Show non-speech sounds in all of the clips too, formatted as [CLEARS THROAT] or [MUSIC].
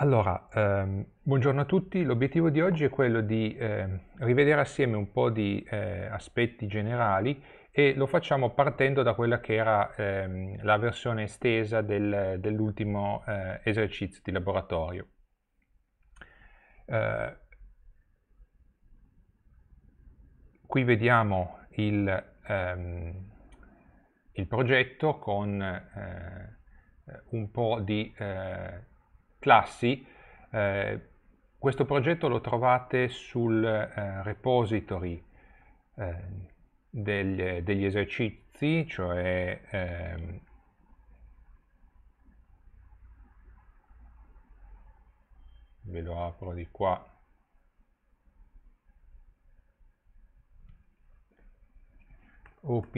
Allora, ehm, buongiorno a tutti. L'obiettivo di oggi è quello di eh, rivedere assieme un po' di eh, aspetti generali e lo facciamo partendo da quella che era ehm, la versione estesa del, dell'ultimo eh, esercizio di laboratorio. Eh, qui vediamo il, ehm, il progetto con eh, un po' di eh, classi. Eh, questo progetto lo trovate sul eh, repository eh, degli, degli, esercizi, cioè ehm, ve lo apro di qua op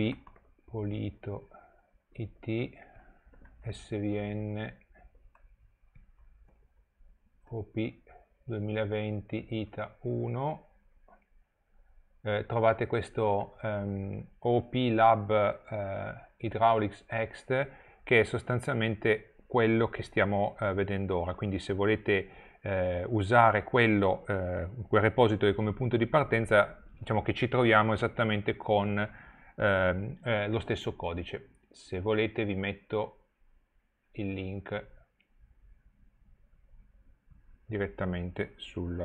polito it svn OP 2020 ITA 1 eh, trovate questo ehm, OP Lab eh, Hydraulics Ext che è sostanzialmente quello che stiamo eh, vedendo ora quindi se volete eh, usare quello, eh, quel repository come punto di partenza diciamo che ci troviamo esattamente con ehm, eh, lo stesso codice se volete vi metto il link direttamente sul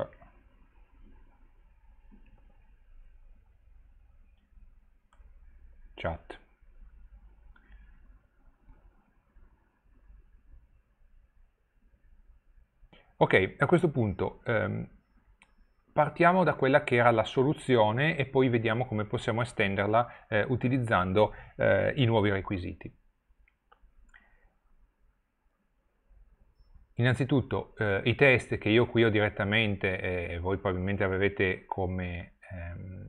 chat. Ok, a questo punto ehm, partiamo da quella che era la soluzione e poi vediamo come possiamo estenderla eh, utilizzando eh, i nuovi requisiti. Innanzitutto eh, i test che io qui ho direttamente e eh, voi probabilmente avrete come ehm,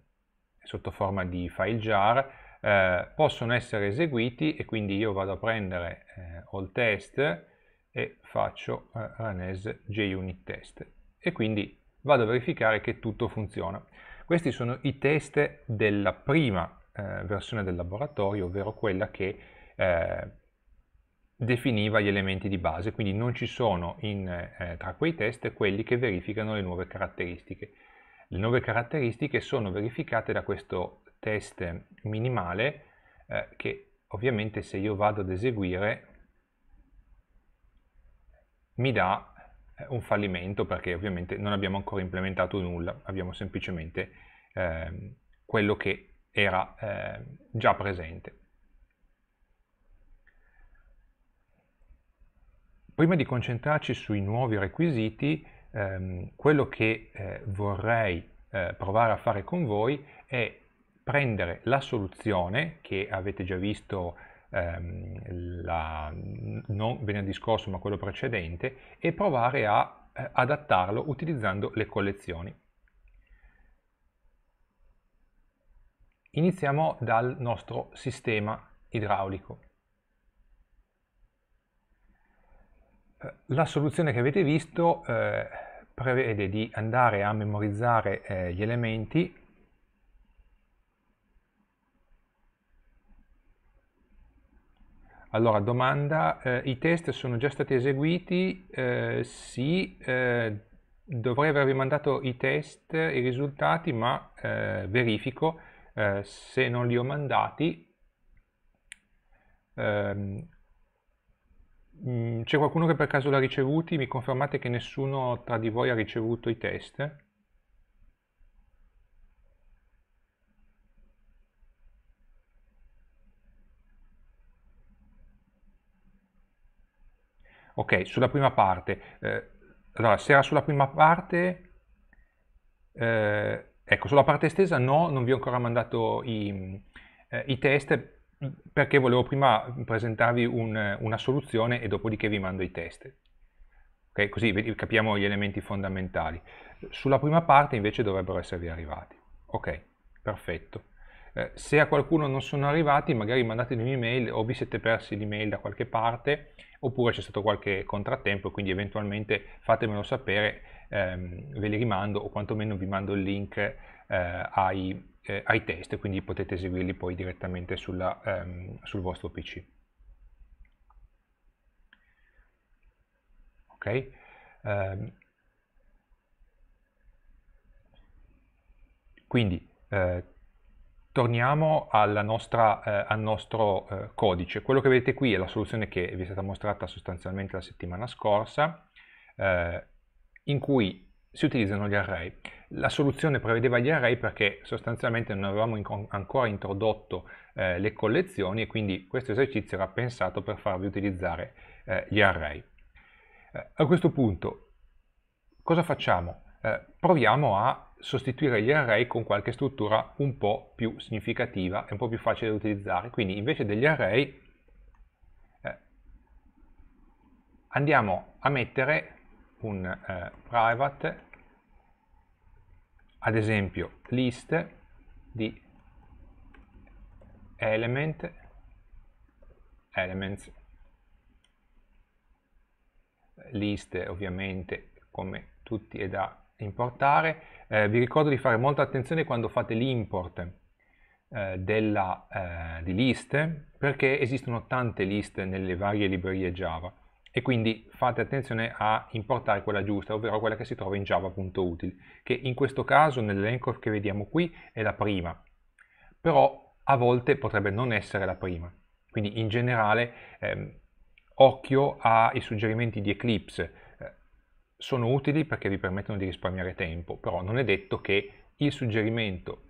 sotto forma di file jar eh, possono essere eseguiti e quindi io vado a prendere eh, all test e faccio eh, run as junit test e quindi vado a verificare che tutto funziona. Questi sono i test della prima eh, versione del laboratorio, ovvero quella che eh, definiva gli elementi di base, quindi non ci sono in, eh, eh, tra quei test quelli che verificano le nuove caratteristiche. Le nuove caratteristiche sono verificate da questo test minimale eh, che ovviamente se io vado ad eseguire mi dà eh, un fallimento perché ovviamente non abbiamo ancora implementato nulla, abbiamo semplicemente eh, quello che era eh, già presente. Prima di concentrarci sui nuovi requisiti, ehm, quello che eh, vorrei eh, provare a fare con voi è prendere la soluzione che avete già visto ehm, la, non venerdì scorso ma quello precedente e provare a eh, adattarlo utilizzando le collezioni. Iniziamo dal nostro sistema idraulico. Eh, la soluzione che avete visto eh, prevede di andare a memorizzare eh, gli elementi Allora, domanda, eh, i test sono già stati eseguiti? Eh, sì, eh, dovrei avervi mandato i test, i risultati, ma eh, verifico eh, se non li ho mandati. Eh, Mm, c'è qualcuno che per caso l'ha ricevuti? Mi confermate che nessuno tra di voi ha ricevuto i test? Ok, sulla prima parte. Eh, allora, se era sulla prima parte, eh, ecco, sulla parte estesa no, non vi ho ancora mandato i, eh, i test perché volevo prima presentarvi un, una soluzione e dopodiché vi mando i test. Okay? Così capiamo gli elementi fondamentali. Sulla prima parte invece dovrebbero esservi arrivati. Ok, perfetto. Eh, se a qualcuno non sono arrivati, magari mandatemi un'email o vi siete persi l'email da qualche parte oppure c'è stato qualche contrattempo, quindi eventualmente fatemelo sapere, ehm, ve li rimando o quantomeno vi mando il link eh, ai eh, ai test, quindi potete eseguirli poi direttamente sulla, ehm, sul vostro PC. Ok? Eh, quindi eh, torniamo nostra, eh, al nostro eh, codice. Quello che vedete qui è la soluzione che vi è stata mostrata sostanzialmente la settimana scorsa, eh, in cui si utilizzano gli array. La soluzione prevedeva gli array perché sostanzialmente non avevamo inc ancora introdotto eh, le collezioni e quindi questo esercizio era pensato per farvi utilizzare eh, gli array. Eh, a questo punto cosa facciamo? Eh, proviamo a sostituire gli array con qualche struttura un po' più significativa e un po' più facile da utilizzare. Quindi invece degli array eh, andiamo a mettere un eh, private, ad esempio list di element elements list ovviamente come tutti è da importare eh, vi ricordo di fare molta attenzione quando fate l'import eh, della eh, di list perché esistono tante liste nelle varie librerie java e quindi fate attenzione a importare quella giusta, ovvero quella che si trova in java.util, che in questo caso nell'elenco che vediamo qui è la prima, però a volte potrebbe non essere la prima. Quindi in generale ehm, occhio ai suggerimenti di Eclipse, eh, sono utili perché vi permettono di risparmiare tempo, però non è detto che il suggerimento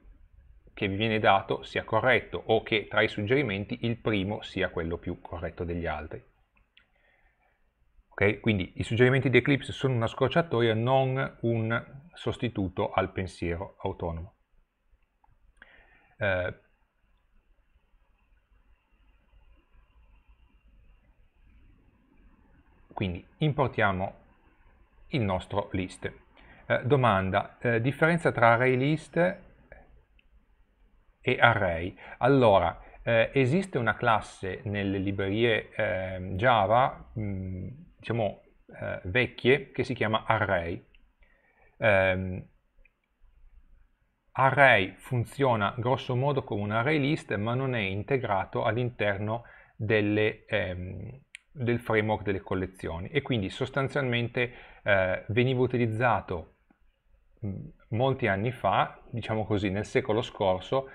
che vi viene dato sia corretto o che tra i suggerimenti il primo sia quello più corretto degli altri. Okay? Quindi i suggerimenti di Eclipse sono una scorciatoia, non un sostituto al pensiero autonomo. Eh, quindi importiamo il nostro list. Eh, domanda, eh, differenza tra ArrayList e array. Allora, eh, esiste una classe nelle librerie ehm, Java mh, mm, diciamo, eh, vecchie che si chiama array. Eh, array funziona grossomodo come un array list ma non è integrato all'interno ehm, del framework delle collezioni e quindi sostanzialmente eh, veniva utilizzato mm, molti anni fa, diciamo così, nel secolo scorso,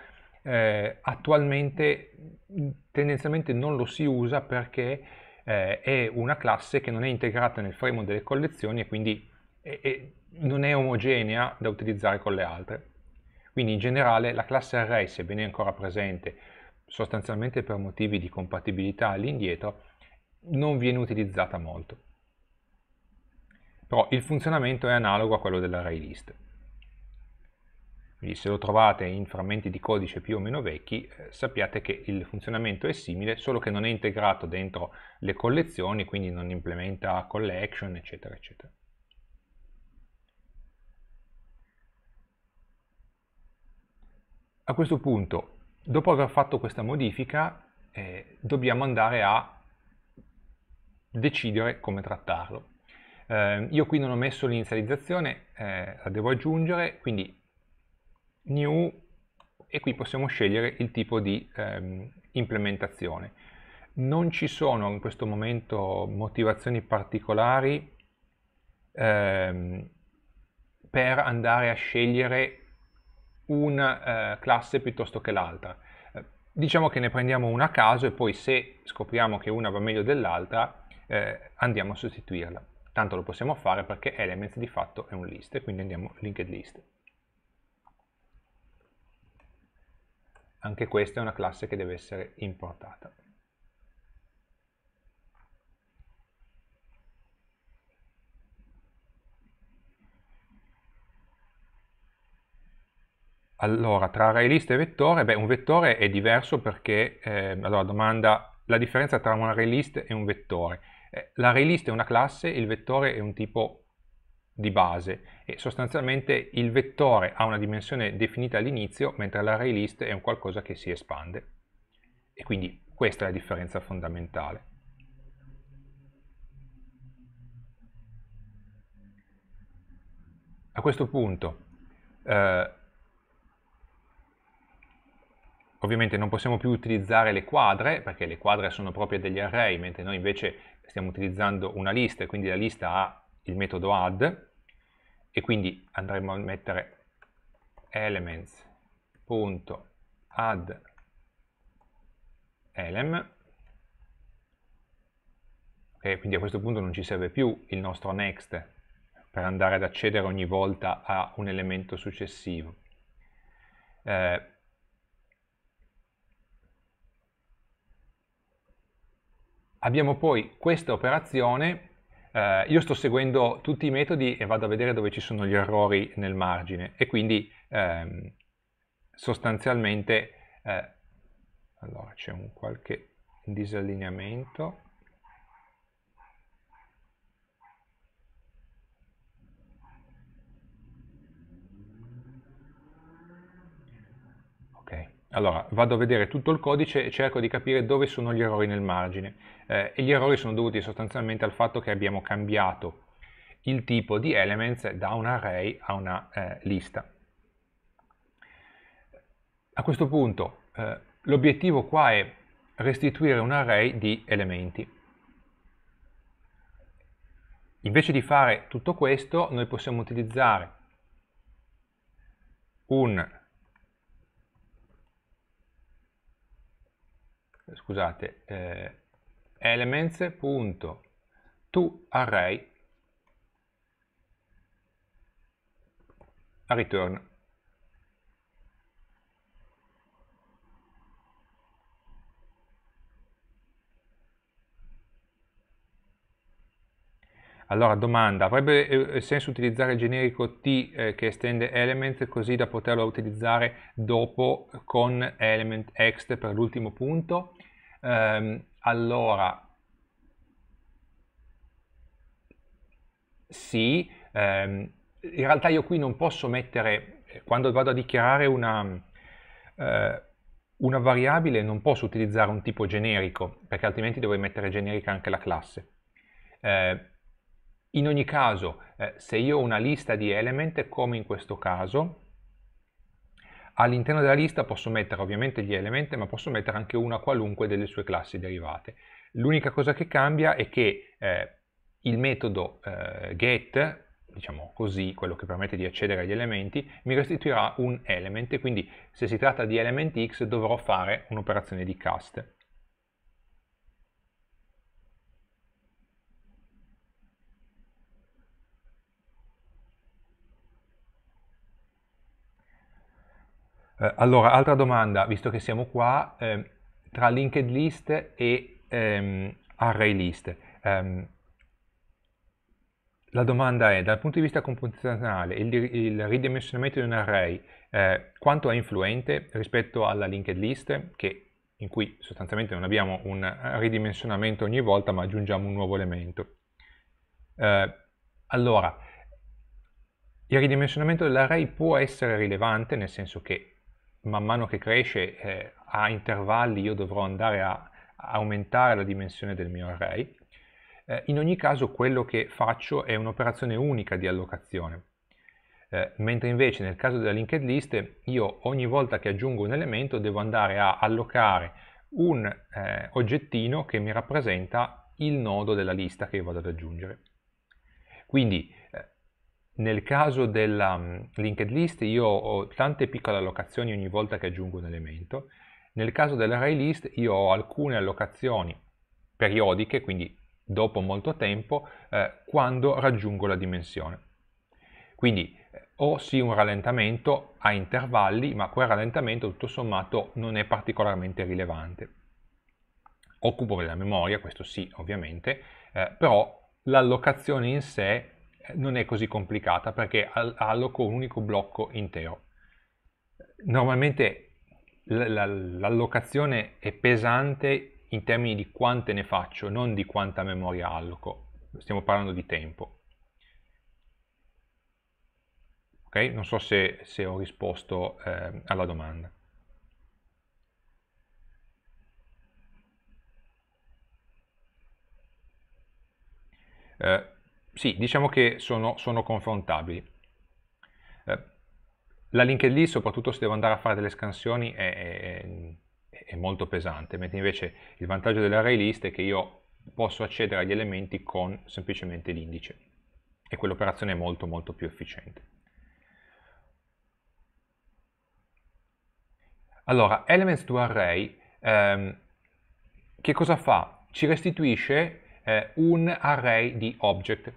eh, attualmente mm, tendenzialmente non lo si usa perché eh, è una classe che non è integrata nel framework delle collezioni e quindi è, è, non è omogenea da utilizzare con le altre. Quindi in generale la classe array, sebbene ancora presente sostanzialmente per motivi di compatibilità all'indietro, non viene utilizzata molto. Però il funzionamento è analogo a quello dell'ArrayList. list. Quindi se lo trovate in frammenti di codice più o meno vecchi, eh, sappiate che il funzionamento è simile, solo che non è integrato dentro le collezioni, quindi non implementa collection, eccetera, eccetera. A questo punto, dopo aver fatto questa modifica, eh, dobbiamo andare a decidere come trattarlo. Eh, io qui non ho messo l'inizializzazione, eh, la devo aggiungere, quindi new e qui possiamo scegliere il tipo di ehm, implementazione. Non ci sono in questo momento motivazioni particolari ehm, per andare a scegliere una eh, classe piuttosto che l'altra. diciamo che ne prendiamo una a caso e poi se scopriamo che una va meglio dell'altra eh, andiamo a sostituirla. Tanto lo possiamo fare perché elements di fatto è un list e quindi andiamo linked list. anche questa è una classe che deve essere importata. Allora, tra array e vettore, beh, un vettore è diverso perché, eh, allora, domanda, la differenza tra un array e un vettore. Eh, L'array è una classe, il vettore è un tipo di base e sostanzialmente il vettore ha una dimensione definita all'inizio mentre l'array list è un qualcosa che si espande e quindi questa è la differenza fondamentale. A questo punto eh, ovviamente non possiamo più utilizzare le quadre perché le quadre sono proprie degli array mentre noi invece stiamo utilizzando una lista e quindi la lista ha il metodo add e quindi andremo a mettere elements.add elem e quindi a questo punto non ci serve più il nostro next per andare ad accedere ogni volta a un elemento successivo eh, abbiamo poi questa operazione eh, io sto seguendo tutti i metodi e vado a vedere dove ci sono gli errori nel margine e quindi ehm, sostanzialmente eh, allora c'è un qualche disallineamento allora vado a vedere tutto il codice e cerco di capire dove sono gli errori nel margine eh, e gli errori sono dovuti sostanzialmente al fatto che abbiamo cambiato il tipo di elements da un array a una eh, lista. A questo punto eh, l'obiettivo qua è restituire un array di elementi. Invece di fare tutto questo, noi possiamo utilizzare un, scusate, eh, elements.toArray return. Allora, domanda, avrebbe eh, eh, senso utilizzare il generico T eh, che estende element così da poterlo utilizzare dopo con element ext per l'ultimo punto? Um, allora sì, ehm, in realtà io qui non posso mettere, eh, quando vado a dichiarare una, eh, una variabile non posso utilizzare un tipo generico, perché altrimenti dovrei mettere generica anche la classe. Eh, in ogni caso, eh, se io ho una lista di element, come in questo caso, All'interno della lista posso mettere ovviamente gli elementi, ma posso mettere anche una qualunque delle sue classi derivate. L'unica cosa che cambia è che eh, il metodo eh, get, diciamo così, quello che permette di accedere agli elementi, mi restituirà un element, quindi se si tratta di element x dovrò fare un'operazione di cast. Eh, allora, altra domanda, visto che siamo qua, eh, tra linked list e ehm, array list, ehm, la domanda è, dal punto di vista computazionale, il, il ridimensionamento di un array eh, quanto è influente rispetto alla linked list, che, in cui sostanzialmente non abbiamo un ridimensionamento ogni volta, ma aggiungiamo un nuovo elemento? Eh, allora, il ridimensionamento dell'array può essere rilevante, nel senso che man mano che cresce eh, a intervalli io dovrò andare a aumentare la dimensione del mio array. Eh, in ogni caso quello che faccio è un'operazione unica di allocazione, eh, mentre invece nel caso della linked list io ogni volta che aggiungo un elemento devo andare a allocare un eh, oggettino che mi rappresenta il nodo della lista che vado ad aggiungere. Quindi nel caso della um, linked list io ho tante piccole allocazioni ogni volta che aggiungo un elemento. Nel caso dell'array list io ho alcune allocazioni periodiche, quindi dopo molto tempo, eh, quando raggiungo la dimensione. Quindi eh, ho sì un rallentamento a intervalli, ma quel rallentamento tutto sommato non è particolarmente rilevante. Occupo della memoria, questo sì ovviamente, eh, però l'allocazione in sé non è così complicata perché alloco un unico blocco intero. Normalmente l'allocazione è pesante in termini di quante ne faccio, non di quanta memoria alloco. Stiamo parlando di tempo. Ok? Non so se, se ho risposto eh, alla domanda. Eh, sì, diciamo che sono, sono confrontabili. Eh, la linked list, soprattutto se devo andare a fare delle scansioni, è, è, è molto pesante, mentre invece il vantaggio dell'array list è che io posso accedere agli elementi con semplicemente l'indice e quell'operazione è molto molto più efficiente. Allora, elements to array, ehm, che cosa fa? Ci restituisce eh, un array di object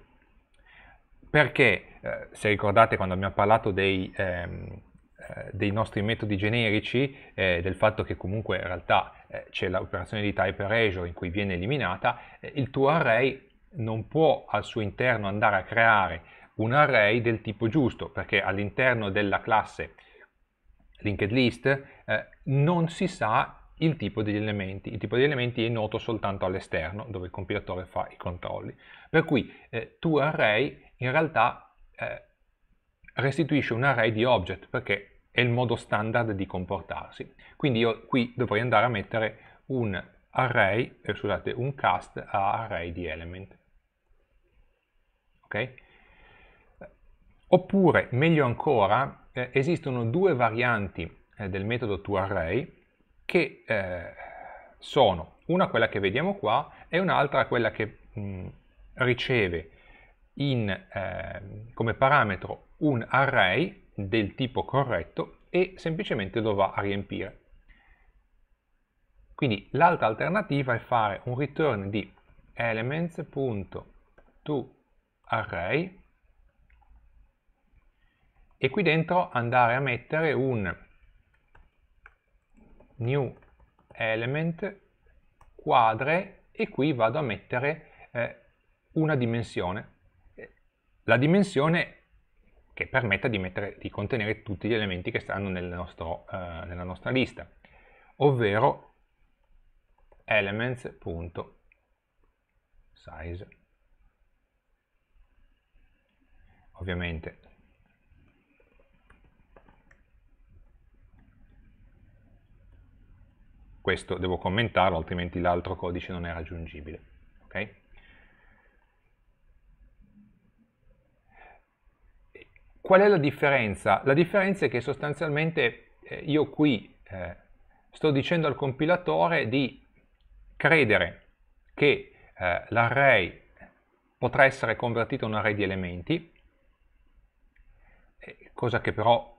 perché eh, se ricordate quando abbiamo parlato dei, ehm, eh, dei nostri metodi generici, eh, del fatto che comunque in realtà eh, c'è l'operazione di type erasure in cui viene eliminata, eh, il tuo array non può al suo interno andare a creare un array del tipo giusto, perché all'interno della classe linked list non si sa il tipo degli elementi. Il tipo degli elementi è noto soltanto all'esterno, dove il compilatore fa i controlli. Per cui eh, array in realtà eh, restituisce un array di object perché è il modo standard di comportarsi. Quindi io qui dovrei andare a mettere un array, eh, scusate, un cast a array di element. Ok? Oppure, meglio ancora, eh, esistono due varianti eh, del metodo toArray che eh, sono una quella che vediamo qua e un'altra quella che mh, mm, riceve in, eh, come parametro un array del tipo corretto e semplicemente lo va a riempire. Quindi l'altra alternativa è fare un return di elements.toArray e qui dentro andare a mettere un new element quadre e qui vado a mettere eh, una dimensione la dimensione che permetta di, mettere, di contenere tutti gli elementi che stanno nel nostro, eh, nella nostra lista, ovvero elements.size. Ovviamente questo devo commentarlo, altrimenti l'altro codice non è raggiungibile. Okay? Qual è la differenza? La differenza è che sostanzialmente eh, io qui eh, sto dicendo al compilatore di credere che eh, l'array potrà essere convertito in un array di elementi, eh, cosa che però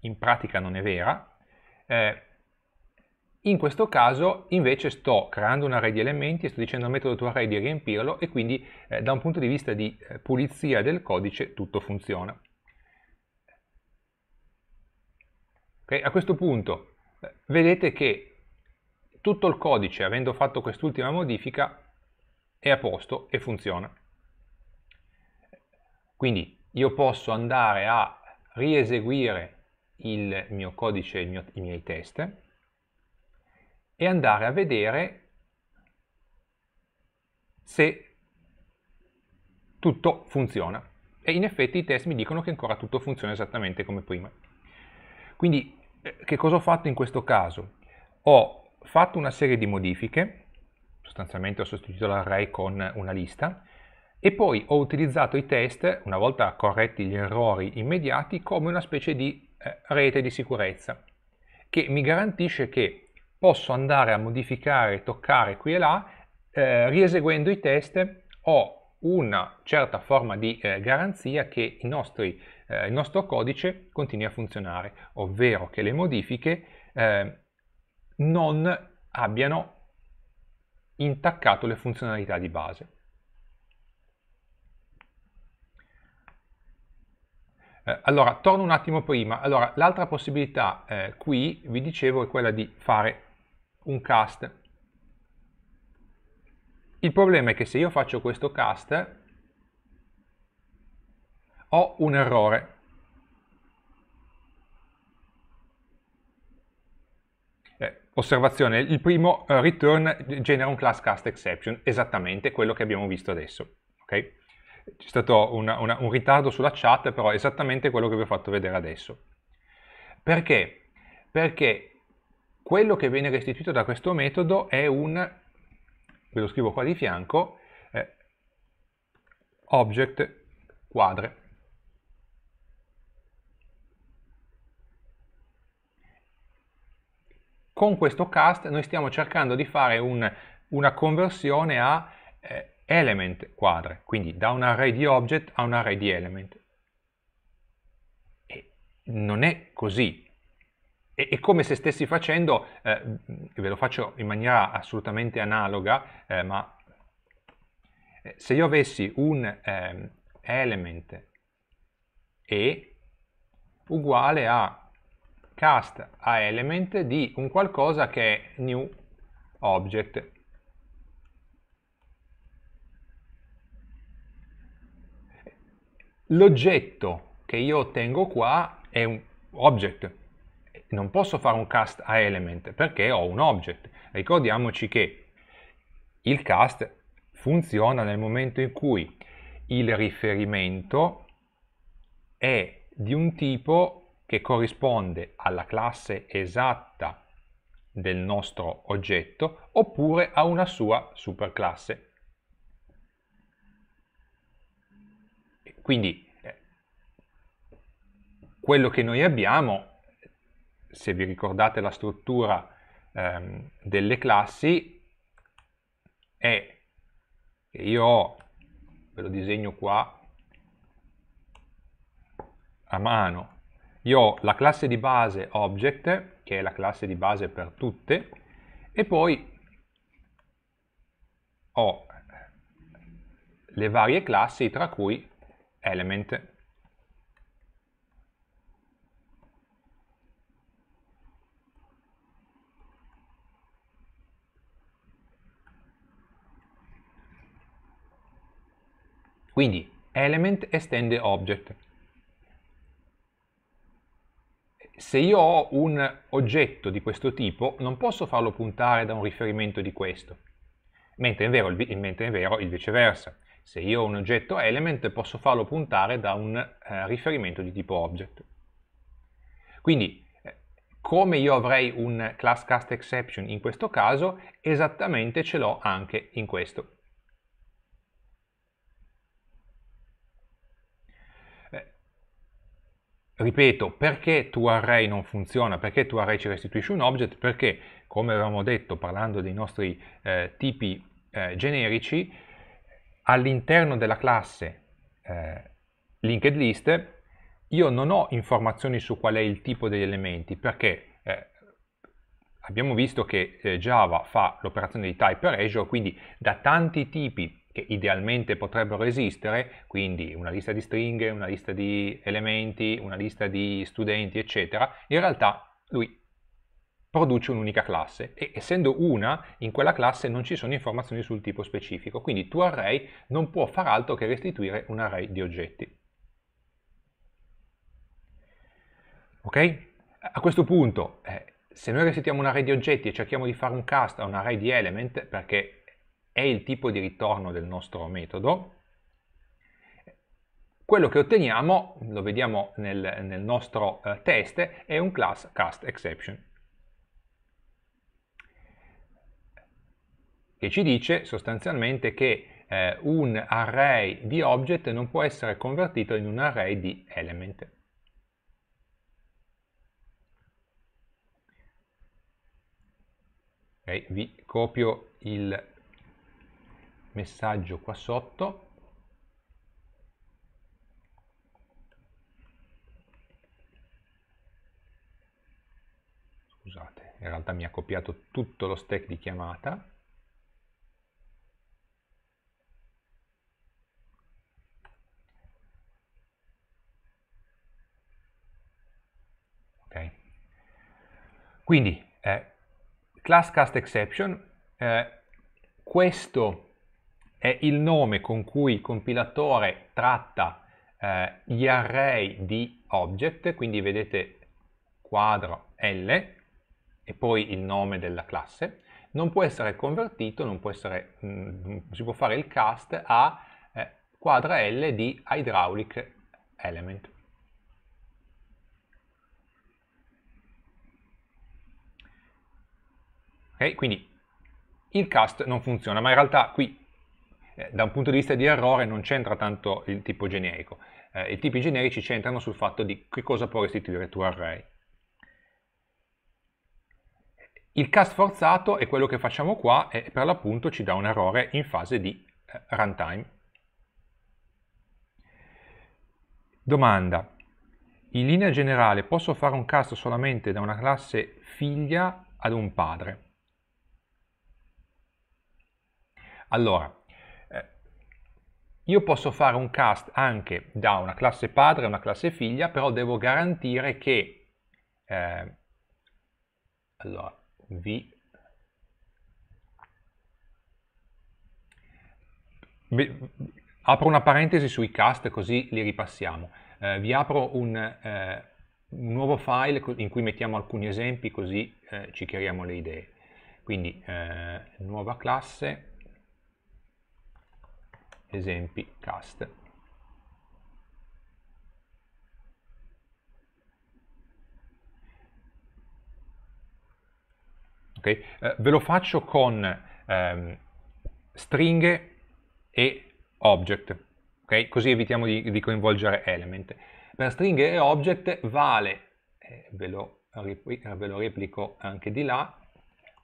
in pratica non è vera. Eh, in questo caso invece sto creando un array di elementi sto dicendo al metodo toArray di riempirlo e quindi eh, da un punto di vista di pulizia del codice tutto funziona. Okay? A questo punto vedete che tutto il codice, avendo fatto quest'ultima modifica, è a posto e funziona. Quindi io posso andare a rieseguire il mio codice, il i miei test, e andare a vedere se tutto funziona. E in effetti i test mi dicono che ancora tutto funziona esattamente come prima. Quindi che cosa ho fatto in questo caso? Ho fatto una serie di modifiche, sostanzialmente ho sostituito l'array con una lista, e poi ho utilizzato i test, una volta corretti gli errori immediati, come una specie di eh, rete di sicurezza, che mi garantisce che posso andare a modificare, toccare qui e là, eh, rieseguendo i test, ho una certa forma di eh, garanzia che nostri, eh, il nostro codice continui a funzionare, ovvero che le modifiche eh, non abbiano intaccato le funzionalità di base. Eh, allora, torno un attimo prima. Allora, l'altra possibilità eh, qui, vi dicevo, è quella di fare un cast il problema è che se io faccio questo cast ho un errore. Eh, osservazione, il primo uh, return genera un class cast exception, esattamente quello che abbiamo visto adesso. Okay? C'è stato una, una, un ritardo sulla chat, però è esattamente quello che vi ho fatto vedere adesso. Perché? Perché quello che viene restituito da questo metodo è un ve lo scrivo qua di fianco, eh, object quadre. Con questo cast noi stiamo cercando di fare un, una conversione a eh, element quadre, quindi da un array di object a un array di element. E non è così, e, e come se stessi facendo, eh, ve lo faccio in maniera assolutamente analoga, eh, ma eh, se io avessi un eh, element e uguale a cast a element di un qualcosa che è new object l'oggetto che io ottengo qua è un object non posso fare un cast a element perché ho un object. Ricordiamoci che il cast funziona nel momento in cui il riferimento è di un tipo che corrisponde alla classe esatta del nostro oggetto oppure a una sua superclasse. Quindi eh, quello che noi abbiamo se vi ricordate la struttura ehm, delle classi, è che io ho, ve lo disegno qua a mano, io ho la classe di base object, che è la classe di base per tutte, e poi ho le varie classi tra cui element Quindi element estende object. Se io ho un oggetto di questo tipo, non posso farlo puntare da un riferimento di questo, mentre è vero il, mentre è vero il viceversa. Se io ho un oggetto element, posso farlo puntare da un eh, riferimento di tipo object. Quindi, eh, come io avrei un class cast exception in questo caso, esattamente ce l'ho anche in questo. ripeto, perché tu array non funziona, perché tu array ci restituisce un object, perché, come avevamo detto parlando dei nostri eh, tipi eh, generici, all'interno della classe eh, LinkedList io non ho informazioni su qual è il tipo degli elementi, perché eh, abbiamo visto che eh, Java fa l'operazione di type per Azure, quindi da tanti tipi che idealmente potrebbero esistere, quindi una lista di stringhe, una lista di elementi, una lista di studenti, eccetera, in realtà lui produce un'unica classe e essendo una, in quella classe non ci sono informazioni sul tipo specifico, quindi array non può far altro che restituire un array di oggetti. Ok? A questo punto, eh, se noi restituiamo un array di oggetti e cerchiamo di fare un cast a un array di element, perché è il tipo di ritorno del nostro metodo. Quello che otteniamo, lo vediamo nel, nel nostro eh, test, è un class cast exception. che ci dice sostanzialmente che eh, un array di object non può essere convertito in un array di element. Okay, vi copio il messaggio qua sotto scusate in realtà mi ha copiato tutto lo stack di chiamata ok quindi eh, class cast exception eh, questo è il nome con cui il compilatore tratta eh, gli array di object, quindi vedete quadro L e poi il nome della classe, non può essere convertito, non può essere, mh, mm, si può fare il cast a eh, quadra L di hydraulic element. Ok, quindi il cast non funziona, ma in realtà qui eh, da un punto di vista di errore non c'entra tanto il tipo generico, eh, i tipi generici c'entrano sul fatto di che cosa può restituire il tuo array. Il cast forzato è quello che facciamo qua e per l'appunto ci dà un errore in fase di eh, runtime. Domanda. In linea generale posso fare un cast solamente da una classe figlia ad un padre? Allora, io posso fare un cast anche da una classe padre a una classe figlia, però devo garantire che eh, allora, v, apro una parentesi sui cast così li ripassiamo. Eh, vi apro un, eh, un, nuovo file in cui mettiamo alcuni esempi così eh, ci chiariamo le idee. Quindi eh, nuova classe esempi cast. Okay? Eh, ve lo faccio con ehm, stringhe e object, okay? così evitiamo di, di, coinvolgere element. Per stringhe e object vale, eh, ve, lo, eh, ve lo replico anche di là,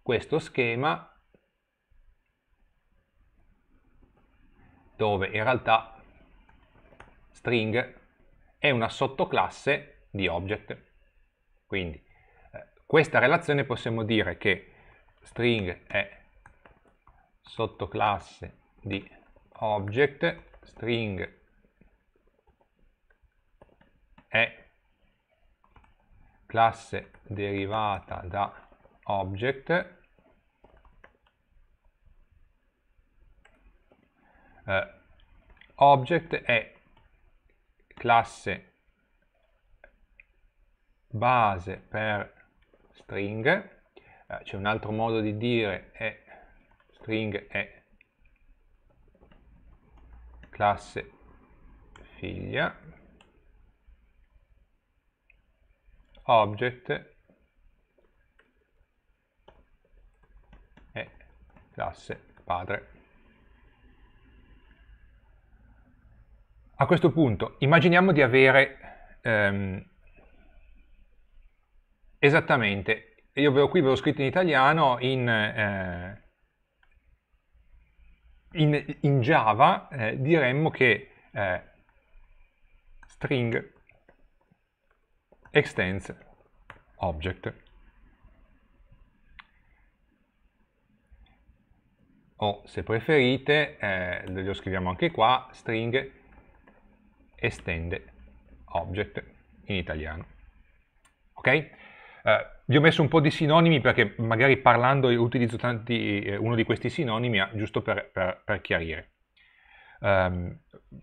questo schema dove in realtà string è una sottoclasse di object. Quindi eh, questa relazione possiamo dire che string è sottoclasse di object, string è classe derivata da object eh, object è classe base per string eh, c'è un altro modo di dire è string è classe figlia object è classe padre A questo punto immaginiamo di avere ehm, esattamente, io avevo, qui avevo scritto in italiano, in, eh, in, in Java eh, diremmo che eh, string extends object o se preferite, eh, lo scriviamo anche qua, string estende object in italiano. Ok? Eh, vi ho messo un po' di sinonimi perché magari parlando utilizzo tanti, eh, uno di questi sinonimi ah, giusto per, per, per chiarire. Um,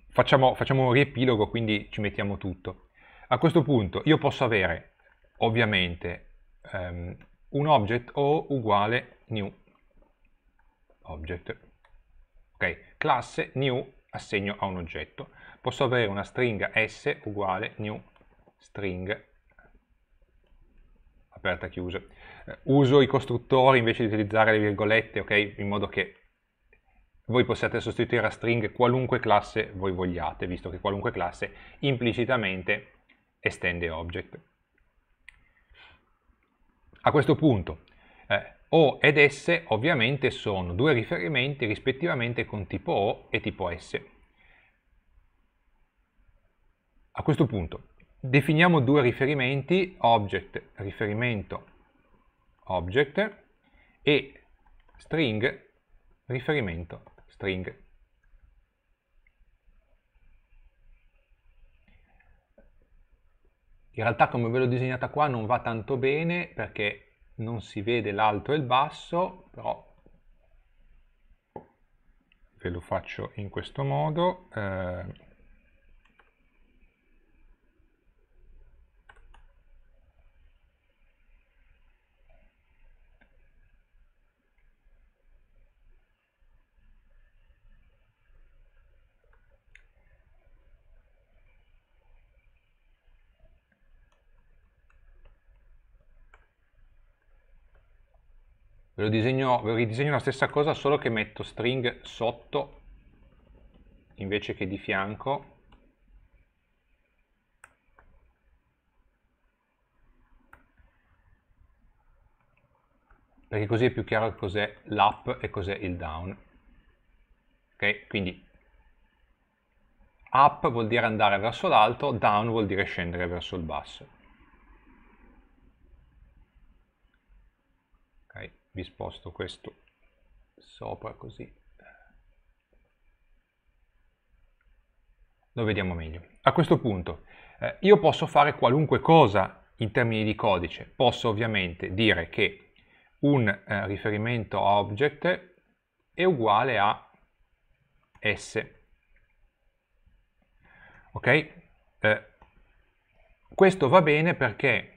facciamo, facciamo un riepilogo, quindi ci mettiamo tutto. A questo punto io posso avere ovviamente um, un object o uguale new object, ok? Classe new assegno a un oggetto posso avere una stringa s uguale new string aperta e chiusa. Eh, uso i costruttori invece di utilizzare le virgolette, ok? In modo che voi possiate sostituire a string qualunque classe voi vogliate, visto che qualunque classe implicitamente estende object. A questo punto eh, O ed S ovviamente sono due riferimenti rispettivamente con tipo O e tipo S. A questo punto definiamo due riferimenti, object, riferimento object e string, riferimento string. In realtà come ve l'ho disegnata qua non va tanto bene perché non si vede l'alto e il basso, però ve lo faccio in questo modo. Eh, ve lo disegno, ve lo ridisegno la stessa cosa solo che metto string sotto invece che di fianco perché così è più chiaro cos'è l'up e cos'è il down ok quindi up vuol dire andare verso l'alto down vuol dire scendere verso il basso vi sposto questo sopra così lo vediamo meglio. A questo punto eh, io posso fare qualunque cosa in termini di codice, posso ovviamente dire che un eh, riferimento a object è uguale a s. Ok? Eh, questo va bene perché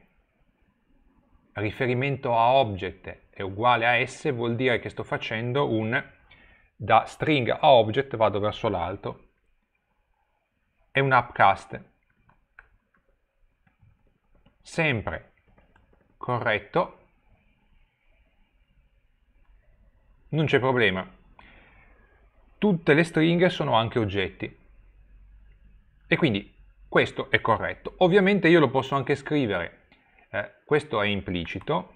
riferimento a object è uguale a s vuol dire che sto facendo un da string a object vado verso l'alto è un upcast sempre corretto non c'è problema tutte le stringhe sono anche oggetti e quindi questo è corretto ovviamente io lo posso anche scrivere eh, questo è implicito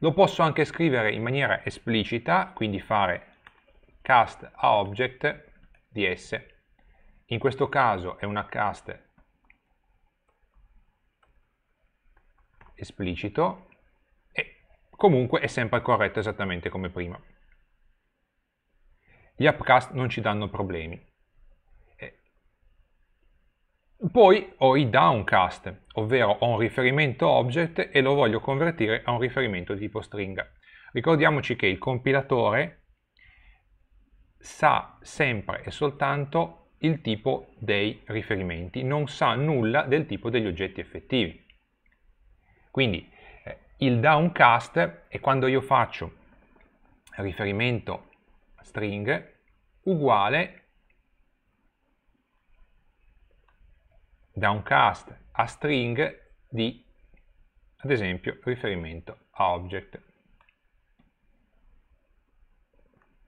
Lo posso anche scrivere in maniera esplicita, quindi fare cast a object di S. In questo caso è una cast esplicito e comunque è sempre corretto esattamente come prima. Gli upcast non ci danno problemi. Poi ho i downcast, ovvero ho un riferimento object e lo voglio convertire a un riferimento di tipo stringa. Ricordiamoci che il compilatore sa sempre e soltanto il tipo dei riferimenti, non sa nulla del tipo degli oggetti effettivi. Quindi eh, il downcast è quando io faccio riferimento string uguale da un cast a string di, ad esempio, riferimento a object.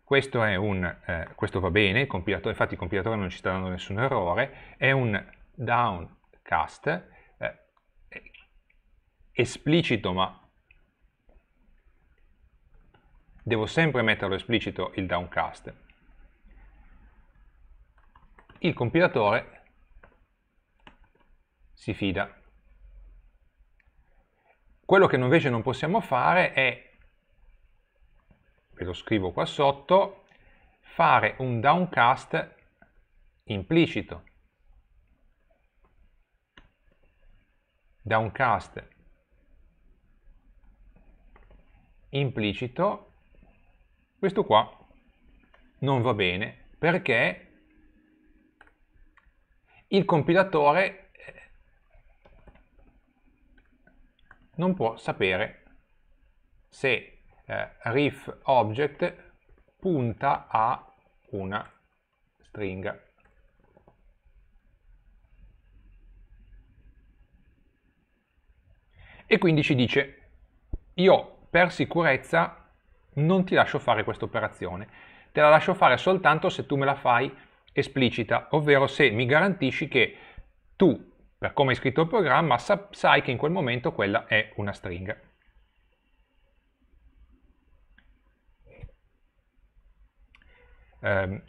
Questo, un, eh, questo va bene, infatti il compilatore non ci sta dando nessun errore, è un downcast eh, esplicito ma devo sempre metterlo esplicito il downcast. Il compilatore si fida. Quello che invece non possiamo fare è, ve lo scrivo qua sotto, fare un downcast implicito. Downcast implicito, questo qua non va bene perché il compilatore non può sapere se eh, ref object punta a una stringa. E quindi ci dice, io per sicurezza non ti lascio fare questa operazione, te la lascio fare soltanto se tu me la fai esplicita, ovvero se mi garantisci che tu per come è scritto il programma, sai che in quel momento quella è una stringa. Eh,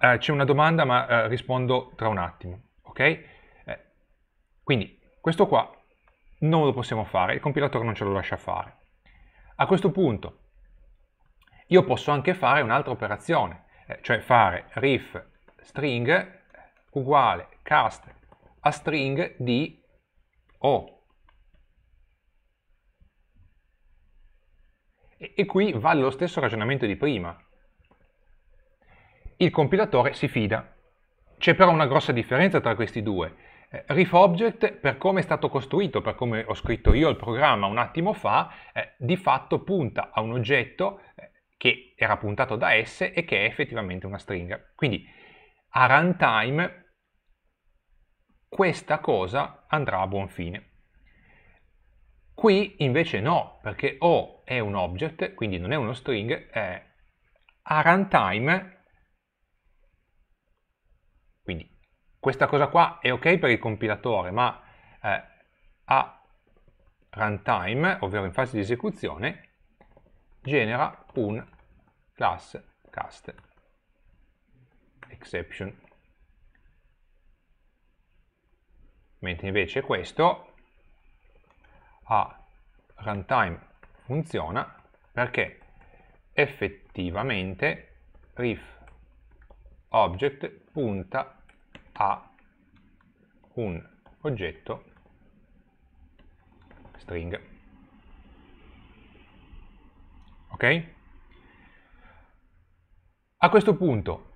eh, C'è una domanda ma eh, rispondo tra un attimo, ok? Eh, quindi questo qua non lo possiamo fare, il compilatore non ce lo lascia fare. A questo punto io posso anche fare un'altra operazione, eh, cioè fare rif string uguale cast a string di O. E, e qui vale lo stesso ragionamento di prima. Il compilatore si fida. C'è però una grossa differenza tra questi due. Eh, RefObject, per come è stato costruito, per come ho scritto io il programma un attimo fa, eh, di fatto punta a un oggetto eh, che era puntato da S e che è effettivamente una stringa. Quindi a runtime questa cosa andrà a buon fine. Qui invece no, perché O è un object, quindi non è uno string, è a runtime, quindi questa cosa qua è ok per il compilatore, ma eh, a runtime, ovvero in fase di esecuzione, genera un class cast exception. mentre invece questo a runtime funziona perché effettivamente ref object punta a un oggetto string. Ok? A questo punto,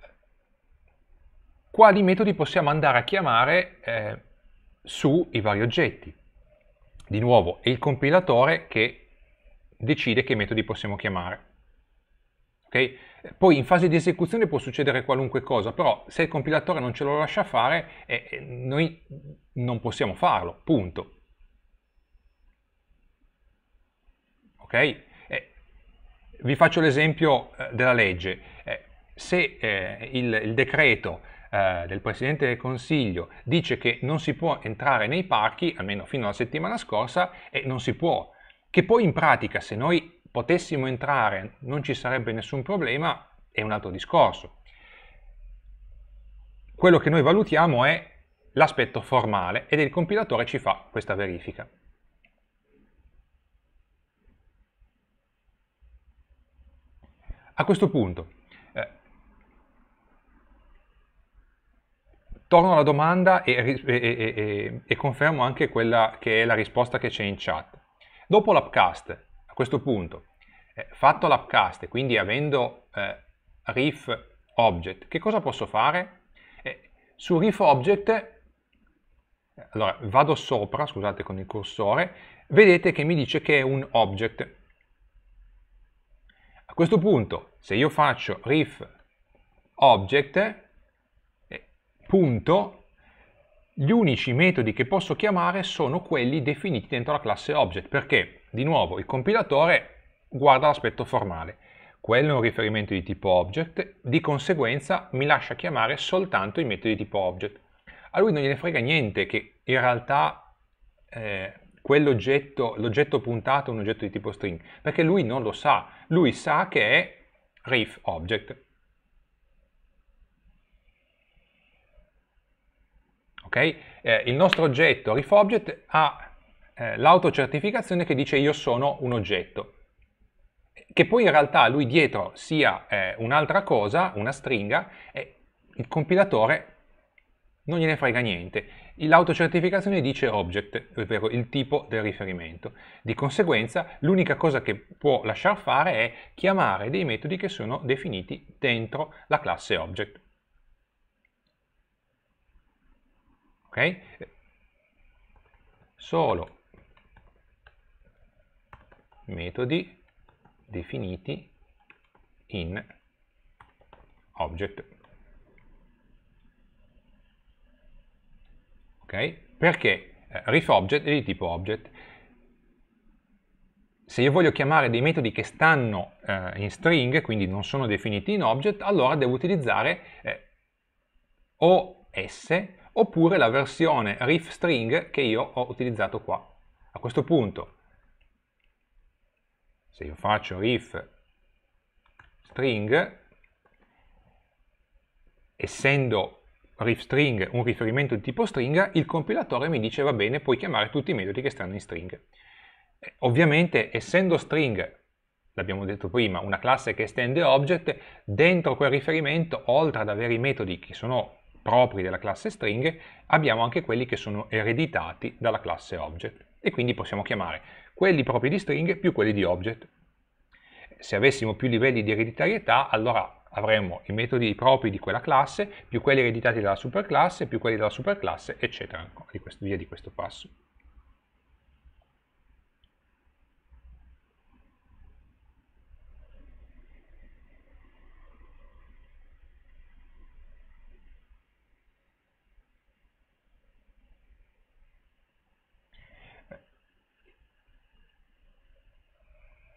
quali metodi possiamo andare a chiamare eh, sui vari oggetti. Di nuovo è il compilatore che decide che metodi possiamo chiamare. Okay? Poi in fase di esecuzione può succedere qualunque cosa, però se il compilatore non ce lo lascia fare, eh, eh noi non possiamo farlo, punto. Ok? Eh, vi faccio l'esempio eh, della legge. Eh, se eh, il, il decreto eh, del Presidente del Consiglio dice che non si può entrare nei parchi, almeno fino alla settimana scorsa, e non si può. Che poi in pratica se noi potessimo entrare non ci sarebbe nessun problema, è un altro discorso. Quello che noi valutiamo è l'aspetto formale ed il compilatore ci fa questa verifica. A questo punto torno alla domanda e, e, e, e, confermo anche quella che è la risposta che c'è in chat. Dopo l'upcast, a questo punto, eh, fatto l'upcast e quindi avendo eh, Reef Object, che cosa posso fare? Eh, su Riff Object, allora vado sopra, scusate con il cursore, vedete che mi dice che è un object. A questo punto, se io faccio Riff Object, punto, gli unici metodi che posso chiamare sono quelli definiti dentro la classe object, perché, di nuovo, il compilatore guarda l'aspetto formale. Quello è un riferimento di tipo object, di conseguenza mi lascia chiamare soltanto i metodi di tipo object. A lui non gliene frega niente che in realtà eh, quell'oggetto, l'oggetto puntato è un oggetto di tipo string, perché lui non lo sa, lui sa che è ref object. Okay? Eh, il nostro oggetto RefObject ha eh, l'autocertificazione che dice io sono un oggetto, che poi in realtà lui dietro sia eh, un'altra cosa, una stringa, e il compilatore non gliene frega niente. L'autocertificazione dice object, ovvero il tipo del riferimento. Di conseguenza l'unica cosa che può lasciar fare è chiamare dei metodi che sono definiti dentro la classe object. ok? Solo metodi definiti in object. Ok? Perché eh, Riff Object è di tipo object. Se io voglio chiamare dei metodi che stanno eh, in string, quindi non sono definiti in object, allora devo utilizzare eh, o s oppure la versione riff string che io ho utilizzato qua. A questo punto, se io faccio riff string, essendo riff string un riferimento di tipo stringa, il compilatore mi dice va bene, puoi chiamare tutti i metodi che stanno in string. Eh, ovviamente, essendo string l'abbiamo detto prima, una classe che estende object, dentro quel riferimento, oltre ad avere i metodi che sono propri della classe string, abbiamo anche quelli che sono ereditati dalla classe object e quindi possiamo chiamare quelli propri di string più quelli di object. Se avessimo più livelli di ereditarietà, allora avremmo i metodi propri di quella classe, più quelli ereditati dalla superclasse, più quelli della superclasse, eccetera, ecco, via di questo passo.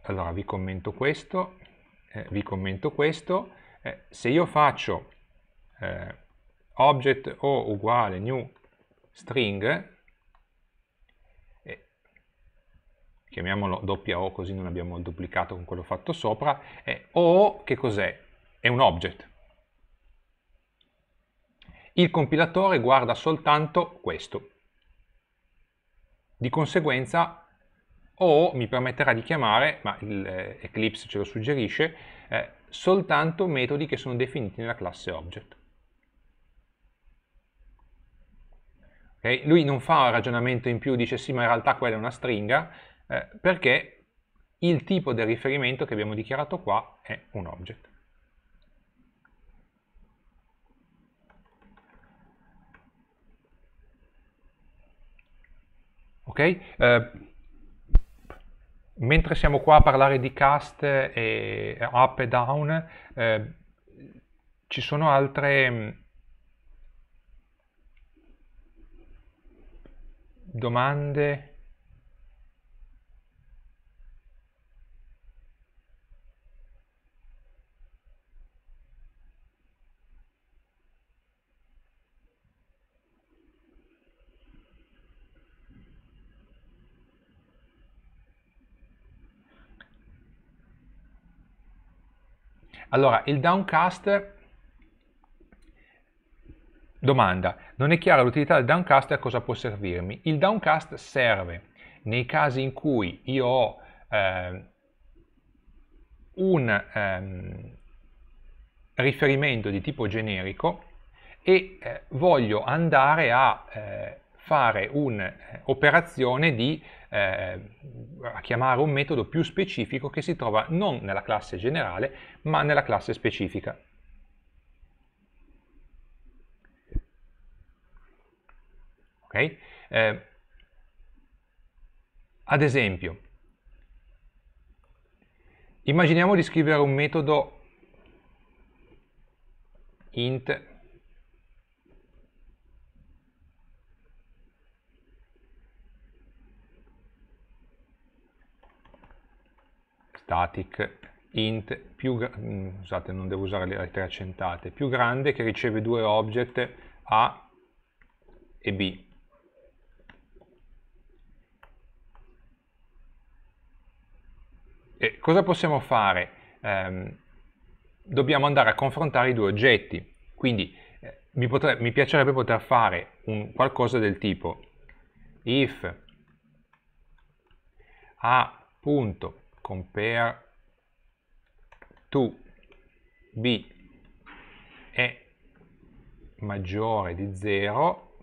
allora vi commento questo, eh, vi commento questo, eh, se io faccio eh, object o uguale new string, eh, chiamiamolo doppia O così non abbiamo il duplicato con quello fatto sopra, eh, O che cos'è? È un object. Il compilatore guarda soltanto questo. Di conseguenza o mi permetterà di chiamare, ma eh, Eclipse ce lo suggerisce, eh, soltanto metodi che sono definiti nella classe object. Okay? Lui non fa un ragionamento in più, dice sì ma in realtà quella è una stringa, eh, perché il tipo del riferimento che abbiamo dichiarato qua è un object. Ok? Eh, mentre siamo qua a parlare di cast e up e down, eh, ci sono altre mm, domande? Allora, il downcast, Domanda, non è chiara l'utilità del downcast e a cosa può servirmi? Il downcast serve nei casi in cui io ho eh, un eh, riferimento di tipo generico e eh, voglio andare a eh, fare un'operazione eh, di eh, chiamare un metodo più specifico che si trova non nella classe generale ma nella classe specifica. Okay? Eh, ad esempio, immaginiamo di scrivere un metodo int static int più, mm, scusate non devo usare le lettere accentate, più grande che riceve due object A e B. E cosa possiamo fare? Eh, dobbiamo andare a confrontare i due oggetti, quindi eh, mi, potrei, mi, piacerebbe poter fare un, qualcosa del tipo if a punto compare to b è maggiore di 0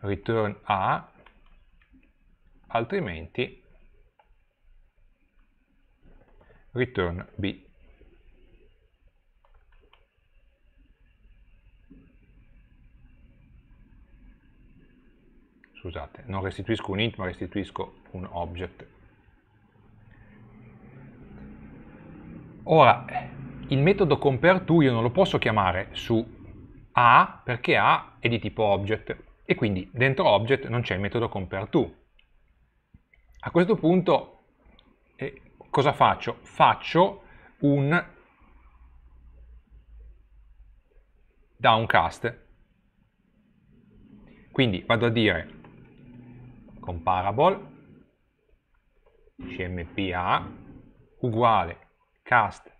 return a altrimenti return b scusate non restituisco un int ma restituisco un object Ora, il metodo compareTo io non lo posso chiamare su A perché A è di tipo object e quindi dentro object non c'è il metodo compareTo. A questo punto eh, cosa faccio? Faccio un downcast. Quindi vado a dire comparable cmpa uguale cast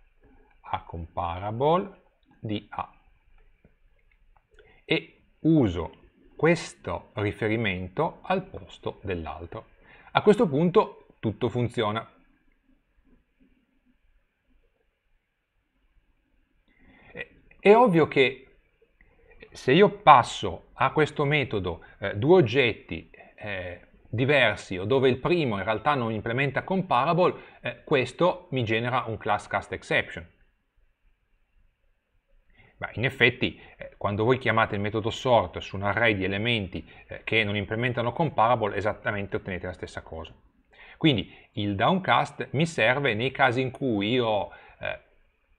a comparable di A e uso questo riferimento al posto dell'altro. A questo punto tutto funziona. È ovvio che se io passo a questo metodo eh, due oggetti eh, diversi o dove il primo in realtà non implementa comparable, eh, questo mi genera un class cast exception. Beh, in effetti, eh, quando voi chiamate il metodo sort su un array di elementi eh, che non implementano comparable, esattamente ottenete la stessa cosa. Quindi il downcast mi serve nei casi in cui io ho eh,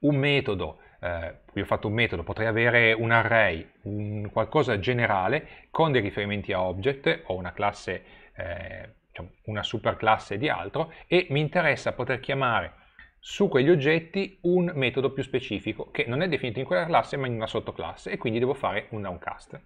un metodo eh, io ho fatto un metodo, potrei avere un array, un qualcosa generale con dei riferimenti a object o una classe eh, cioè, una superclasse di altro e mi interessa poter chiamare su quegli oggetti un metodo più specifico che non è definito in quella classe ma in una sottoclasse e quindi devo fare un downcast.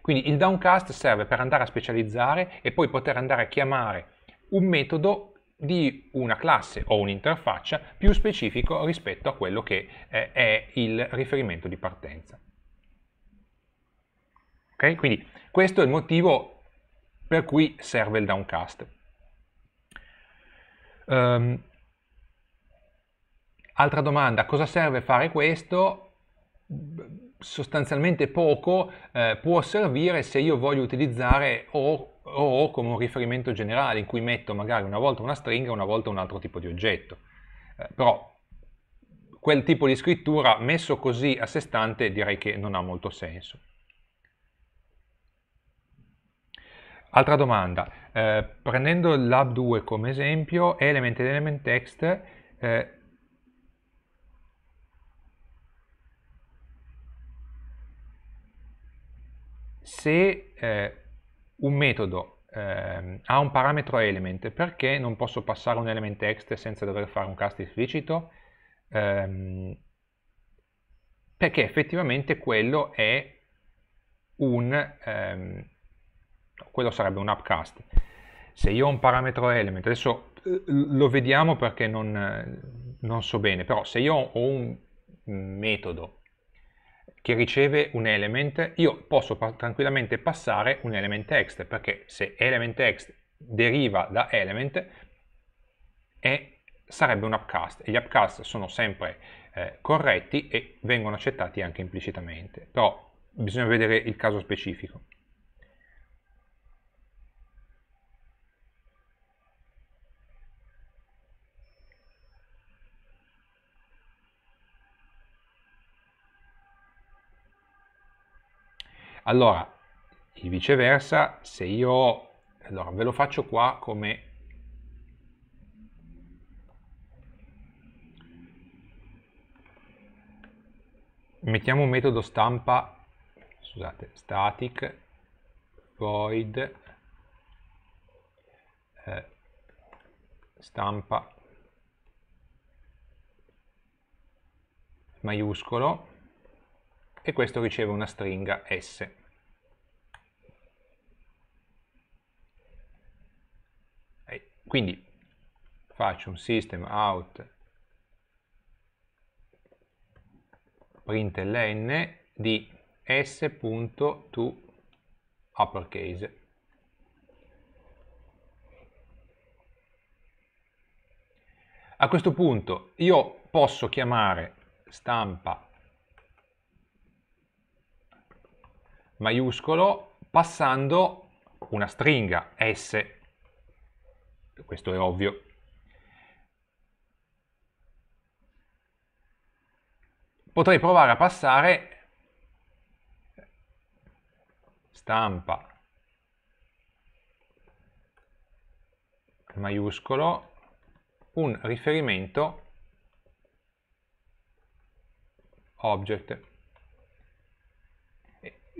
Quindi il downcast serve per andare a specializzare e poi poter andare a chiamare un metodo di una classe o un'interfaccia più specifico rispetto a quello che eh, è il riferimento di partenza. Okay? Quindi questo è il motivo per cui serve il downcast. Um, altra domanda, cosa serve fare questo? Sostanzialmente poco, eh, può servire se io voglio utilizzare o, o come un riferimento generale in cui metto magari una volta una stringa, e una volta un altro tipo di oggetto. Eh, però quel tipo di scrittura messo così a sé stante direi che non ha molto senso. Altra domanda, eh, prendendo l'Hub 2 come esempio, element ed element text eh, se eh, un metodo eh, ha un parametro element, perché non posso passare un element text senza dover fare un cast esplicito? Ehm, perché effettivamente quello è un ehm, quello sarebbe un upcast. Se io ho un parametro element, adesso eh, lo vediamo perché non, eh, non so bene, però se io ho un metodo che riceve un element, io posso tranquillamente passare un element text, perché se element text deriva da element, è, sarebbe un upcast. E gli upcast sono sempre eh, corretti e vengono accettati anche implicitamente, però bisogna vedere il caso specifico. Allora, e viceversa, se io... Allora, ve lo faccio qua come... Mettiamo un metodo stampa, scusate, static void eh, stampa maiuscolo e questo riceve una stringa S. Quindi faccio un system out println di s.to uppercase A questo punto io posso chiamare stampa maiuscolo passando una stringa S questo è ovvio. Potrei provare a passare stampa maiuscolo un riferimento object.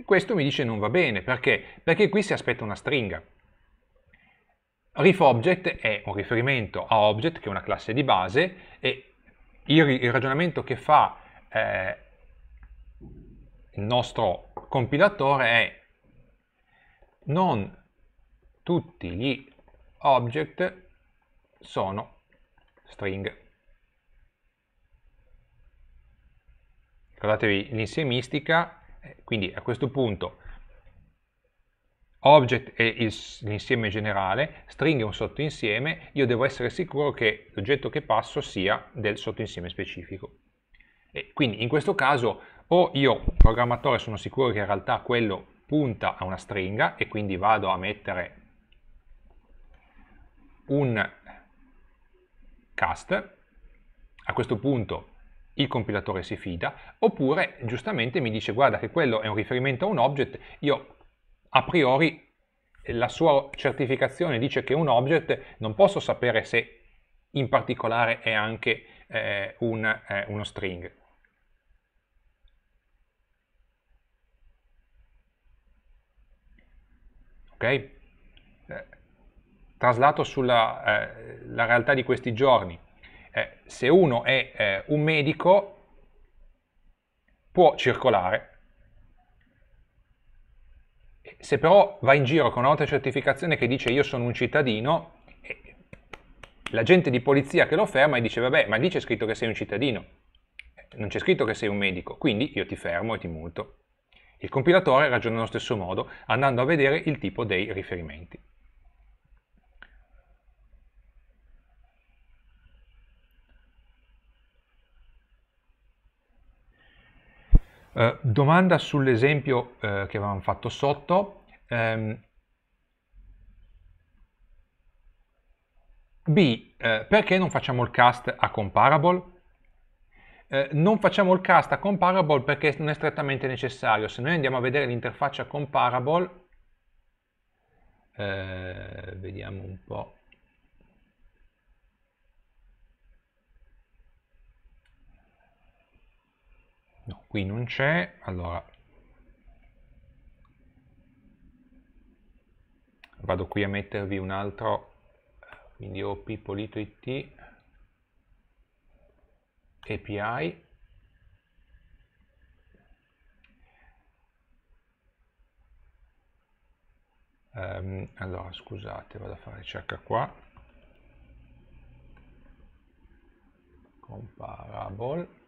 Questo mi dice non va bene, perché? Perché qui si aspetta una stringa. RefObject è un riferimento a Object, che è una classe di base, e il, il ragionamento che fa eh, il nostro compilatore è non tutti gli object sono string. Ricordatevi l'insiemistica, eh, quindi a questo punto Object è l'insieme generale, string è un sottoinsieme, io devo essere sicuro che l'oggetto che passo sia del sottoinsieme specifico. E quindi in questo caso o io, programmatore, sono sicuro che in realtà quello punta a una stringa e quindi vado a mettere un cast, a questo punto il compilatore si fida, oppure giustamente mi dice guarda che quello è un riferimento a un object, io a priori la sua certificazione dice che un object non posso sapere se in particolare è anche eh, un, eh, uno string. Ok? Eh, traslato sulla eh, realtà di questi giorni, eh, se uno è eh, un medico può circolare, se però va in giro con un'autocertificazione che dice io sono un cittadino, eh, l'agente di polizia che lo ferma e dice vabbè, ma lì c'è scritto che sei un cittadino, eh, non c'è scritto che sei un medico, quindi io ti fermo e ti multo. Il compilatore ragiona nello stesso modo, andando a vedere il tipo dei riferimenti. Eh, domanda sull'esempio eh, che avevamo fatto sotto. Ehm, eh, B, perché non facciamo il cast a comparable? Eh, non facciamo il cast a comparable perché non è strettamente necessario. Se noi andiamo a vedere l'interfaccia comparable, eh, vediamo un po' no qui non c'è allora vado qui a mettervi un altro quindi op polito it api um, ehm, allora scusate vado a fare cerca qua comparable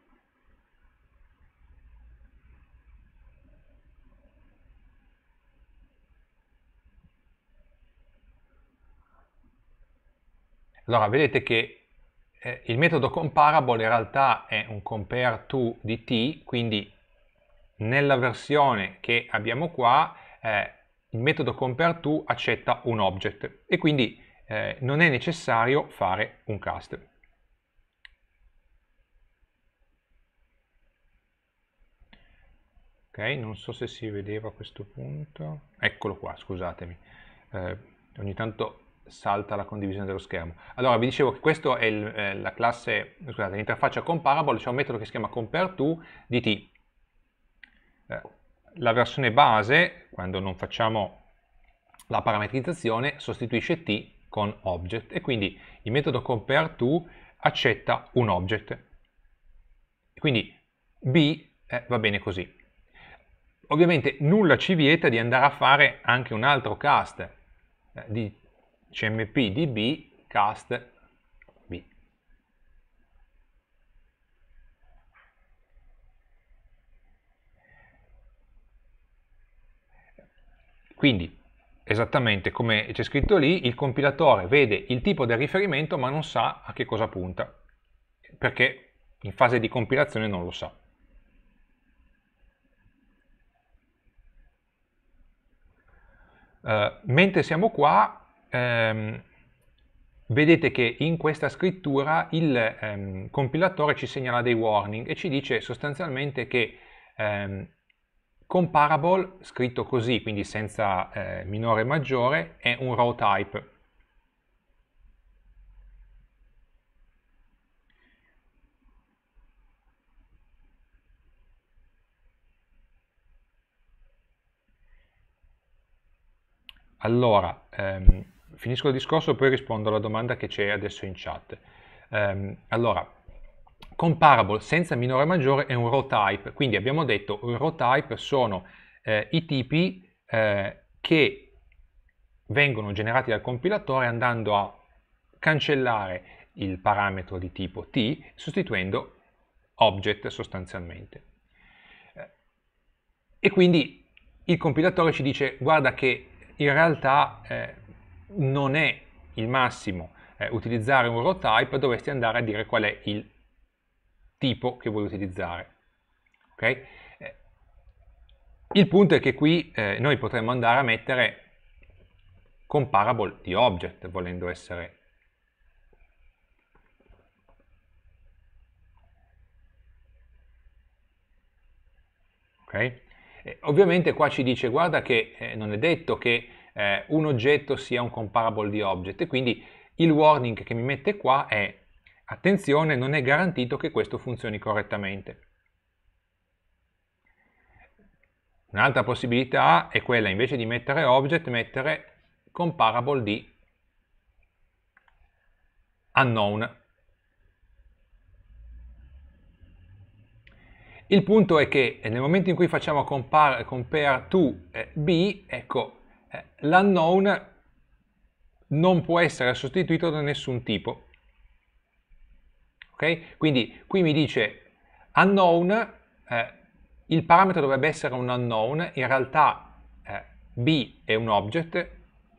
Allora vedete che eh, il metodo comparable in realtà è un compare to di t, quindi nella versione che abbiamo qua eh, il metodo compare to accetta un object e quindi eh, non è necessario fare un cast. ok, non so se si vedeva a questo punto, eccolo qua, scusatemi, eh, ogni tanto salta la condivisione dello schermo. Allora, vi dicevo che questa è il, eh, la classe, scusate, l'interfaccia comparable, c'è un metodo che si chiama compareTo di t. Eh, la versione base, quando non facciamo la parametrizzazione, sostituisce t con object e quindi il metodo compareTo accetta un object. Quindi b eh, va bene così. Ovviamente nulla ci vieta di andare a fare anche un altro cast eh, di cmpdb cast b. Quindi, esattamente come c'è scritto lì, il compilatore vede il tipo del riferimento ma non sa a che cosa punta, perché in fase di compilazione non lo sa. Uh, mentre siamo qua ehm, vedete che in questa scrittura il ehm, compilatore ci segnala dei warning e ci dice sostanzialmente che ehm, comparable, scritto così, quindi senza eh, minore e maggiore, è un raw type. Allora, ehm, finisco il discorso e poi rispondo alla domanda che c'è adesso in chat. Um, allora, comparable senza minore e maggiore è un row type, quindi abbiamo detto i row type sono eh, i tipi eh, che vengono generati dal compilatore andando a cancellare il parametro di tipo t sostituendo object sostanzialmente. E quindi il compilatore ci dice guarda che in realtà eh, non è il massimo eh, utilizzare un row type, dovresti andare a dire qual è il tipo che vuoi utilizzare. Okay? Eh, il punto è che qui eh, noi potremmo andare a mettere comparable di object, volendo essere Okay. Eh, ovviamente qua ci dice guarda che eh, non è detto che eh, un oggetto sia un comparable di object e quindi il warning che mi mette qua è attenzione non è garantito che questo funzioni correttamente. Un'altra possibilità è quella invece di mettere object mettere comparable di unknown. Il punto è che nel momento in cui facciamo compare, compare to eh, b, ecco, eh, l'unknown non può essere sostituito da nessun tipo. Okay? Quindi qui mi dice unknown, eh, il parametro dovrebbe essere un unknown, in realtà eh, b è un object,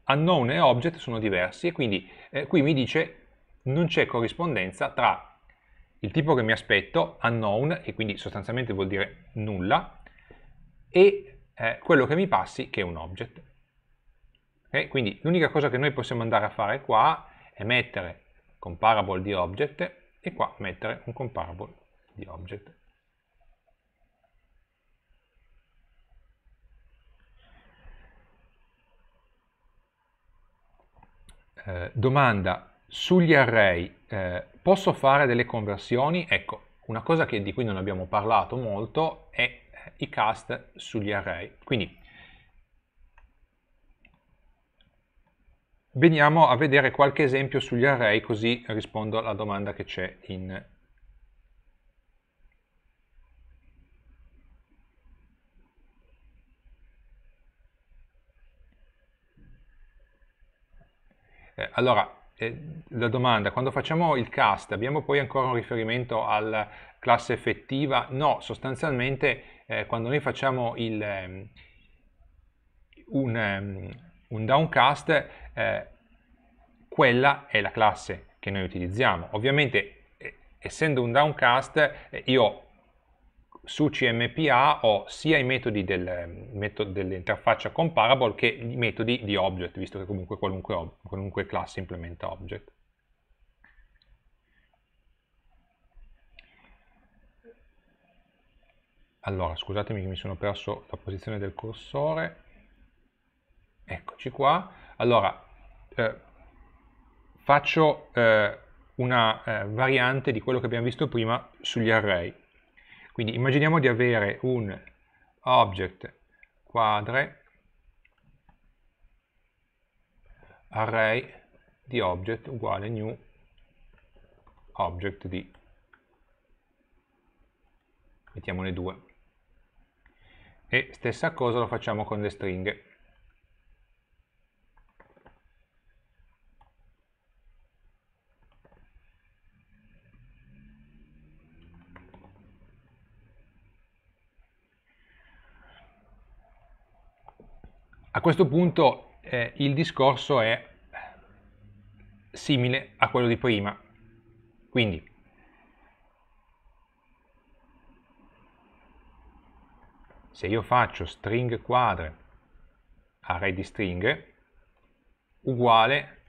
unknown e object sono diversi e quindi eh, qui mi dice non c'è corrispondenza tra il tipo che mi aspetto, unknown, e quindi sostanzialmente vuol dire nulla, e eh, quello che mi passi che è un object. Okay? Quindi l'unica cosa che noi possiamo andare a fare qua è mettere comparable di object e qua mettere un comparable di object. Eh, domanda sugli array, eh, posso fare delle conversioni? Ecco, una cosa che, di cui non abbiamo parlato molto è i cast sugli array. Quindi Veniamo a vedere qualche esempio sugli array, così rispondo alla domanda che c'è in eh, allora, eh, la domanda, quando facciamo il cast abbiamo poi ancora un riferimento alla classe effettiva? No, sostanzialmente eh, quando noi facciamo il, um, un, um, un downcast, eh, quella è la classe che noi utilizziamo. Ovviamente, eh, essendo un downcast, eh, io su CMPA ho sia i metodi del, meto, dell'interfaccia comparable che i metodi di object, visto che comunque qualunque, qualunque classe implementa object. Allora, scusatemi che mi sono perso la posizione del cursore. Eccoci qua. Allora, eh, faccio eh, una eh, variante di quello che abbiamo visto prima sugli array. Quindi immaginiamo di avere un object quadre array di object uguale new object di mettiamone due e stessa cosa lo facciamo con le stringhe A questo punto eh, il discorso è simile a quello di prima. Quindi, se io faccio string quadre array di stringhe uguale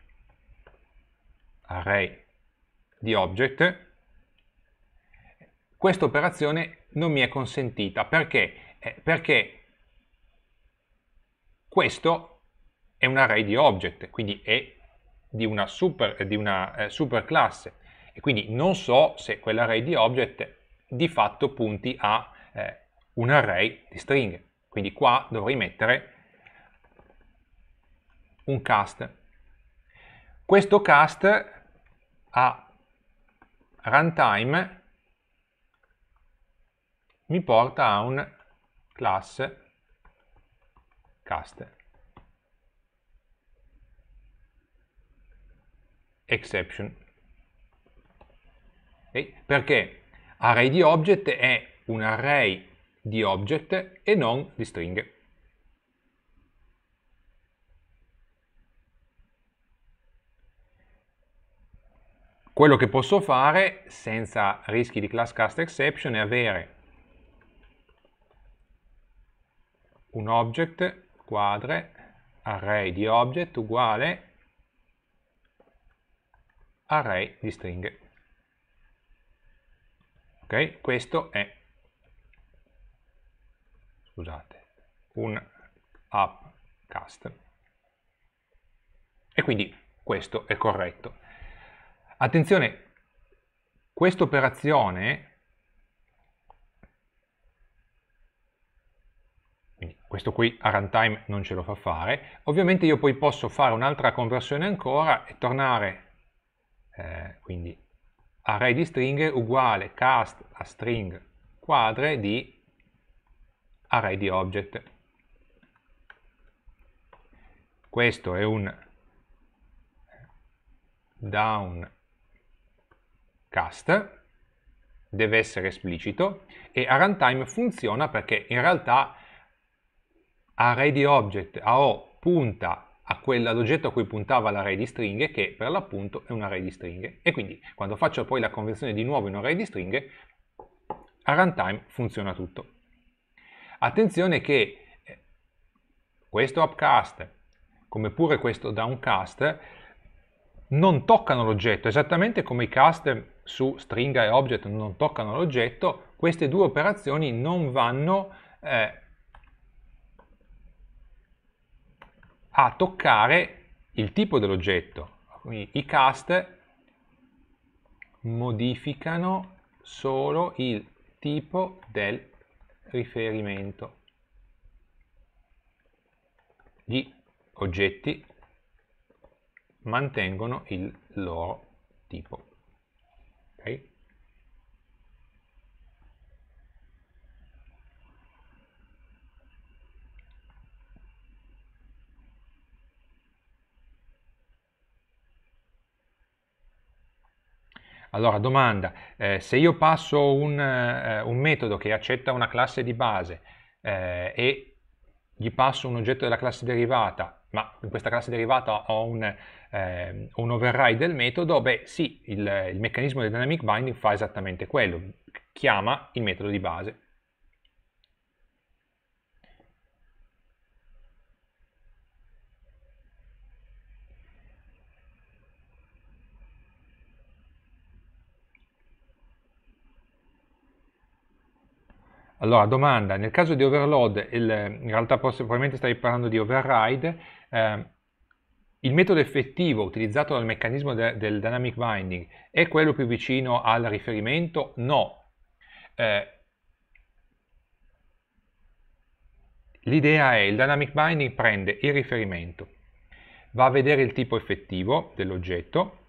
array di object, questa operazione non mi è consentita. Perché? Eh, perché questo è un array di object, quindi è di una super, di una, eh, super classe e quindi non so se quell'array di object di fatto punti a eh, un array di stringhe. Quindi qua dovrei mettere un cast. Questo cast a runtime mi porta a un class caster. Exception. Okay? Perché array di object è un array di object e non di stringhe. Quello che posso fare senza rischi di class cast exception è avere un object quadre array di object uguale array di stringhe. Ok, questo è scusate, un appcast. E quindi questo è corretto. Attenzione, questa operazione questo qui a runtime non ce lo fa fare. Ovviamente io poi posso fare un'altra conversione ancora e tornare, eh, quindi array di string uguale cast a string quadre di array di object. Questo è un down cast, deve essere esplicito, e a runtime funziona perché in realtà array di object AO punta all'oggetto a cui puntava l'array di stringhe che per l'appunto è un array di stringhe e quindi quando faccio poi la conversione di nuovo in un array di stringhe a runtime funziona tutto. Attenzione che eh, questo upcast come pure questo downcast non toccano l'oggetto, esattamente come i cast su stringa e object non toccano l'oggetto, queste due operazioni non vanno eh, a toccare il tipo dell'oggetto. Quindi i cast modificano solo il tipo del riferimento. Gli oggetti mantengono il loro tipo. Allora, domanda, eh, se io passo un, eh, un, metodo che accetta una classe di base eh, e gli passo un oggetto della classe derivata, ma in questa classe derivata ho un, ehm, un override del metodo, beh sì, il, il meccanismo del dynamic binding fa esattamente quello, chiama il metodo di base Allora, domanda, nel caso di overload, il, in realtà probabilmente stavi parlando di override, eh, il metodo effettivo utilizzato dal meccanismo de, del dynamic binding è quello più vicino al riferimento? No. Eh, L'idea è che il dynamic binding prende il riferimento, va a vedere il tipo effettivo dell'oggetto,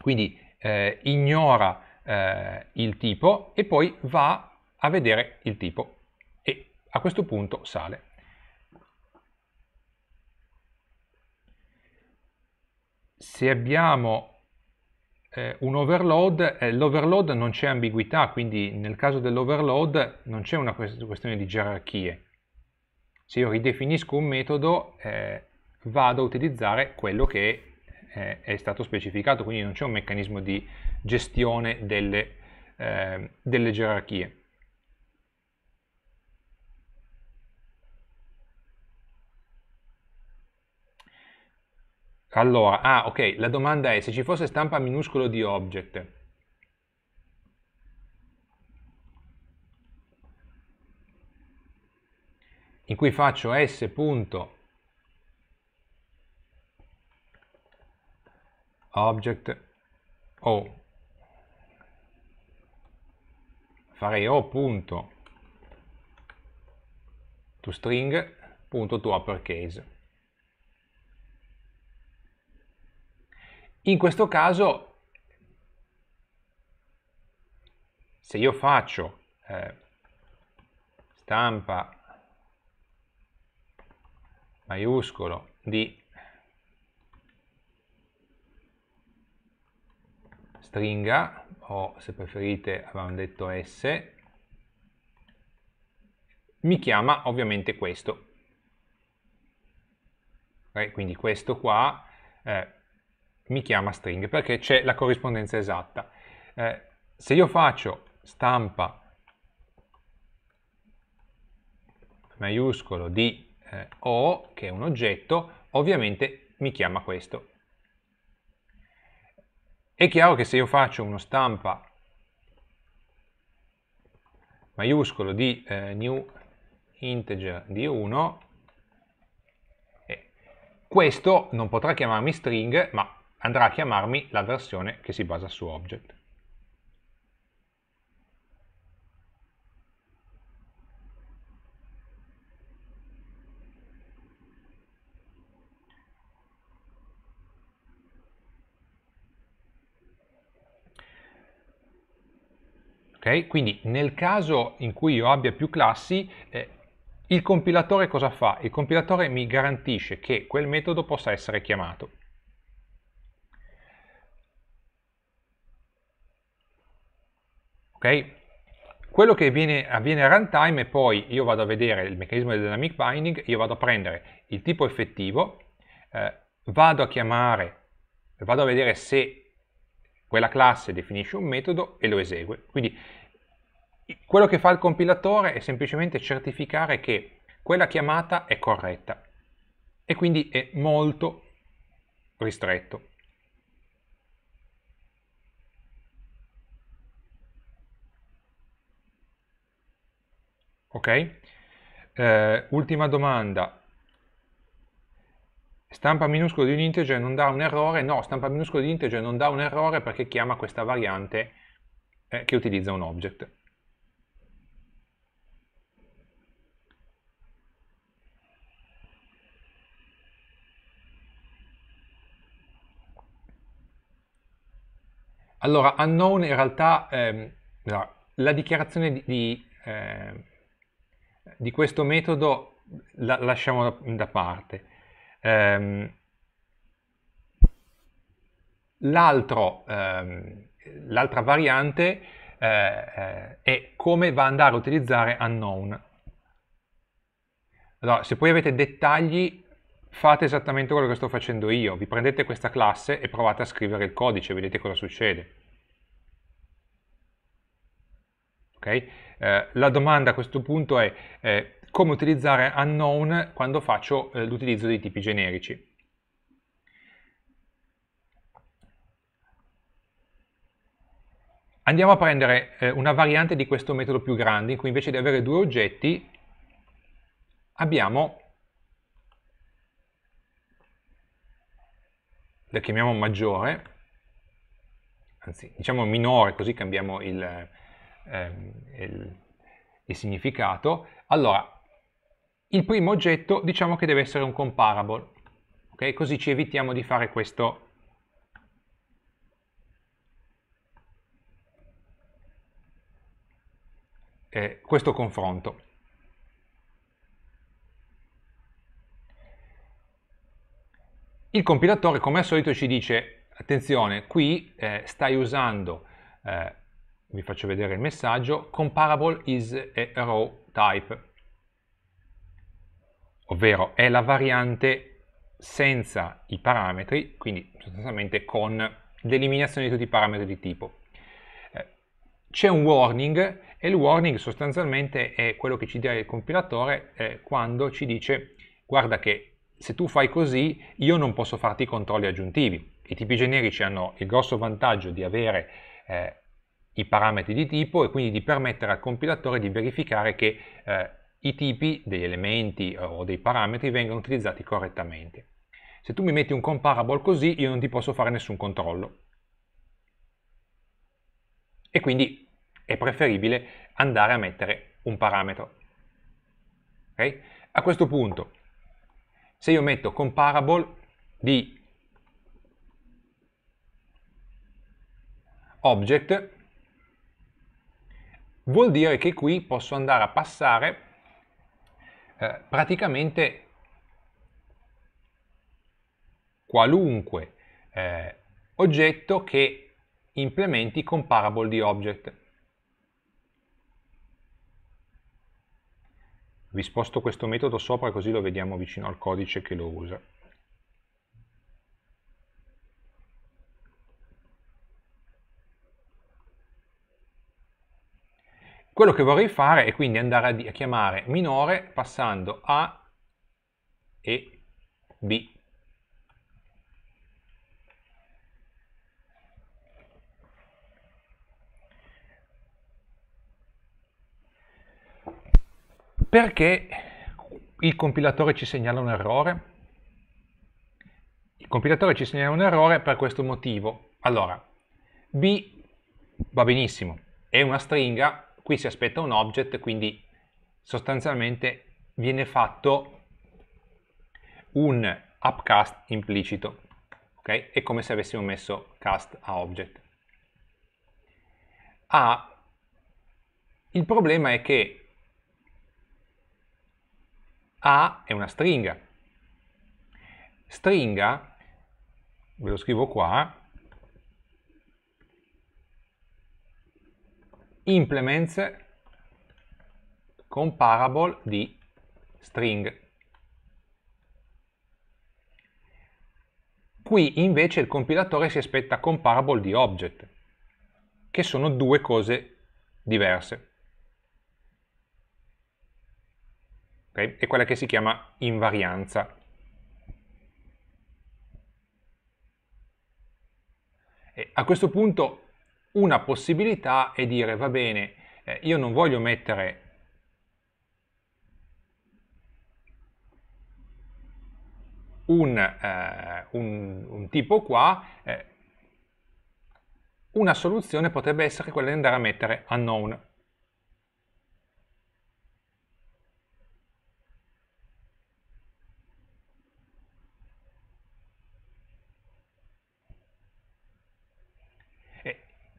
quindi eh, ignora eh, il tipo e poi va a vedere il tipo e a questo punto sale. Se abbiamo eh, un overload, eh, l'overload non c'è ambiguità, quindi nel caso dell'overload non c'è una questione di gerarchie. Se io ridefinisco un metodo eh, vado a utilizzare quello che eh, è stato specificato, quindi non c'è un meccanismo di gestione delle, eh, delle gerarchie. Allora, ah ok, la domanda è se ci fosse stampa minuscolo di object, in cui faccio s. object o farei o punto to string punto to uppercase In questo caso, se io faccio eh, stampa maiuscolo di stringa o se preferite avevamo detto S mi chiama ovviamente questo okay, quindi questo qua eh, mi chiama string perché c'è la corrispondenza esatta. Eh, se io faccio stampa maiuscolo di eh, O, che è un oggetto, ovviamente mi chiama questo. È chiaro che se io faccio uno stampa maiuscolo di eh, new integer di 1, eh, questo non potrà chiamarmi string, ma andrà a chiamarmi la versione che si basa su object. Okay? Quindi nel caso in cui io abbia più classi, eh, il compilatore cosa fa? Il compilatore mi garantisce che quel metodo possa essere chiamato. Okay? Quello che avviene, avviene a runtime è poi io vado a vedere il meccanismo del dynamic binding, io vado a prendere il tipo effettivo, eh, vado a chiamare, vado a vedere se quella classe definisce un metodo e lo esegue. Quindi quello che fa il compilatore è semplicemente certificare che quella chiamata è corretta e quindi è molto ristretto. Ok? Eh, ultima domanda. Stampa minuscolo di un integer non dà un errore? No, stampa minuscolo di integer non dà un errore perché chiama questa variante eh, che utilizza un object. Allora, unknown in realtà ehm, la dichiarazione di, di eh, di questo metodo la lasciamo da, da parte. Um, l'altra um, variante uh, è come va a andare a utilizzare unknown. Allora, se poi avete dettagli, fate esattamente quello che sto facendo io. Vi prendete questa classe e provate a scrivere il codice, vedete cosa succede. Okay? Eh, la domanda a questo punto è eh, come utilizzare unknown quando faccio eh, l'utilizzo dei tipi generici. Andiamo a prendere eh, una variante di questo metodo più grande, in cui invece di avere due oggetti abbiamo, le chiamiamo maggiore, anzi diciamo minore, così cambiamo il, ehm, il, il significato. Allora, il primo oggetto diciamo che deve essere un comparable, ok? Così ci evitiamo di fare questo eh, questo confronto. Il compilatore come al solito ci dice attenzione qui eh, stai usando eh, vi faccio vedere il messaggio, comparable is a row type, ovvero è la variante senza i parametri, quindi sostanzialmente con l'eliminazione di tutti i parametri di tipo. Eh, c'è un warning e il warning sostanzialmente è quello che ci dà il compilatore eh, quando ci dice guarda che se tu fai così io non posso farti i controlli aggiuntivi. I tipi generici hanno il grosso vantaggio di avere eh, i parametri di tipo e quindi di permettere al compilatore di verificare che eh, i tipi degli elementi eh, o dei parametri vengano utilizzati correttamente. Se tu mi metti un comparable così io non ti posso fare nessun controllo. E quindi è preferibile andare a mettere un parametro. Okay? A questo punto, se io metto comparable di object Vuol dire che qui posso andare a passare eh, praticamente qualunque eh, oggetto che implementi comparable di object. Vi sposto questo metodo sopra così lo vediamo vicino al codice che lo usa. Quello che vorrei fare è quindi andare a, a chiamare minore passando A e B. Perché il compilatore ci segnala un errore? Il compilatore ci segnala un errore per questo motivo. Allora, B va benissimo, è una stringa qui si aspetta un object, quindi sostanzialmente viene fatto un upcast implicito, ok? È come se avessimo messo cast a object. Ah, il problema è che A è una stringa. Stringa, ve lo scrivo qua, implements comparable di string. Qui invece il compilatore si aspetta comparable di object, che sono due cose diverse. Okay? È quella che si chiama invarianza. E a questo punto una possibilità è dire, va bene, eh, io non voglio mettere un, eh, un, un tipo qua, eh, una soluzione potrebbe essere quella di andare a mettere unknown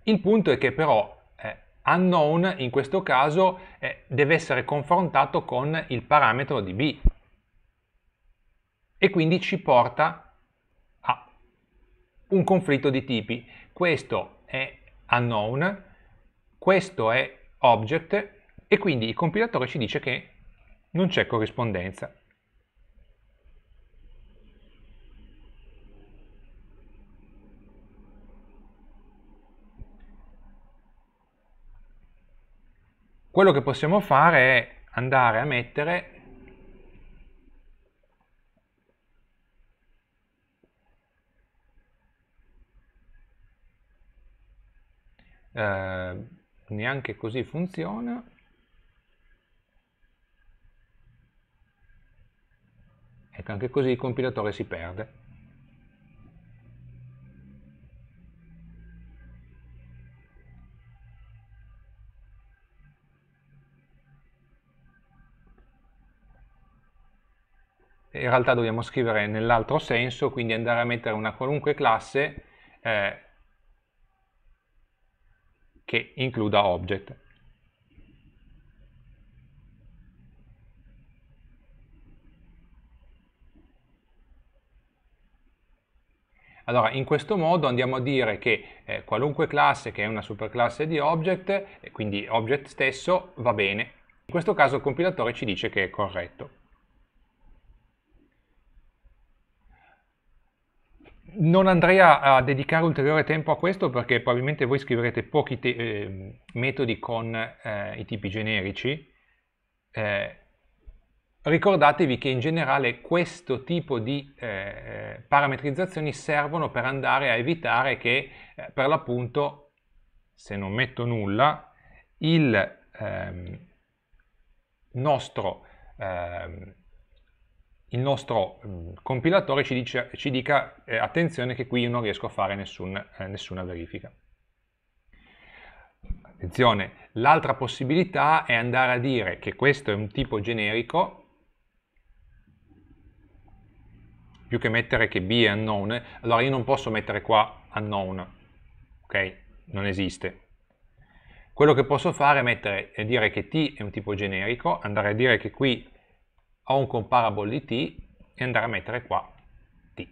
Il punto è che però eh, unknown in questo caso eh, deve essere confrontato con il parametro di b e quindi ci porta a un conflitto di tipi. Questo è unknown, questo è object e quindi il compilatore ci dice che non c'è corrispondenza. quello che possiamo fare è andare a mettere eh, neanche così funziona ecco anche così il compilatore si perde in realtà dobbiamo scrivere nell'altro senso, quindi andare a mettere una qualunque classe eh, che includa object. Allora, in questo modo andiamo a dire che eh, qualunque classe che è una superclasse di object, eh, quindi object stesso, va bene. In questo caso il compilatore ci dice che è corretto. non andrei a, a, dedicare ulteriore tempo a questo perché probabilmente voi scriverete pochi te, ehm, metodi con eh, i tipi generici. Eh, ricordatevi che in generale questo tipo di eh, eh, parametrizzazioni servono per andare a evitare che eh, per l'appunto, se non metto nulla, il ehm, nostro ehm, il nostro mm, compilatore ci, dice, ci dica eh, attenzione che qui io non riesco a fare nessun, eh, nessuna verifica. Attenzione, l'altra possibilità è andare a dire che questo è un tipo generico, più che mettere che B è unknown, allora io non posso mettere qua unknown, ok? Non esiste. Quello che posso fare è, mettere, è dire che T è un tipo generico, andare a dire che qui ho un comparable di t e andare a mettere qua t.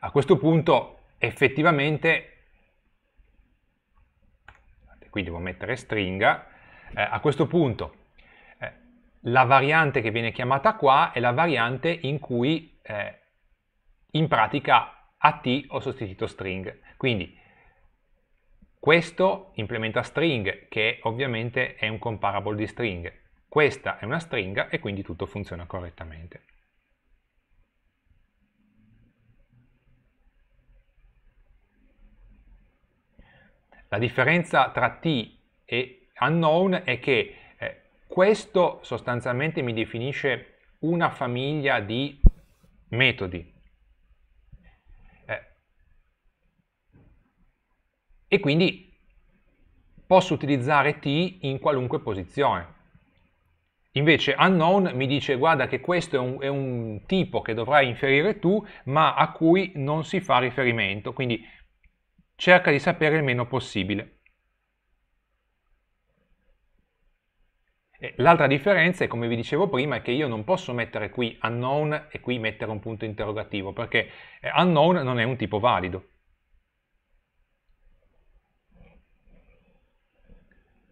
A questo punto effettivamente, qui devo mettere stringa, eh, a questo punto eh, la variante che viene chiamata qua è la variante in cui eh, in pratica a t ho sostituito string. Quindi questo implementa string, che ovviamente è un comparable di string. Questa è una stringa e quindi tutto funziona correttamente. La differenza tra t e unknown è che eh, questo sostanzialmente mi definisce una famiglia di metodi, e quindi posso utilizzare t in qualunque posizione. Invece unknown mi dice guarda che questo è un, è un tipo che dovrai inferire tu ma a cui non si fa riferimento, quindi cerca di sapere il meno possibile. L'altra differenza, come vi dicevo prima, è che io non posso mettere qui unknown e qui mettere un punto interrogativo, perché unknown non è un tipo valido.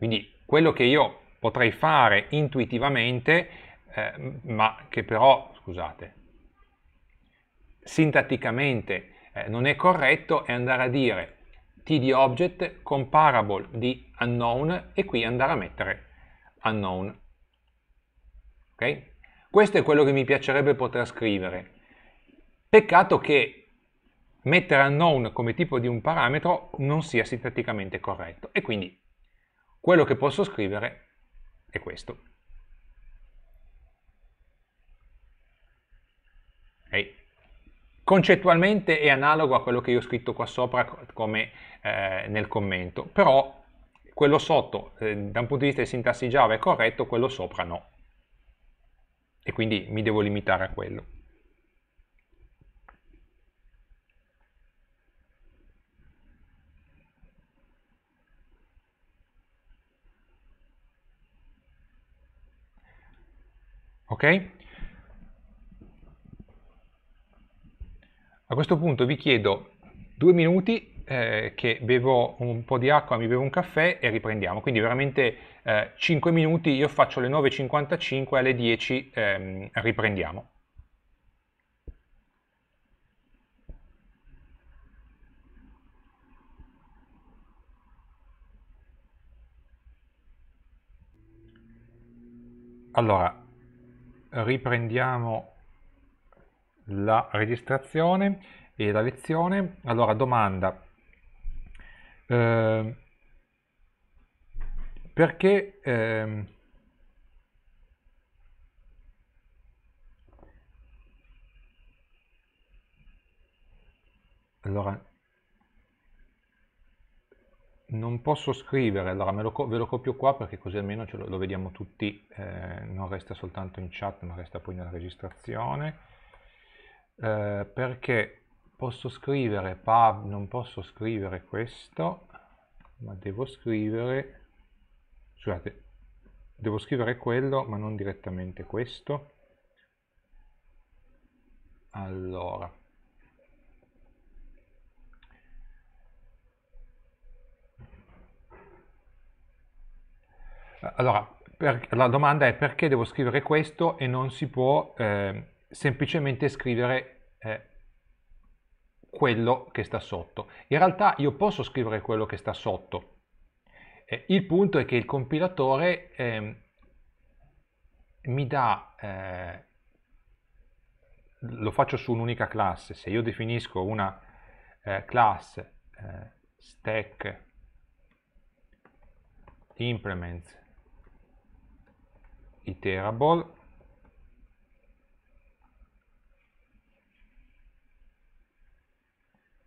Quindi quello che io potrei fare intuitivamente, eh, ma che però, scusate, sintatticamente eh, non è corretto, è andare a dire td object comparable di unknown e qui andare a mettere unknown. Okay? Questo è quello che mi piacerebbe poter scrivere. Peccato che mettere unknown come tipo di un parametro non sia sintatticamente corretto e quindi quello che posso scrivere è questo. Okay. Concettualmente è analogo a quello che io ho scritto qua sopra come eh, nel commento, però quello sotto eh, da un punto di vista di sintassi Java è corretto, quello sopra no. E quindi mi devo limitare a quello. Ok? A questo punto vi chiedo due minuti eh, che bevo un po' di acqua, mi bevo un caffè e riprendiamo. Quindi veramente eh, 5 minuti, io faccio le 9.55 alle 10 ehm, riprendiamo. Allora, riprendiamo la registrazione e la lezione. Allora, domanda. Eh, perché eh, allora non posso scrivere, allora lo, ve lo copio qua perché così almeno lo, lo, vediamo tutti, eh, non resta soltanto in chat ma resta poi nella registrazione, eh, perché posso scrivere pub, non posso scrivere questo, ma devo scrivere, scusate, devo scrivere quello ma non direttamente questo, allora, Allora, per, la domanda è perché devo scrivere questo e non si può eh, semplicemente scrivere eh, quello che sta sotto. In realtà io posso scrivere quello che sta sotto. Eh, il punto è che il compilatore ehm, mi dà, eh, lo faccio su un'unica classe, se io definisco una eh, classe eh, stack implements iterable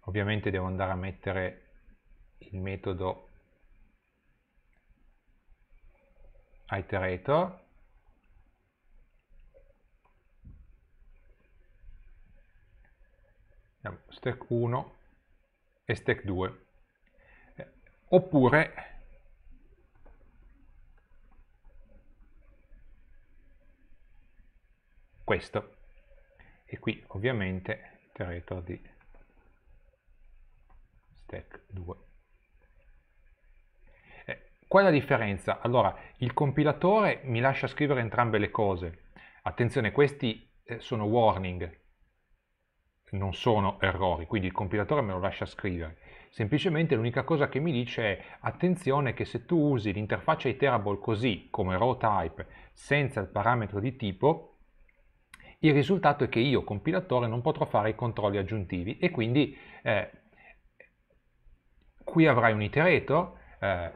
ovviamente devo andare a mettere il metodo iterator stack 1 e stack 2 oppure questo e qui ovviamente iterator di stack 2 eh, qual è la differenza? allora il compilatore mi lascia scrivere entrambe le cose attenzione questi eh, sono warning non sono errori, quindi il compilatore me lo lascia scrivere. Semplicemente l'unica cosa che mi dice è attenzione che se tu usi l'interfaccia iterable così come raw type senza il parametro di tipo, il risultato è che io, compilatore, non potrò fare i controlli aggiuntivi e quindi eh, qui avrai un iterator, eh,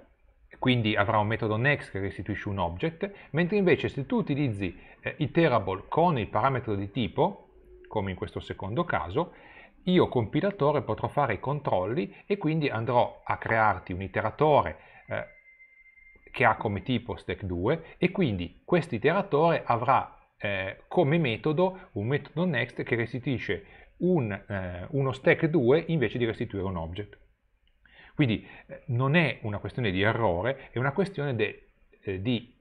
quindi avrà un metodo next che restituisce un object, mentre invece se tu utilizzi eh, iterable con il parametro di tipo, come in questo secondo caso, io compilatore potrò fare i controlli e quindi andrò a crearti un iteratore eh, che ha come tipo stack2 e quindi questo iteratore avrà eh, come metodo un metodo next che restituisce un, eh, uno stack 2 invece di restituire un object. Quindi eh, non è una questione di errore, è una questione de, eh, di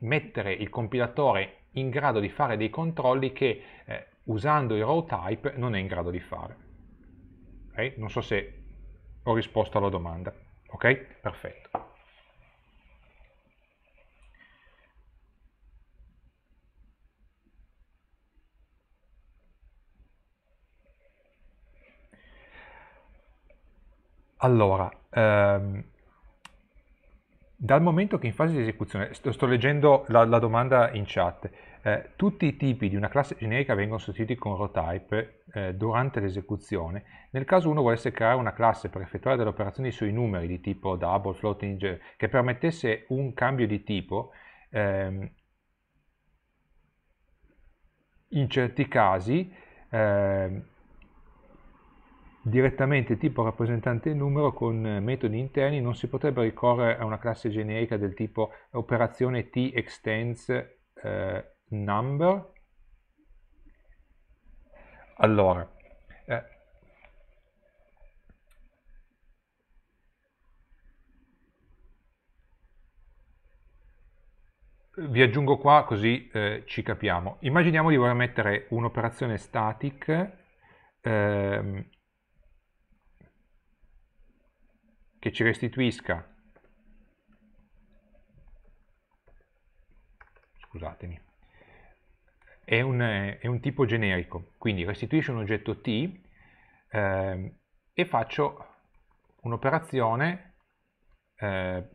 mettere il compilatore in grado di fare dei controlli che eh, usando il raw type non è in grado di fare. Okay? Non so se ho risposto alla domanda. Ok? Perfetto. Allora, ehm, dal momento che in fase di esecuzione, sto, sto leggendo la, la, domanda in chat, eh, tutti i tipi di una classe generica vengono sostituiti con rotype eh, durante l'esecuzione. Nel caso uno volesse creare una classe per effettuare delle operazioni sui numeri di tipo double, floating, che permettesse un cambio di tipo, ehm, in certi casi... Ehm, direttamente tipo rappresentante numero con eh, metodi interni non si potrebbe ricorrere a una classe generica del tipo operazione t extends eh, number? Allora, eh, vi aggiungo qua così eh, ci capiamo. Immaginiamo di voler mettere un'operazione static ehm, che ci restituisca scusatemi è un, è un tipo generico quindi restituisce un oggetto t eh, e faccio un'operazione eh,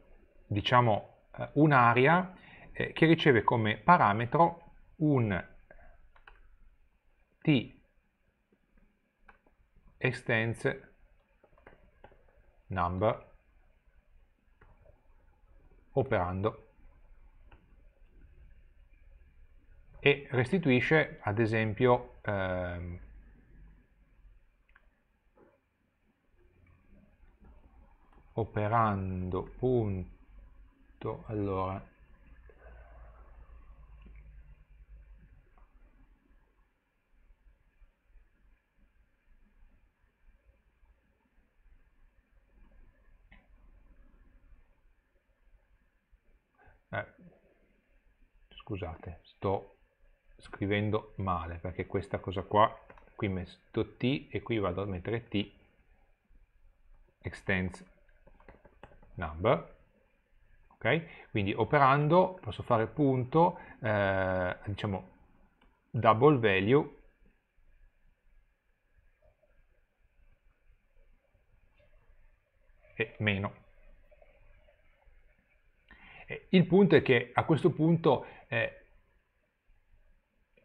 diciamo eh, un'area eh, che riceve come parametro un t extends number operando e restituisce ad esempio ehm, operando punto allora scusate, sto scrivendo male perché questa cosa qua, qui metto t e qui vado a mettere t extends number ok? Quindi operando posso fare punto, eh, diciamo double value e meno. Il punto è che a questo punto eh,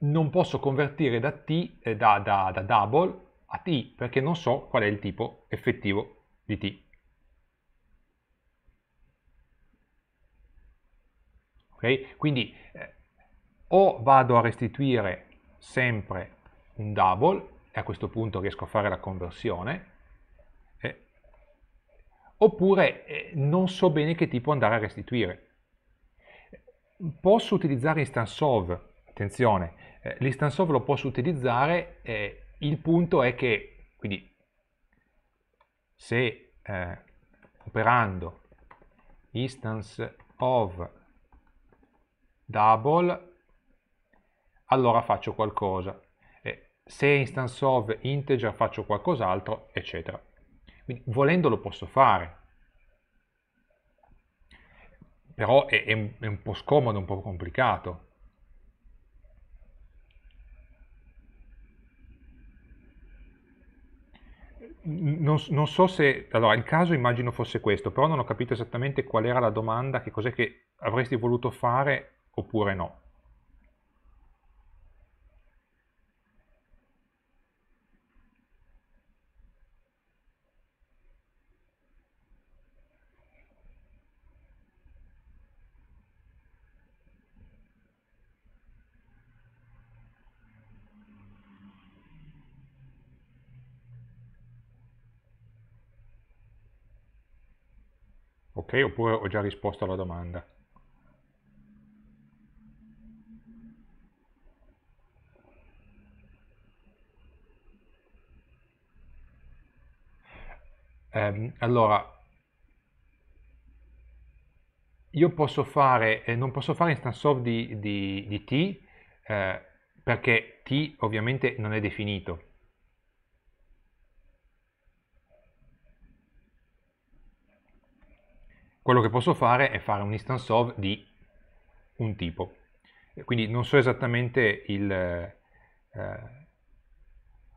non posso convertire da, t, eh, da, da, da double a t perché non so qual è il tipo effettivo di t. Okay? Quindi eh, o vado a restituire sempre un double e a questo punto riesco a fare la conversione eh, oppure eh, non so bene che tipo andare a restituire Posso utilizzare instance of, attenzione, eh, l'instance of lo posso utilizzare, eh, il punto è che, quindi, se eh, operando instance of double, allora faccio qualcosa. Eh, se instance of integer faccio qualcos'altro, eccetera. Quindi volendo lo posso fare, però è, è, è un po' scomodo, un po' complicato. Non, non, so se, allora il caso immagino fosse questo, però non ho capito esattamente qual era la domanda, che cos'è che avresti voluto fare oppure no. oppure ho già risposto alla domanda. Um, allora, io posso fare, eh, non posso fare instance of di, di, di t eh, perché t ovviamente non è definito quello che posso fare è fare un instance of di un tipo. Quindi non so esattamente il... Eh,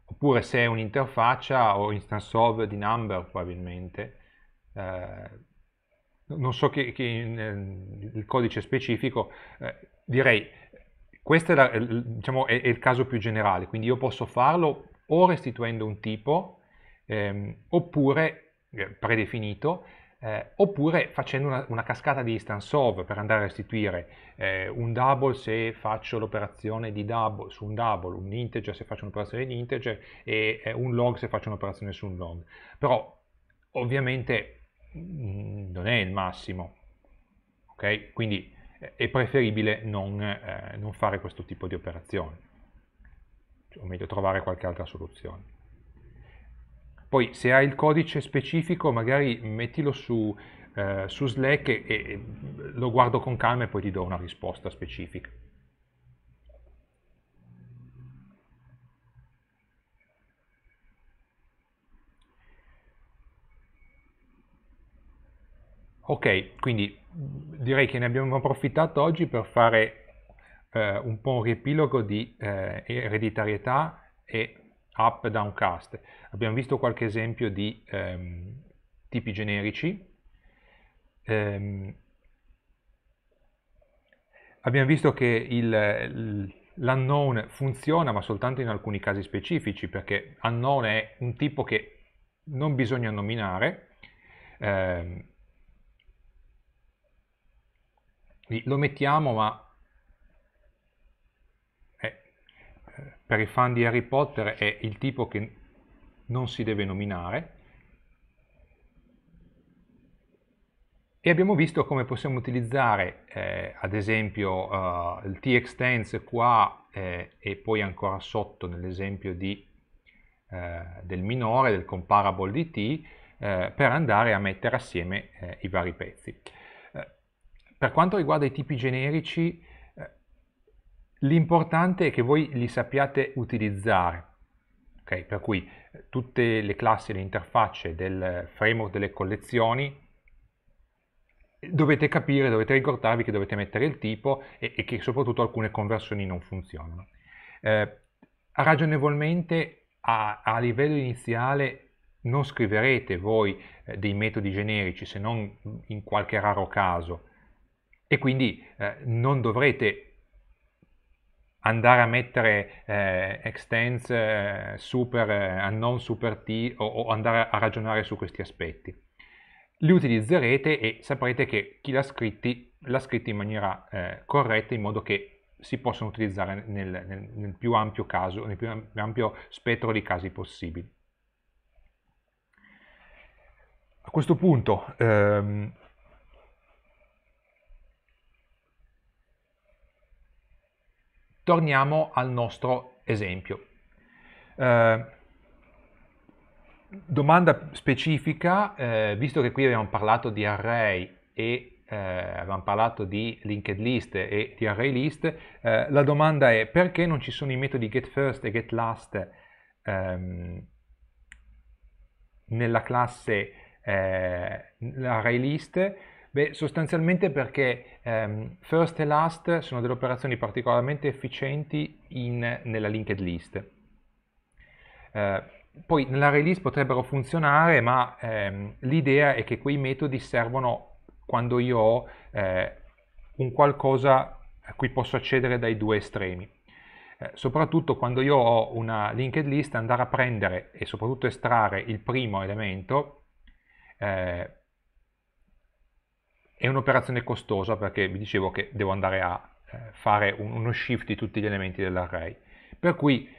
oppure se è un'interfaccia o instance of di number probabilmente. Eh, non so che, che in, eh, il codice specifico, eh, direi questo è, la, diciamo, è, è, il caso più generale, quindi io posso farlo o restituendo un tipo ehm, oppure eh, predefinito eh, oppure facendo una, una, cascata di instance of per andare a restituire eh, un double se faccio l'operazione di double su un double, un integer se faccio un'operazione di integer e eh, un log se faccio un'operazione su un log. Però ovviamente mh, mm, non è il massimo, ok? Quindi eh, è preferibile non, eh, non fare questo tipo di operazione, o meglio trovare qualche altra soluzione. Poi se hai il codice specifico magari mettilo su, eh, su Slack e, e lo guardo con calma e poi ti do una risposta specifica. Ok, quindi direi che ne abbiamo approfittato oggi per fare eh, un po' un riepilogo di eh, ereditarietà e app downcast. Abbiamo visto qualche esempio di ehm, tipi generici. Ehm, abbiamo visto che l'unknown funziona ma soltanto in alcuni casi specifici perché unknown è un tipo che non bisogna nominare. Ehm, lo mettiamo ma per i fan di Harry Potter è il tipo che non si deve nominare. E abbiamo visto come possiamo utilizzare, eh, ad esempio, uh, il textends qua eh, e poi ancora sotto nell'esempio eh, del minore, del comparable di t, eh, per andare a mettere assieme eh, i vari pezzi. per quanto riguarda i tipi generici, L'importante è che voi li sappiate utilizzare, okay? per cui eh, tutte le classi e le interfacce del framework delle collezioni eh, dovete capire, dovete ricordarvi che dovete mettere il tipo e, e che soprattutto alcune conversioni non funzionano. Eh, ragionevolmente a, a, livello iniziale non scriverete voi eh, dei metodi generici se non in qualche raro caso e quindi eh, non dovrete andare a mettere eh, extends eh, super, eh, non super t o, o, andare a ragionare su questi aspetti. Li utilizzerete e saprete che chi l'ha scritti l'ha scritti in maniera eh, corretta in modo che si possono utilizzare nel, nel, nel, più ampio caso, nel più ampio spettro di casi possibili. A questo punto ehm, Torniamo al nostro esempio. Eh, domanda specifica, eh, visto che qui abbiamo parlato di array e eh, abbiamo parlato di linked list e di array list, eh, la domanda è perché non ci sono i metodi getFirst e getLast ehm, nella classe eh, array list? Beh, sostanzialmente perché ehm, first e last sono delle operazioni particolarmente efficienti in, nella linked list. Eh, poi nella release potrebbero funzionare, ma ehm, l'idea è che quei metodi servono quando io ho eh, un qualcosa a cui posso accedere dai due estremi. Eh, soprattutto quando io ho una linked list, andare a prendere e soprattutto estrarre il primo elemento eh, è un'operazione costosa perché vi dicevo che devo andare a eh, fare uno shift di tutti gli elementi dell'array. Per cui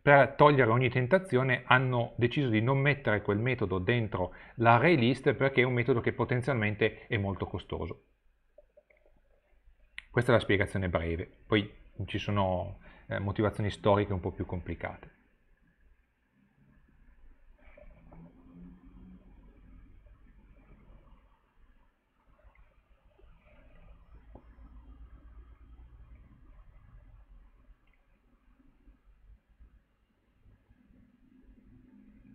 per togliere ogni tentazione hanno deciso di non mettere quel metodo dentro l'array list perché è un metodo che potenzialmente è molto costoso. Questa è la spiegazione breve, poi ci sono eh, motivazioni storiche un po' più complicate.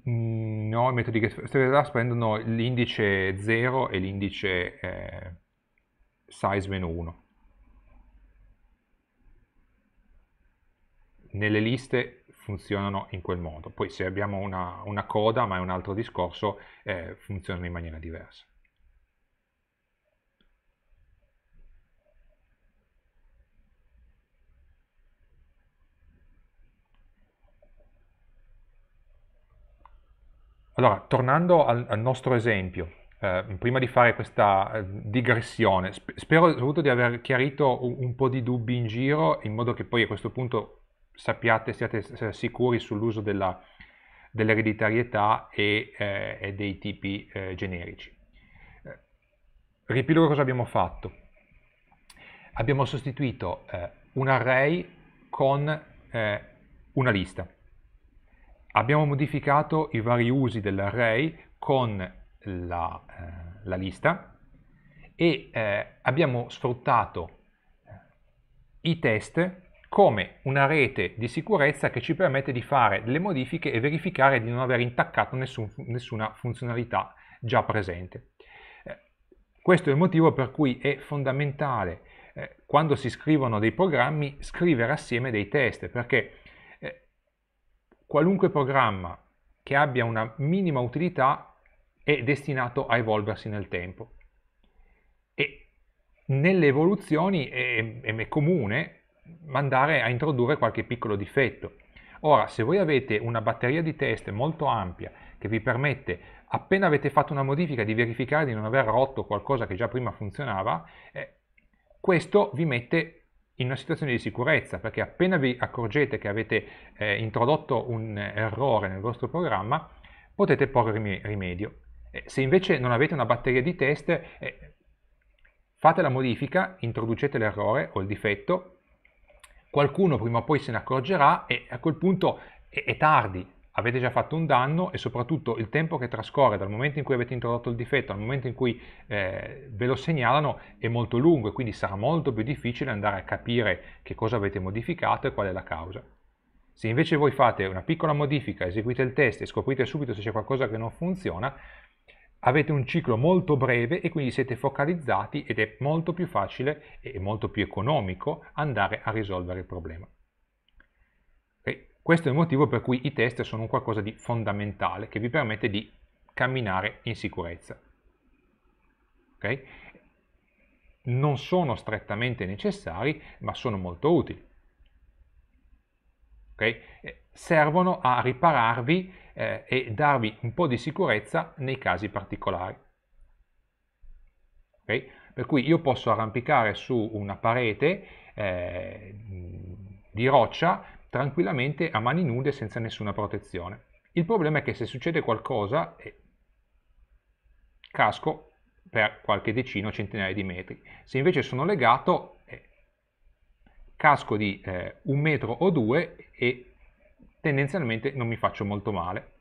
Mm, no, i metodi GetFirstResult prendono l'indice 0 e l'indice eh, size-1. Nelle liste funzionano in quel modo. Poi se abbiamo una, una coda, ma è un altro discorso, eh, funzionano in maniera diversa. Allora, tornando al, al nostro esempio, eh, prima di fare questa eh, digressione, spero soprattutto di aver chiarito un, un, po' di dubbi in giro, in modo che poi a questo punto sappiate, siate sicuri sull'uso dell'ereditarietà dell e, eh, e, dei tipi eh, generici. Eh, Ripilogo cosa abbiamo fatto. Abbiamo sostituito eh, un array con una lista Abbiamo modificato i vari usi dell'array con la, eh, la, lista e eh, abbiamo sfruttato eh, i test come una rete di sicurezza che ci permette di fare delle modifiche e verificare di non aver intaccato nessun, nessuna funzionalità già presente. Eh, questo è il motivo per cui è fondamentale eh, quando si scrivono dei programmi scrivere assieme dei test perché qualunque programma che abbia una minima utilità è destinato a evolversi nel tempo. E nelle evoluzioni è, è comune andare a introdurre qualche piccolo difetto. Ora, se voi avete una batteria di test molto ampia che vi permette, appena avete fatto una modifica, di verificare di non aver rotto qualcosa che già prima funzionava, eh, questo vi mette in una situazione di sicurezza, perché appena vi accorgete che avete eh, introdotto un errore nel vostro programma, potete porre rimedio. Eh, se invece non avete una batteria di test, eh, fate la modifica, introducete l'errore o il difetto, qualcuno prima o poi se ne accorgerà e a quel punto è, è tardi, avete già fatto un danno e soprattutto il tempo che trascorre dal momento in cui avete introdotto il difetto al momento in cui eh, ve lo segnalano è molto lungo e quindi sarà molto più difficile andare a capire che cosa avete modificato e qual è la causa. Se invece voi fate una piccola modifica, eseguite il test e scoprite subito se c'è qualcosa che non funziona, avete un ciclo molto breve e quindi siete focalizzati ed è molto più facile e molto più economico andare a risolvere il problema. Questo è il motivo per cui i test sono un qualcosa di fondamentale che vi permette di camminare in sicurezza. Okay? Non sono strettamente necessari, ma sono molto utili. Okay? Eh, servono a ripararvi eh, e darvi un po' di sicurezza nei casi particolari. Okay? Per cui io posso arrampicare su una parete eh, di roccia tranquillamente a mani nude senza nessuna protezione. Il problema è che se succede qualcosa eh, casco per qualche decino, o centinaia di metri. Se invece sono legato eh, casco di eh, un metro o due e tendenzialmente non mi faccio molto male.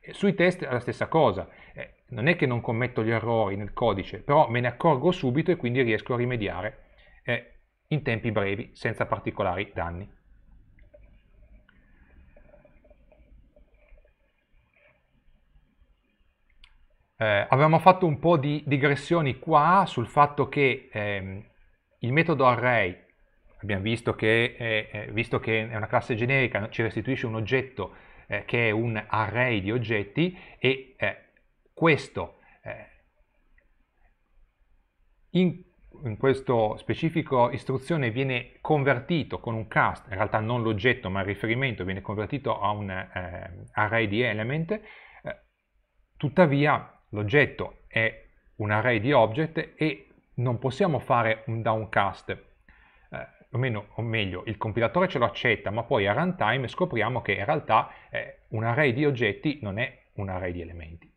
Eh, sui test è la stessa cosa, eh, non è che non commetto gli errori nel codice, però me ne accorgo subito e quindi riesco a rimediare eh, in tempi brevi, senza particolari danni. Eh, avevamo fatto un po' di digressioni qua sul fatto che ehm, il metodo array, abbiamo visto che, eh, visto che, è una classe generica, ci restituisce un oggetto eh, che è un array di oggetti e eh, questo eh, in, in questo specifico istruzione viene convertito con un cast, in realtà non l'oggetto ma il riferimento viene convertito a un eh, array di element, tuttavia L'oggetto è un array di object e non possiamo fare un downcast, eh, o, meno, o, meglio, il compilatore ce lo accetta, ma poi a runtime scopriamo che in realtà eh, un array di oggetti non è un array di elementi.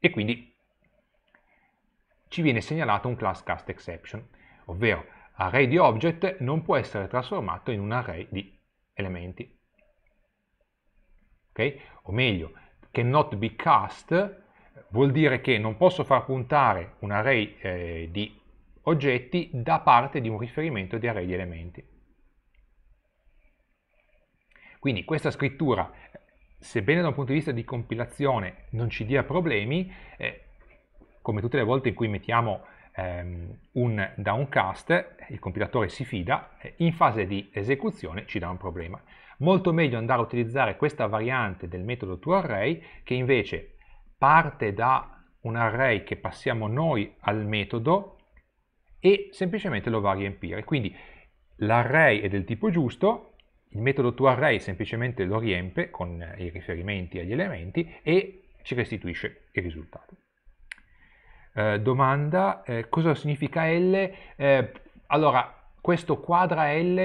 E quindi ci viene segnalato un class cast exception, ovvero array di object non può essere trasformato in un array di elementi. Okay? O meglio, cannot be cast vuol dire che non posso far puntare un array eh, di oggetti da parte di un riferimento di array di elementi. Quindi questa scrittura, sebbene da un punto di vista di compilazione non ci dia problemi, eh, come tutte le volte in cui mettiamo ehm, un downcast, il compilatore si fida, eh, in fase di esecuzione ci dà un problema. Molto meglio andare a utilizzare questa variante del metodo toArray che invece parte da un array che passiamo noi al metodo e semplicemente lo va a riempire. Quindi l'array è del tipo giusto, il metodo toArray semplicemente lo riempie con i riferimenti agli elementi e ci restituisce il risultato. Eh, domanda, eh, cosa significa L? Eh, allora, questo quadra L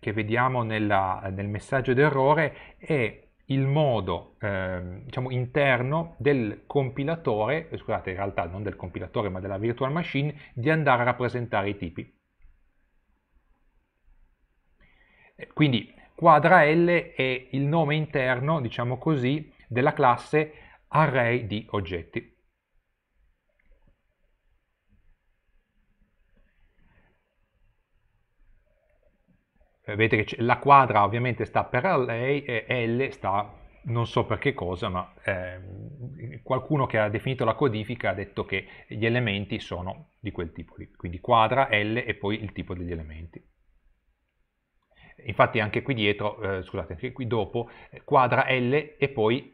che vediamo nella, nel messaggio d'errore è il modo eh, diciamo, interno del compilatore, eh, scusate in realtà non del compilatore ma della virtual machine, di andare a rappresentare i tipi. Eh, quindi quadra L è il nome interno, diciamo così, della classe array di oggetti. Eh, vedete che la quadra ovviamente sta per lei e L sta non so per che cosa, ma eh, qualcuno che ha definito la codifica ha detto che gli elementi sono di quel tipo lì, quindi quadra, L e poi il tipo degli elementi. Infatti anche qui dietro, eh, scusate, anche qui dopo, eh, quadra L e poi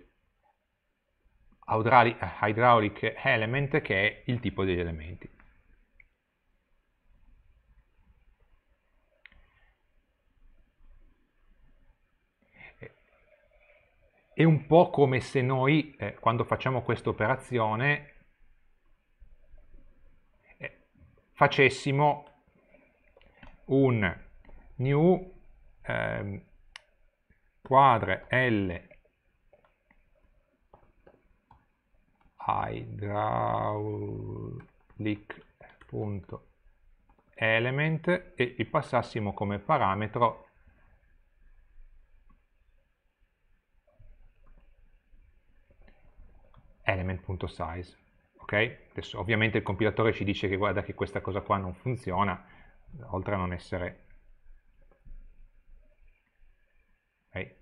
hydraulic element che è il tipo degli elementi. È un po' come se noi, eh, quando facciamo questa operazione, eh, facessimo un new eh, quadre L hydraulic.element e gli passassimo come parametro element.size. Ok? Adesso, ovviamente il compilatore ci dice che guarda che questa cosa qua non funziona, oltre a non essere... Okay?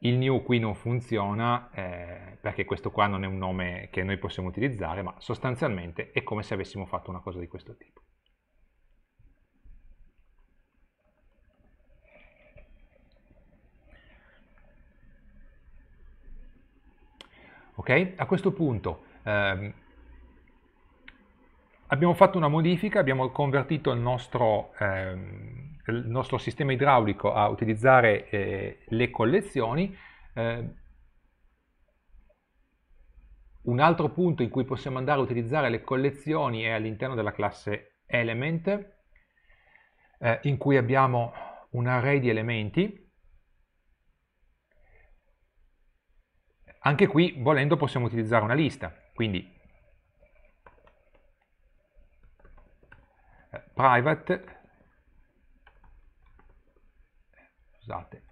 Il new qui non funziona eh, perché questo qua non è un nome che noi possiamo utilizzare, ma sostanzialmente è come se avessimo fatto una cosa di questo tipo. Okay? A questo punto ehm, abbiamo fatto una modifica, abbiamo convertito il nostro, ehm, il nostro sistema idraulico a utilizzare eh, le collezioni. Eh, un altro punto in cui possiamo andare a utilizzare le collezioni è all'interno della classe element, eh, in cui abbiamo un array di elementi Anche qui, volendo, possiamo utilizzare una lista, quindi eh, private, scusate,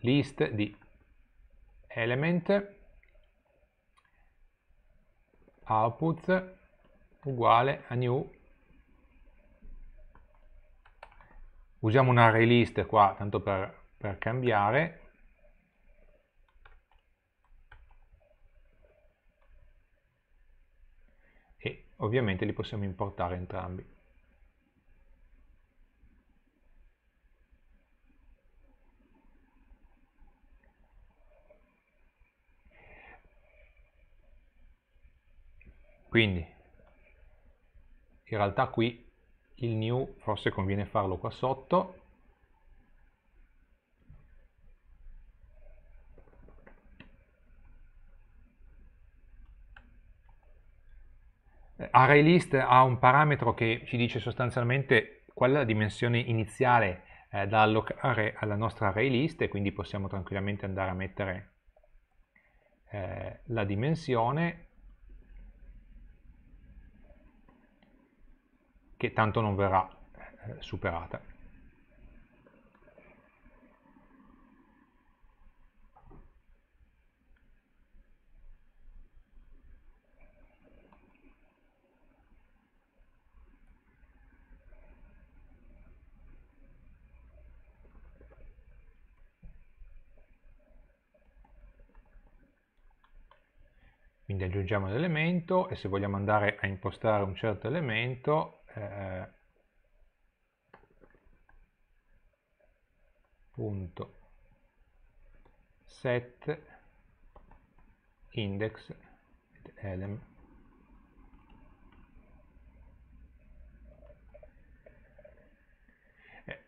list di element output uguale a new usiamo un array list qua tanto per, per cambiare ovviamente li possiamo importare entrambi. Quindi, in realtà qui il new forse conviene farlo qua sotto, ArrayList ha un parametro che ci dice sostanzialmente qual è la dimensione iniziale eh, da allocare alla nostra ArrayList e quindi possiamo tranquillamente andare a mettere eh, la dimensione che tanto non verrà eh, superata. quindi aggiungiamo l'elemento e se vogliamo andare a impostare un certo elemento eh, punto set index element eh,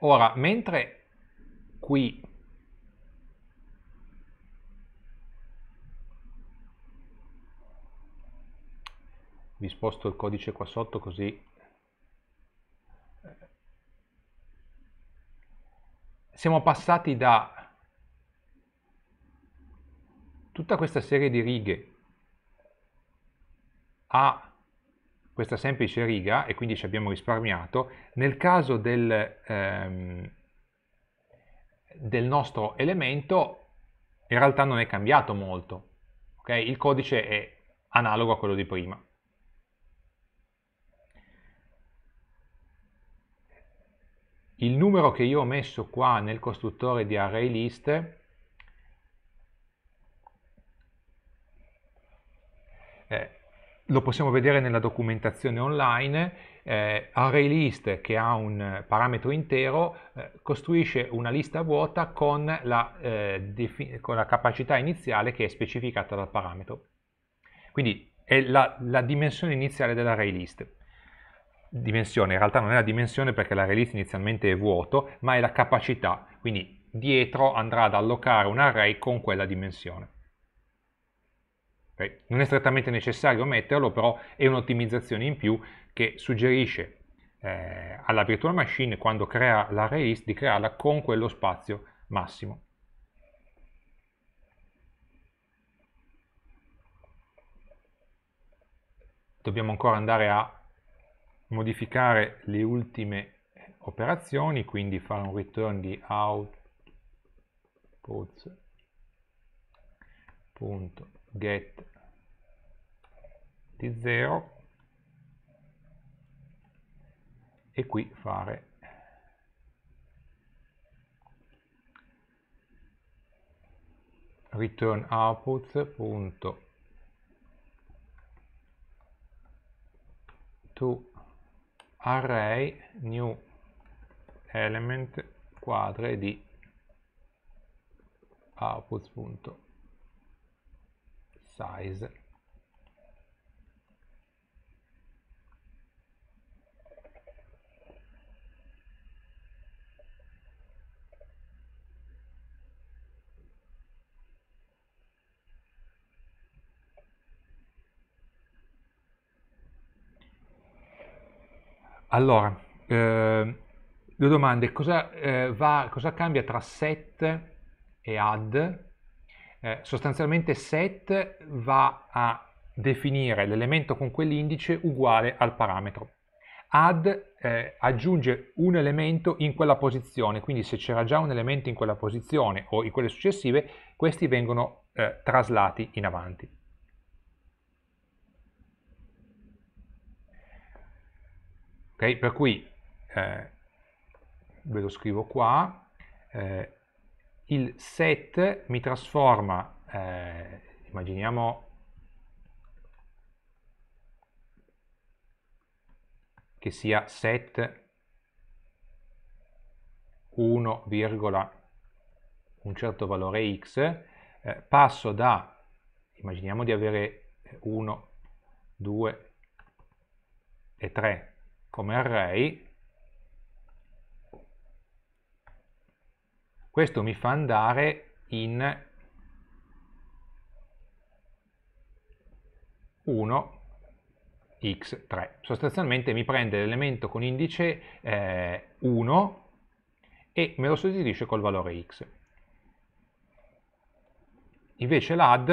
ora mentre qui vi sposto il codice qua sotto così eh, siamo passati da tutta questa serie di righe a questa semplice riga e quindi ci abbiamo risparmiato nel caso del, ehm, del nostro elemento in realtà non è cambiato molto okay? il codice è analogo a quello di prima il numero che io ho messo qua nel costruttore di ArrayList eh, lo possiamo vedere nella documentazione online eh, ArrayList che ha un parametro intero eh, costruisce una lista vuota con la, eh, con la, capacità iniziale che è specificata dal parametro. Quindi è la, la dimensione iniziale dell'ArrayList dimensione, in realtà non è la dimensione perché la release inizialmente è vuoto, ma è la capacità, quindi dietro andrà ad allocare un array con quella dimensione. Okay. Non è strettamente necessario metterlo, però è un'ottimizzazione in più che suggerisce eh, alla virtual machine quando crea l'array list di crearla con quello spazio massimo. Dobbiamo ancora andare a modificare le ultime operazioni, quindi fare un return di outputs.get di 0 e qui fare return outputs.to array new element quadre di output.size Allora, eh, due domande. Cosa, eh, va, cosa, cambia tra set e add? Eh, sostanzialmente set va a definire l'elemento con quell'indice uguale al parametro. Add eh, aggiunge un elemento in quella posizione, quindi se c'era già un elemento in quella posizione o in quelle successive, questi vengono eh, traslati in avanti. Okay? Per cui, eh, ve lo scrivo qua, eh, il set mi trasforma, eh, immaginiamo che sia set 1, un certo valore x, eh, passo da, immaginiamo di avere 1, 2 e 3 come array, questo mi fa andare in 1 x3. Sostanzialmente mi prende l'elemento con indice eh, 1 e me lo sostituisce col valore x. Invece l'add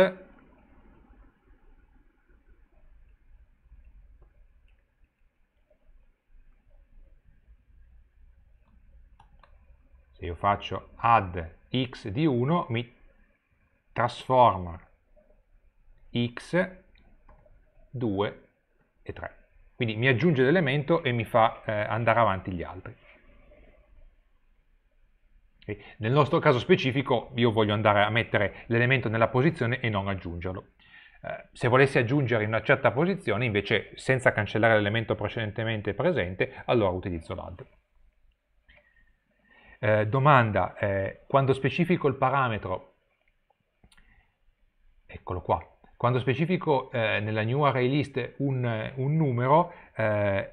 se io faccio add x di 1 mi trasforma x 2 e 3 quindi mi aggiunge l'elemento e mi fa eh, andare avanti gli altri okay. nel nostro caso specifico io voglio andare a mettere l'elemento nella posizione e non aggiungerlo eh, se volessi aggiungere in una certa posizione invece senza cancellare l'elemento precedentemente presente allora utilizzo l'add eh, domanda, eh, quando specifico il parametro, eccolo qua, quando specifico eh, nella new array list un, eh, un numero, eh,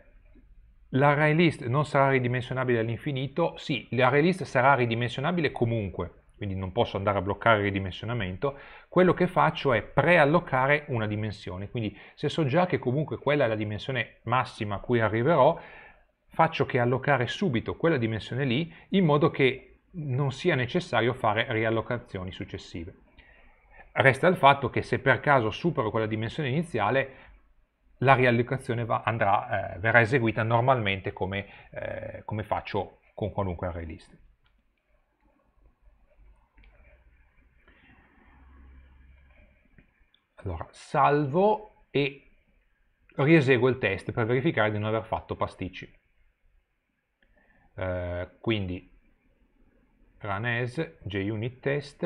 l'array list non sarà ridimensionabile all'infinito? Sì, l'array list sarà ridimensionabile comunque, quindi non posso andare a bloccare il ridimensionamento, quello che faccio è preallocare una dimensione, quindi se so già che comunque quella è la dimensione massima a cui arriverò, faccio che allocare subito quella dimensione lì in modo che non sia necessario fare riallocazioni successive. Resta il fatto che se per caso supero quella dimensione iniziale, la riallocazione va, andrà, eh, verrà eseguita normalmente come, eh, come faccio con qualunque array list. Allora, salvo e rieseguo il test per verificare di non aver fatto pasticci. Eh, quindi run as JUnit test.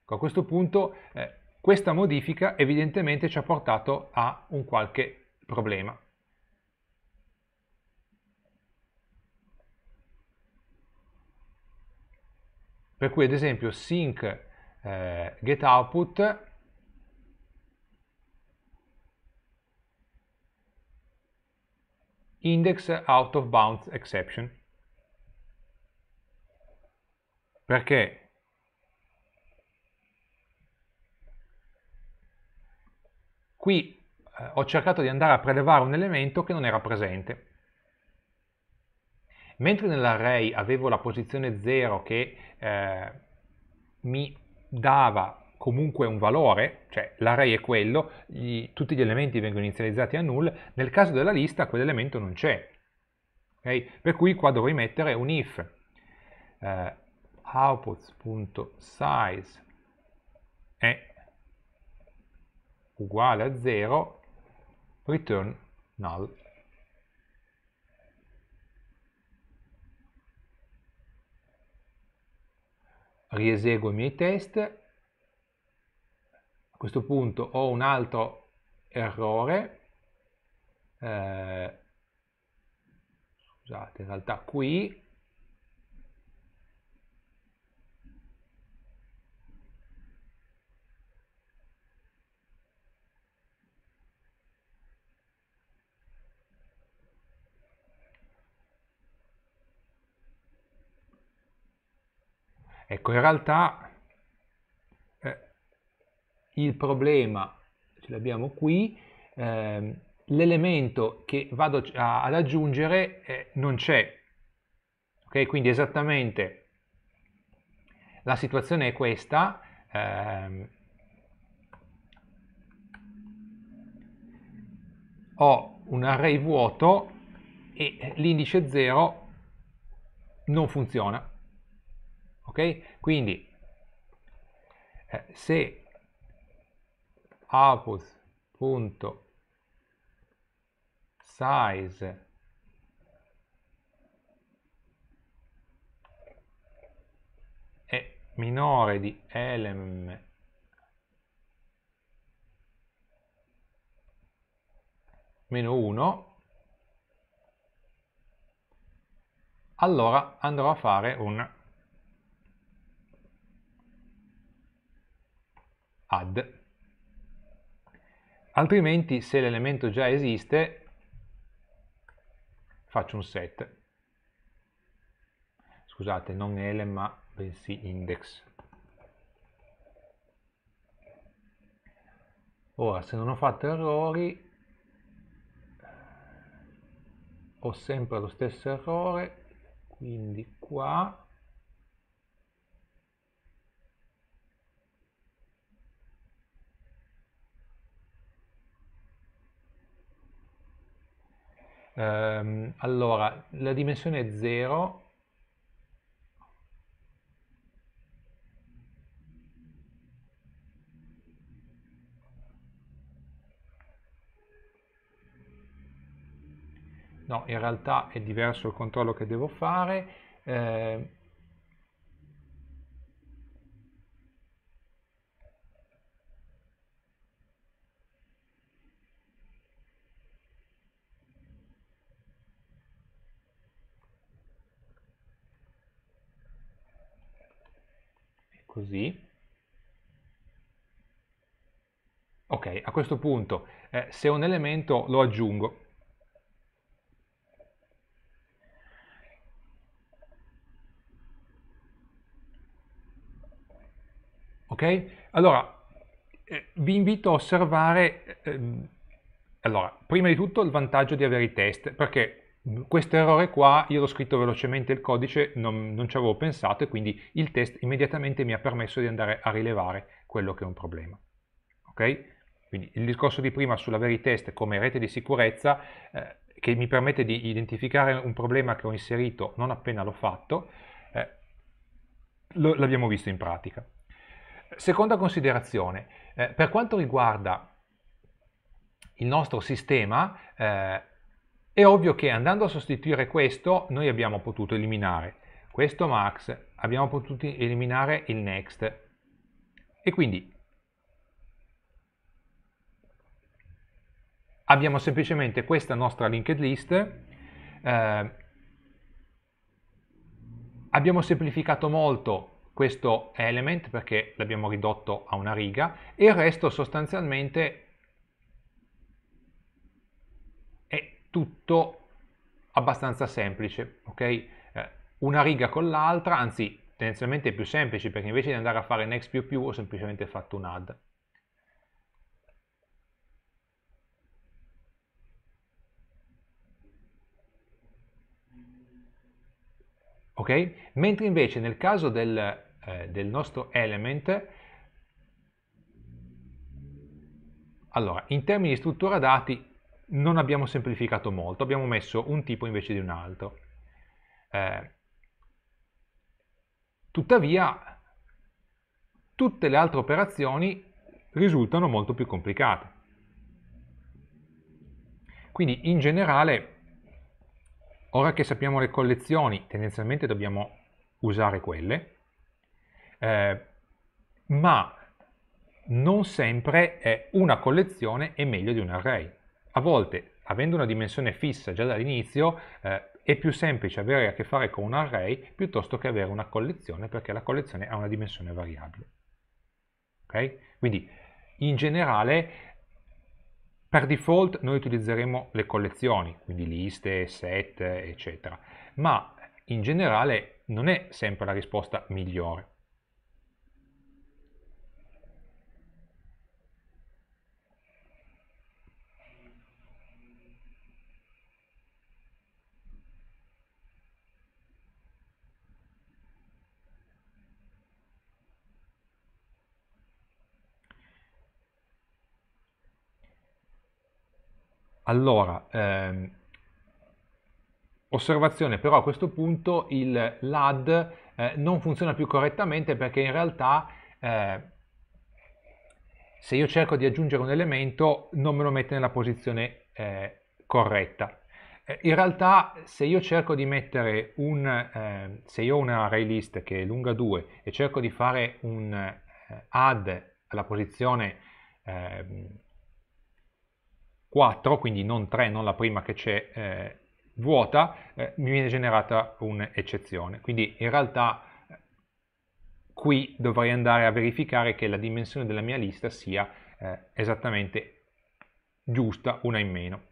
Ecco, a questo punto eh, questa modifica evidentemente ci ha portato a un qualche problema. Per cui ad esempio sync eh, get output index out of bounds exception perché qui eh, ho cercato di andare a prelevare un elemento che non era presente mentre nell'array avevo la posizione 0 che eh, mi dava comunque un valore, cioè l'array è quello, gli, tutti gli elementi vengono inizializzati a null, nel caso della lista quell'elemento non c'è. Okay? Per cui qua dovrei mettere un if eh, outputs.size è uguale a 0 return null. Rieseguo i miei test a questo punto ho un altro errore, eh, scusate, in realtà qui Ecco, in realtà il problema ce l'abbiamo qui, ehm, l'elemento che vado a, ad aggiungere eh, non c'è, ok? Quindi esattamente la situazione è questa, ehm, ho un array vuoto e l'indice 0 non funziona, ok? Quindi eh, se apus.size è minore di element meno 1 allora andrò a fare un add altrimenti se l'elemento già esiste faccio un set scusate non elem ma bensì index ora se non ho fatto errori ho sempre lo stesso errore quindi qua Ehm, allora, la dimensione 0 no, in realtà è diverso il controllo che devo fare, eh, così. Ok, a questo punto eh, se un elemento lo aggiungo, ok? Allora, eh, vi invito a osservare, eh, allora, prima di tutto il vantaggio di avere i test, perché questo errore qua, io l'ho scritto velocemente il codice, non, non ci avevo pensato e quindi il test immediatamente mi ha permesso di andare a rilevare quello che è un problema. Ok? Quindi il discorso di prima sulla Veritest come rete di sicurezza eh, che mi permette di identificare un problema che ho inserito non appena l'ho fatto, eh, l'abbiamo visto in pratica. Seconda considerazione, eh, per quanto riguarda il nostro sistema, eh, è ovvio che andando a sostituire questo, noi abbiamo potuto eliminare questo max, abbiamo potuto eliminare il next. E quindi abbiamo semplicemente questa nostra linked list, eh, abbiamo semplificato molto questo element perché l'abbiamo ridotto a una riga e il resto sostanzialmente tutto abbastanza semplice, ok? Eh, una riga con l'altra, anzi tendenzialmente più semplice perché invece di andare a fare next più più ho semplicemente fatto un add. Ok? Mentre invece nel caso del, eh, del nostro element, allora, in termini di struttura dati non abbiamo semplificato molto, abbiamo messo un tipo invece di un altro. Eh, tuttavia, tutte le altre operazioni risultano molto più complicate. Quindi in generale, ora che sappiamo le collezioni, tendenzialmente dobbiamo usare quelle, eh, ma non sempre una collezione è meglio di un array a volte avendo una dimensione fissa già dall'inizio eh, è più semplice avere a che fare con un array piuttosto che avere una collezione perché la collezione ha una dimensione variabile. Okay? Quindi in generale per default noi utilizzeremo le collezioni, quindi liste, set, eccetera, ma in generale non è sempre la risposta migliore. Allora, ehm, osservazione però a questo punto il LAD eh, non funziona più correttamente perché in realtà eh, se io cerco di aggiungere un elemento non me lo mette nella posizione eh, corretta. Eh, in realtà se io cerco di mettere un, ehm, se io ho una array list che è lunga 2 e cerco di fare un eh, add alla posizione ehm, 4, quindi non 3, non la prima che c'è eh, vuota, eh, mi viene generata un'eccezione. Quindi in realtà eh, qui dovrei andare a verificare che la dimensione della mia lista sia eh, esattamente giusta, una in meno.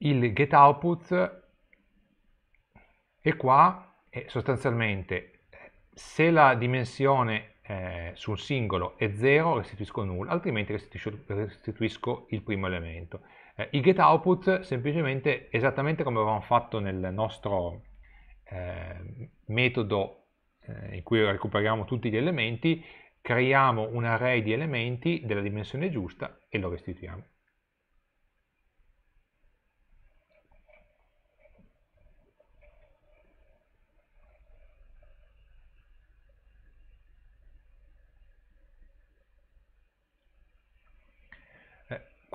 Il getOutput è qua e sostanzialmente se la dimensione eh, un singolo è 0 restituisco null, altrimenti restituisco, restituisco il primo elemento. Eh, il get output semplicemente, esattamente come avevamo fatto nel nostro eh, metodo eh, in cui recuperiamo tutti gli elementi, creiamo un array di elementi della dimensione giusta e lo restituiamo.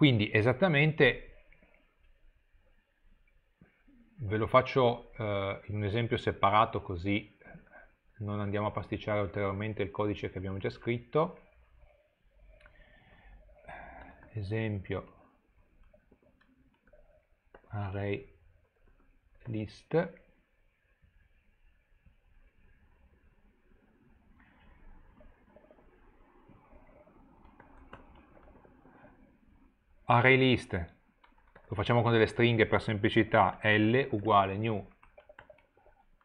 Quindi esattamente, ve lo faccio eh, in un esempio separato così non andiamo a pasticciare ulteriormente il codice che abbiamo già scritto. Esempio array list ArrayList, lo facciamo con delle stringhe per semplicità l uguale new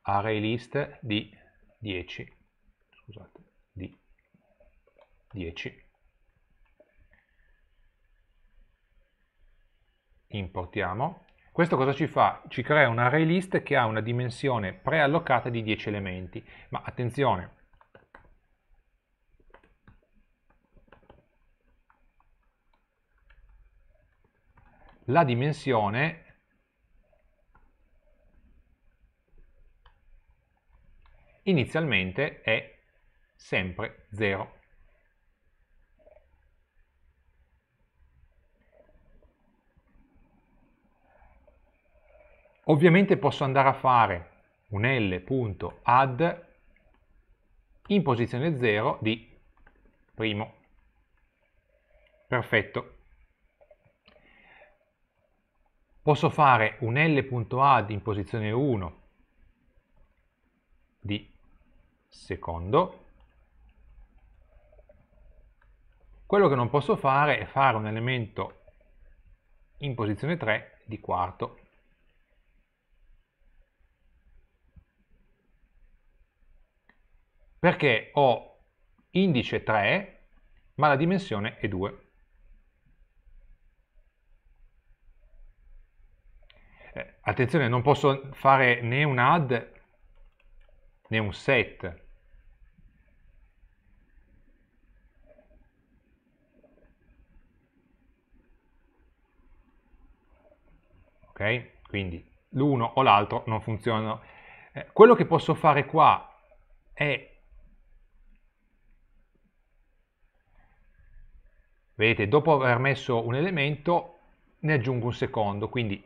ArrayList di 10 scusate di 10 importiamo questo cosa ci fa? ci crea un ArrayList che ha una dimensione preallocata di 10 elementi ma attenzione la dimensione inizialmente è sempre 0. Ovviamente posso andare a fare un l.add in posizione 0 di primo. Perfetto. posso fare un L.add in posizione 1 di secondo. Quello che non posso fare è fare un elemento in posizione 3 di quarto. Perché ho indice 3, ma la dimensione è 2. attenzione, non posso fare né un add né un set. Ok? Quindi l'uno o l'altro non funzionano. Eh, quello che posso fare qua è Vedete, dopo aver messo un elemento ne aggiungo un secondo, quindi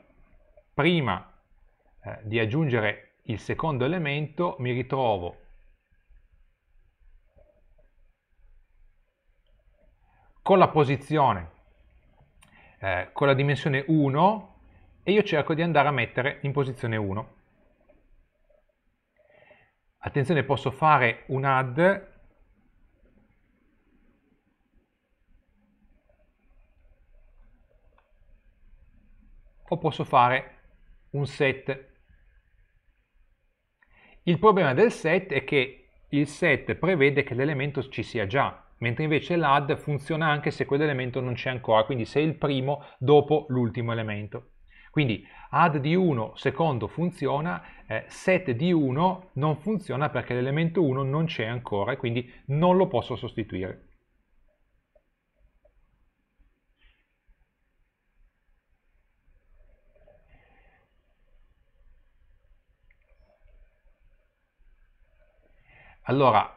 prima eh, di aggiungere il secondo elemento mi ritrovo con la posizione, eh, con la dimensione 1 e io cerco di andare a mettere in posizione 1. Attenzione, posso fare un add o posso fare un set. Il problema del set è che il set prevede che l'elemento ci sia già, mentre invece l'add funziona anche se quell'elemento non c'è ancora, quindi se è il primo dopo l'ultimo elemento. Quindi add di 1 secondo funziona, eh, set di 1 non funziona perché l'elemento 1 non c'è ancora e quindi non lo posso sostituire. Allora,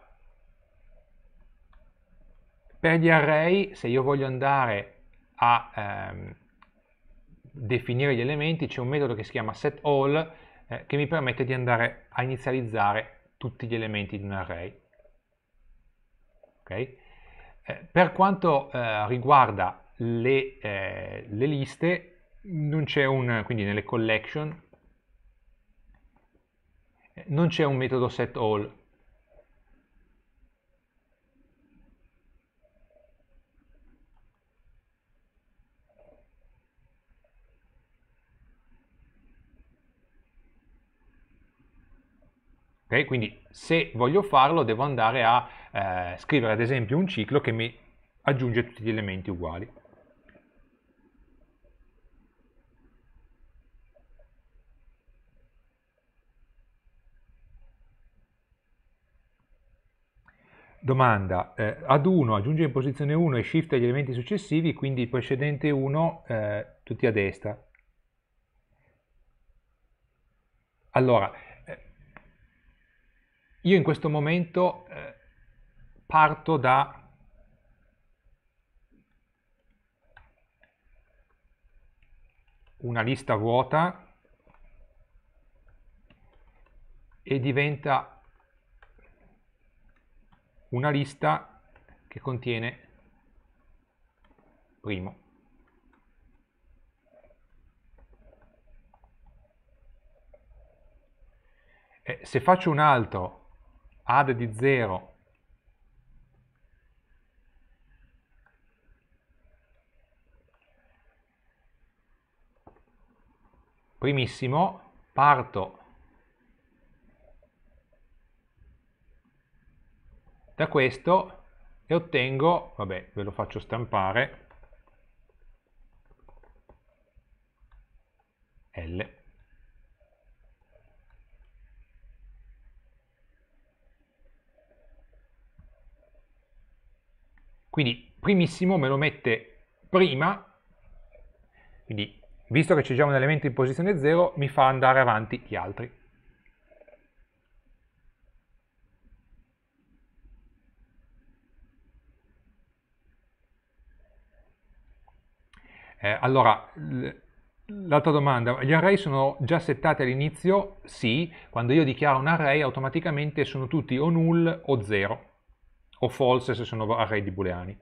per gli array, se io voglio andare a ehm, definire gli elementi, c'è un metodo che si chiama setAll eh, che mi permette di andare a inizializzare tutti gli elementi di un array. Okay? Eh, per quanto eh, riguarda le, eh, le, liste, non c'è un, quindi nelle collection, non c'è un metodo setAll, Okay? Quindi se voglio farlo devo andare a eh, scrivere ad esempio un ciclo che mi aggiunge tutti gli elementi uguali. Domanda, eh, ad 1 aggiunge in posizione 1 e shift agli elementi successivi, quindi il precedente 1 eh, tutti a destra. Allora, io in questo momento eh, parto da una lista vuota e diventa una lista che contiene primo. Eh, se faccio un altro add di 0 primissimo parto da questo e ottengo, vabbè ve lo faccio stampare, L. Quindi primissimo me lo mette prima, quindi visto che c'è già un elemento in posizione 0 mi fa andare avanti gli altri. Eh, allora, l'altra domanda, gli array sono già settati all'inizio? Sì, quando io dichiaro un array automaticamente sono tutti o null o 0 o false se sono array di booleani.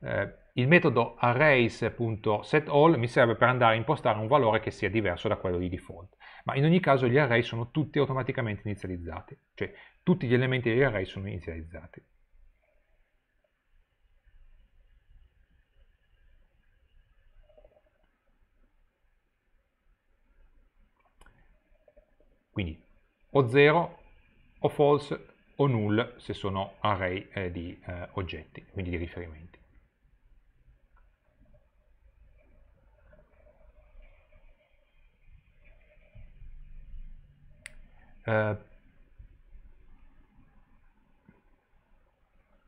Eh, il metodo arrays.setAll mi serve per andare a impostare un valore che sia diverso da quello di default, ma in ogni caso gli array sono tutti automaticamente inizializzati, cioè tutti gli elementi degli array sono inizializzati. Quindi o 0 o false o null se sono array eh, di eh, oggetti, quindi di riferimenti. Eh,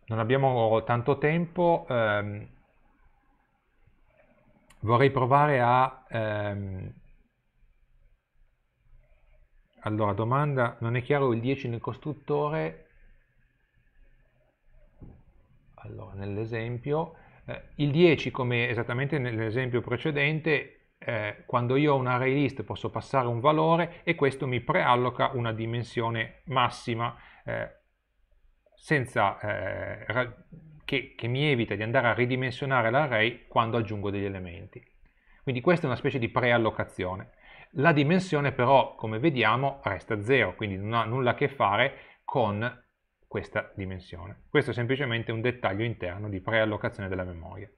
non abbiamo tanto tempo, ehm, vorrei provare a... Ehm, allora, domanda, non è chiaro il 10 nel costruttore? Allora, nell'esempio, eh, il 10, come esattamente nell'esempio precedente, eh, quando io ho un array list posso passare un valore e questo mi prealloca una dimensione massima eh, senza, eh, che, che mi evita di andare a ridimensionare l'array quando aggiungo degli elementi. Quindi questa è una specie di preallocazione. La dimensione però, come vediamo, resta 0, quindi non ha nulla a che fare con questa dimensione. Questo è semplicemente un dettaglio interno di preallocazione della memoria.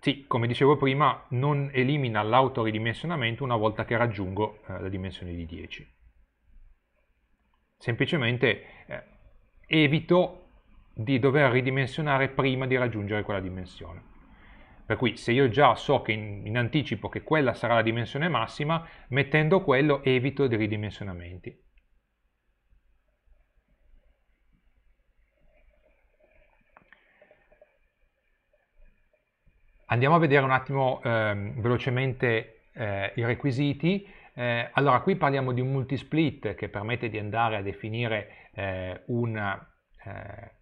Sì, come dicevo prima, non elimina l'autoridimensionamento una volta che raggiungo eh, la dimensione di 10. Semplicemente eh, evito di dover ridimensionare prima di raggiungere quella dimensione. Per cui se io già so che in, in anticipo che quella sarà la dimensione massima, mettendo quello evito dei ridimensionamenti. Andiamo a vedere un attimo eh, velocemente eh, i requisiti. Eh, allora, qui parliamo di un multisplit che permette di andare a definire eh, una, eh,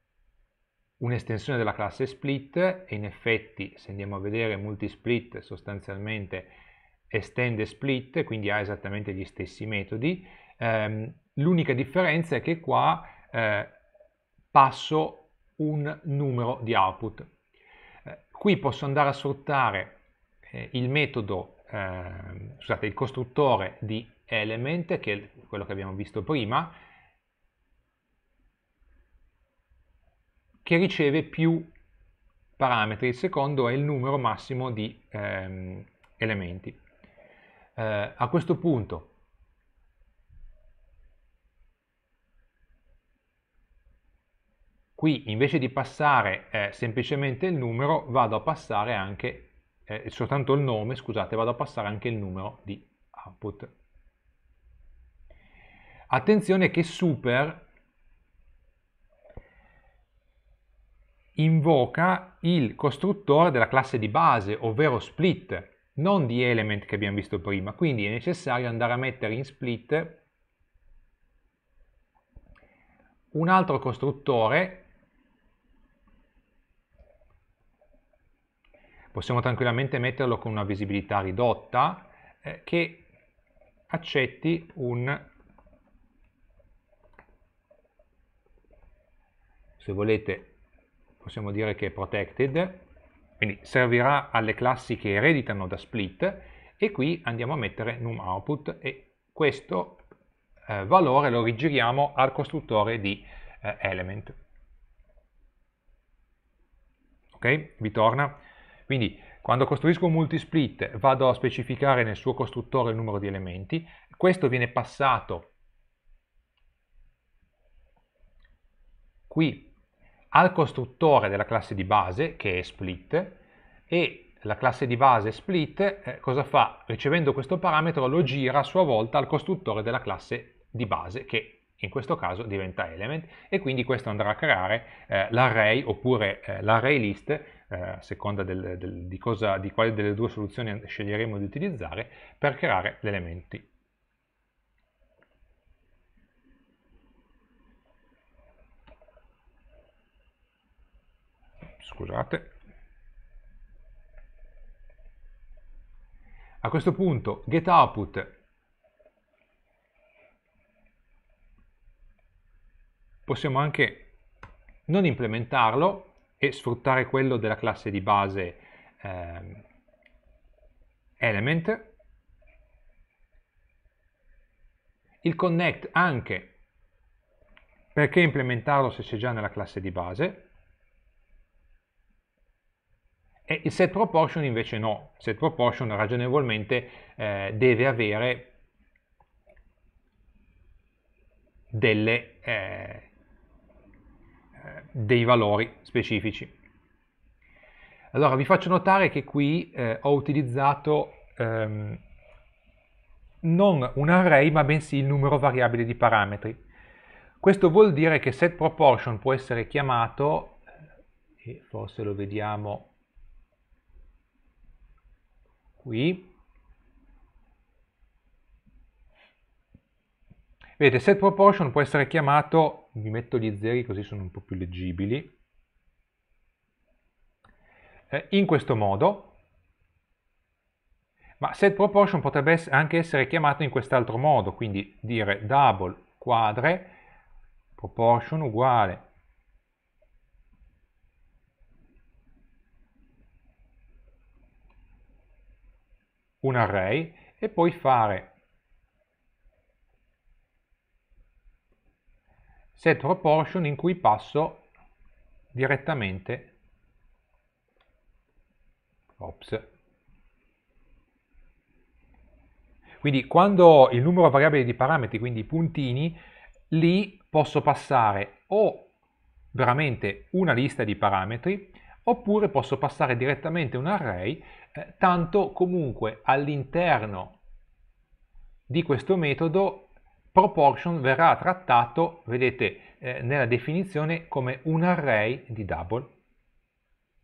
un'estensione della classe split e in effetti se andiamo a vedere multisplit sostanzialmente estende split quindi ha esattamente gli stessi metodi ehm, l'unica differenza è che qua eh, passo un numero di output eh, qui posso andare a sfruttare eh, il metodo ehm, scusate il costruttore di element che è quello che abbiamo visto prima che riceve più parametri, il secondo è il numero massimo di ehm, elementi. Eh, a questo punto qui invece di passare eh, semplicemente il numero vado a passare anche eh, soltanto il nome, scusate, vado a passare anche il numero di output. Attenzione che super invoca il costruttore della classe di base, ovvero split, non di element che abbiamo visto prima. Quindi è necessario andare a mettere in split un altro costruttore possiamo tranquillamente metterlo con una visibilità ridotta eh, che accetti un se volete possiamo dire che è protected, quindi servirà alle classi che ereditano da split e qui andiamo a mettere num output e questo eh, valore lo rigiriamo al costruttore di eh, element. Ok? Vi torna? Quindi quando costruisco un multisplit vado a specificare nel suo costruttore il numero di elementi, questo viene passato qui al costruttore della classe di base, che è split, e la classe di base split eh, cosa fa? Ricevendo questo parametro lo gira a sua volta al costruttore della classe di base, che in questo caso diventa element, e quindi questo andrà a creare eh, l'array oppure eh, l'array list eh, a seconda del, del, di, cosa, di, quale delle due soluzioni sceglieremo di utilizzare, per creare gli elementi scusate. A questo punto get output possiamo anche non implementarlo e sfruttare quello della classe di base eh, element. Il connect anche perché implementarlo se c'è già nella classe di base e il set proportion invece no, il set proportion ragionevolmente eh, deve avere delle, eh, eh, dei valori specifici. Allora vi faccio notare che qui eh, ho utilizzato ehm, non un array ma bensì il numero variabile di parametri. Questo vuol dire che set proportion può essere chiamato, e forse lo vediamo qui. Vedete, set proportion può essere chiamato, vi metto gli zeri così sono un po' più leggibili, eh, in questo modo, ma set proportion potrebbe anche essere chiamato in quest'altro modo, quindi dire double quadre proportion uguale un array e poi fare set proportion in cui passo direttamente ops. Quindi quando il numero variabile di parametri, quindi i puntini, lì posso passare o veramente una lista di parametri oppure posso passare direttamente un array tanto comunque all'interno di questo metodo proportion verrà trattato, vedete, eh, nella definizione come un array di double.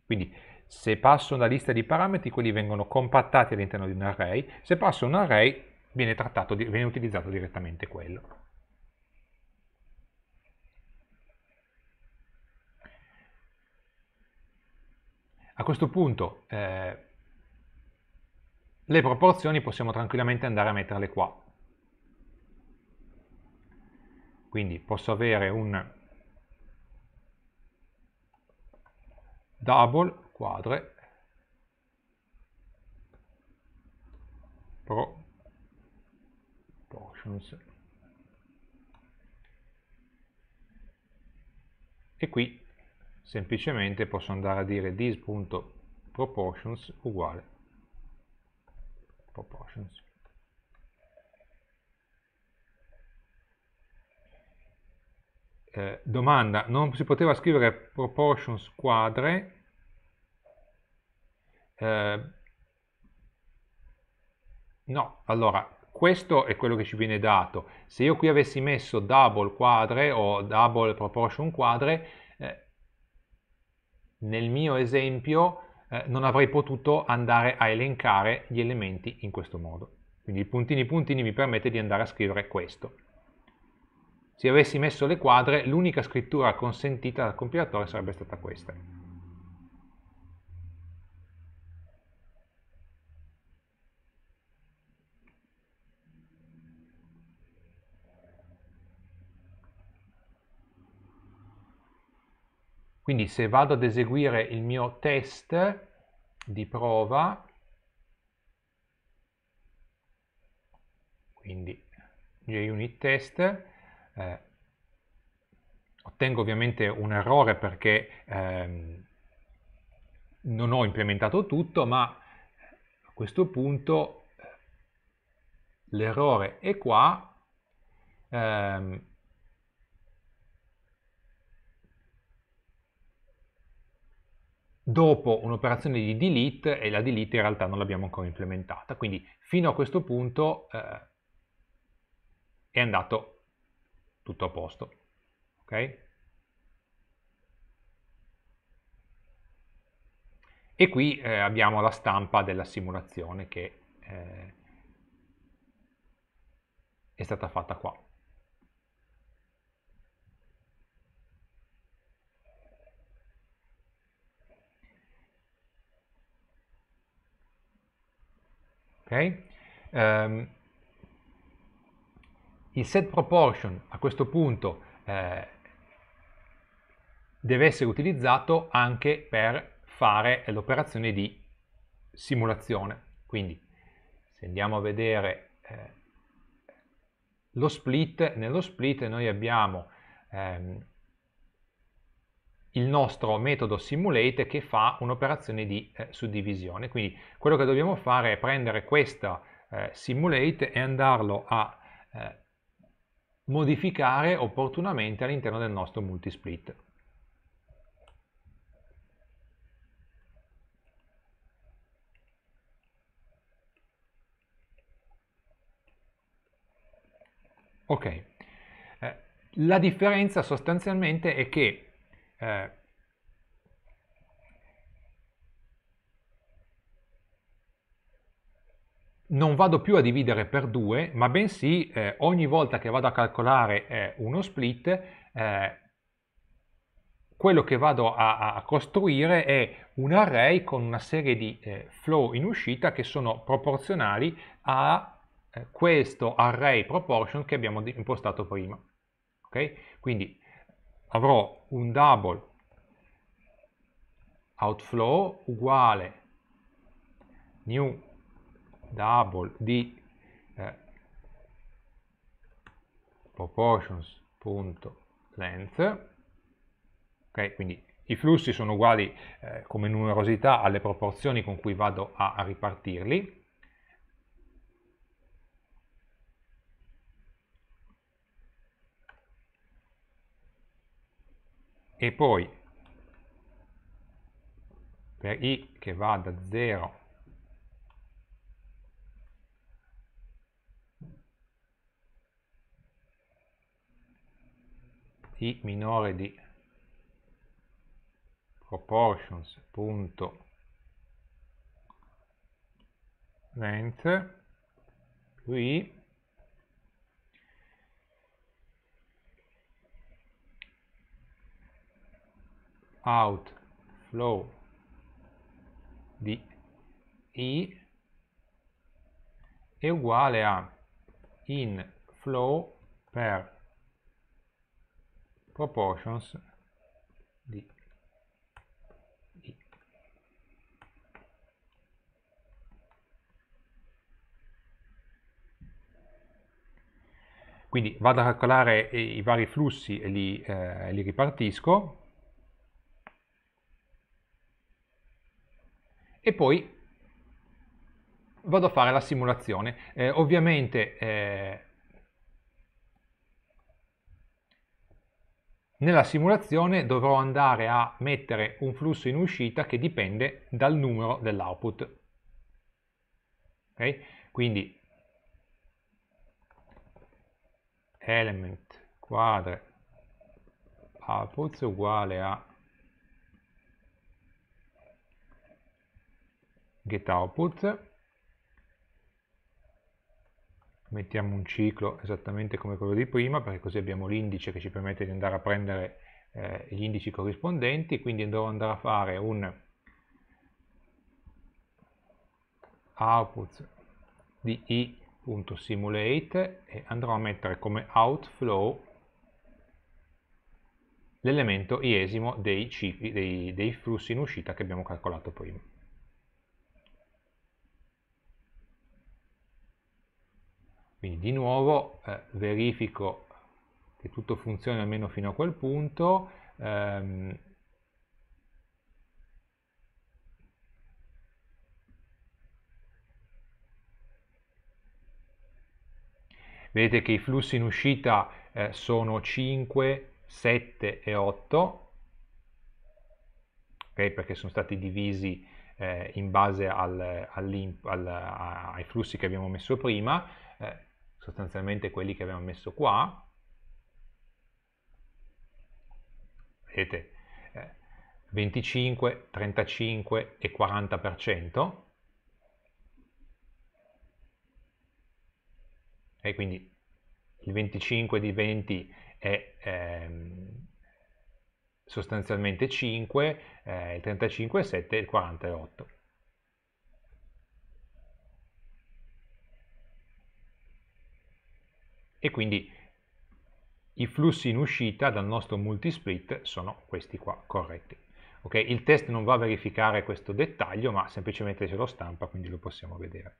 Quindi se passo una lista di parametri, quelli vengono compattati all'interno di un array, se passo un array viene, trattato, viene utilizzato direttamente quello. A questo punto eh, le proporzioni possiamo tranquillamente andare a metterle qua. Quindi posso avere un double quadre proportions e qui semplicemente posso andare a dire this.proportions uguale proportions. Eh, domanda, non si poteva scrivere proportions quadre eh, no, allora, questo è quello che ci viene dato. Se io qui avessi messo double quadre o double proportion quadre, eh, nel mio esempio eh, non avrei potuto andare a elencare gli elementi in questo modo. Quindi il puntini puntini mi permette di andare a scrivere questo. Se avessi messo le quadre, l'unica scrittura consentita dal compilatore sarebbe stata questa. Quindi se vado ad eseguire il mio test di prova, quindi JUnit test, eh, ottengo ovviamente un errore perché ehm, non ho implementato tutto, ma a questo punto eh, l'errore è qua, ehm, dopo un'operazione di delete e la delete in realtà non l'abbiamo ancora implementata. Quindi fino a questo punto eh, è andato tutto a posto. Ok? E qui eh, abbiamo la stampa della simulazione che eh, è stata fatta qua. Okay? Um, il set proportion a questo punto eh, deve essere utilizzato anche per fare l'operazione di simulazione. Quindi se andiamo a vedere eh, lo split, nello split noi abbiamo ehm, il nostro metodo simulate che fa un'operazione di eh, suddivisione. Quindi quello che dobbiamo fare è prendere questa eh, simulate e andarlo a eh, modificare opportunamente all'interno del nostro multisplit. Ok, eh, la differenza sostanzialmente è che eh. non vado più a dividere per 2, ma bensì eh, ogni volta che vado a calcolare eh, uno split, eh, quello che vado a, a, costruire è un array con una serie di eh, flow in uscita che sono proporzionali a questo array proportion che abbiamo impostato prima. Okay? Quindi avrò un double outflow uguale new double di eh, proportions.length ok quindi i flussi sono uguali eh, come numerosità alle proporzioni con cui vado a, a ripartirli e poi per i che va da 0 i minore di proportions punto length più i outflow di I è uguale a inflow per proportions di I. Quindi vado a calcolare i vari flussi e li, eh, li ripartisco e poi vado a fare la simulazione. Eh, ovviamente eh, nella simulazione dovrò andare a mettere un flusso in uscita che dipende dal numero dell'output. Okay? Quindi element quadre outputs uguale a get output mettiamo un ciclo esattamente come quello di prima perché così abbiamo l'indice che ci permette di andare a prendere eh, gli indici corrispondenti quindi dovrò andare a fare un output di i.simulate e andrò a mettere come outflow l'elemento iesimo dei, dei, dei flussi in uscita che abbiamo calcolato prima Quindi di nuovo eh, verifico che tutto funziona almeno fino a quel punto, ehm, Vedete che i flussi in uscita eh, sono 5, 7 e 8, okay? perché sono stati divisi eh, in base al, al, al, ai flussi che abbiamo messo prima, sostanzialmente quelli che abbiamo messo qua, vedete, eh, 25, 35 e 40%, e quindi il 25 di 20 è ehm, sostanzialmente 5, eh, il 35 è 7 e il 40 è 8. e quindi i flussi in uscita dal nostro multisplit sono questi qua corretti. Okay? Il test non va a verificare questo dettaglio, ma semplicemente ce lo stampa, quindi lo possiamo vedere.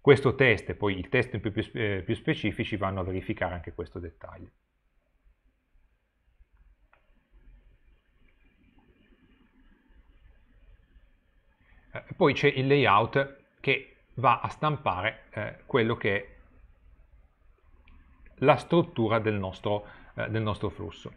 Questo test e poi i test più, più, eh, più specifici vanno a verificare anche questo dettaglio. Eh, poi c'è il layout che va a stampare eh, quello che è la struttura del nostro, eh, del nostro flusso.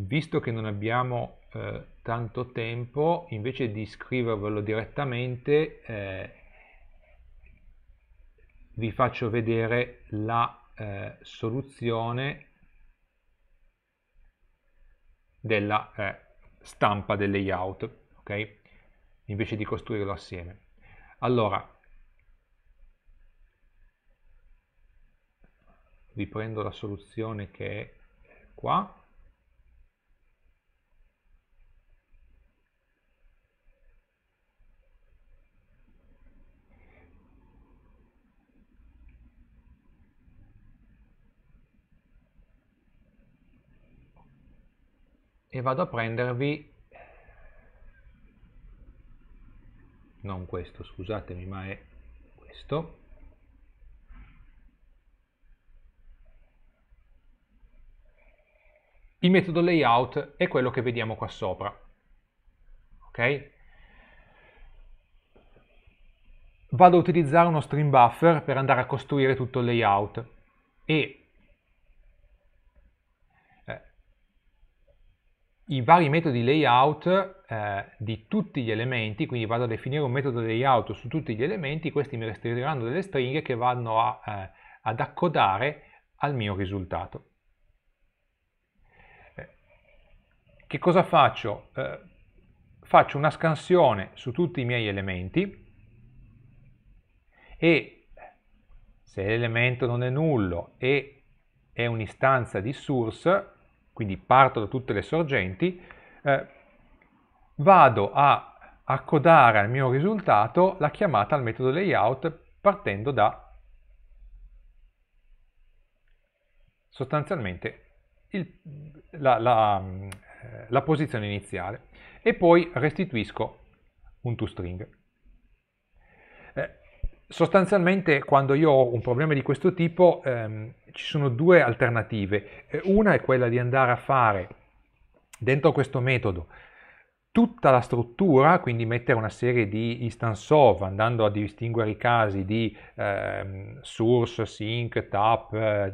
Visto che non abbiamo eh, tanto tempo, invece di scrivervelo direttamente, eh, vi faccio vedere la eh, soluzione della eh, stampa del layout. Okay? invece di costruirlo assieme. Allora, riprendo la soluzione che è qua. e vado a prendervi non questo, scusatemi, ma è questo. Il metodo layout è quello che vediamo qua sopra. Ok? Vado a utilizzare uno stream buffer per andare a costruire tutto il layout e i vari metodi layout eh, di tutti gli elementi, quindi vado a definire un metodo layout su tutti gli elementi, questi mi restituiranno delle stringhe che vanno a, eh, ad accodare al mio risultato. Eh, che cosa faccio? Eh, faccio una scansione su tutti i miei elementi e se l'elemento non è nullo e è un'istanza di source, quindi parto da tutte le sorgenti, eh, vado a accodare al mio risultato la chiamata al metodo layout partendo da sostanzialmente il, la, la, mm, eh, la posizione iniziale e poi restituisco un toString. Sostanzialmente quando io ho un problema di questo tipo ehm, ci sono due alternative. Eh, una è quella di andare a fare dentro questo metodo tutta la struttura, quindi mettere una serie di instance of, andando a distinguere i casi di eh, source, sync, tap, eh,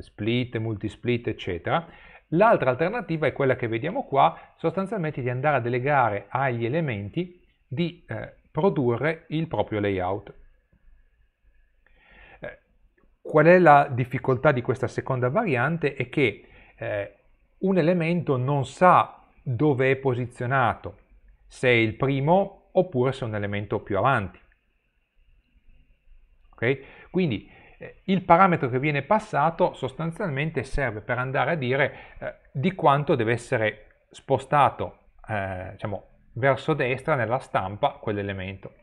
split, multisplit, eccetera. L'altra alternativa è quella che vediamo qua, sostanzialmente di andare a delegare agli elementi di eh, produrre il proprio layout. Qual è la difficoltà di questa seconda variante? È che eh, un elemento non sa dove è posizionato, se è il primo oppure se è un elemento più avanti. Okay? Quindi eh, il parametro che viene passato sostanzialmente serve per andare a dire eh, di quanto deve essere spostato eh, diciamo, verso destra nella stampa quell'elemento.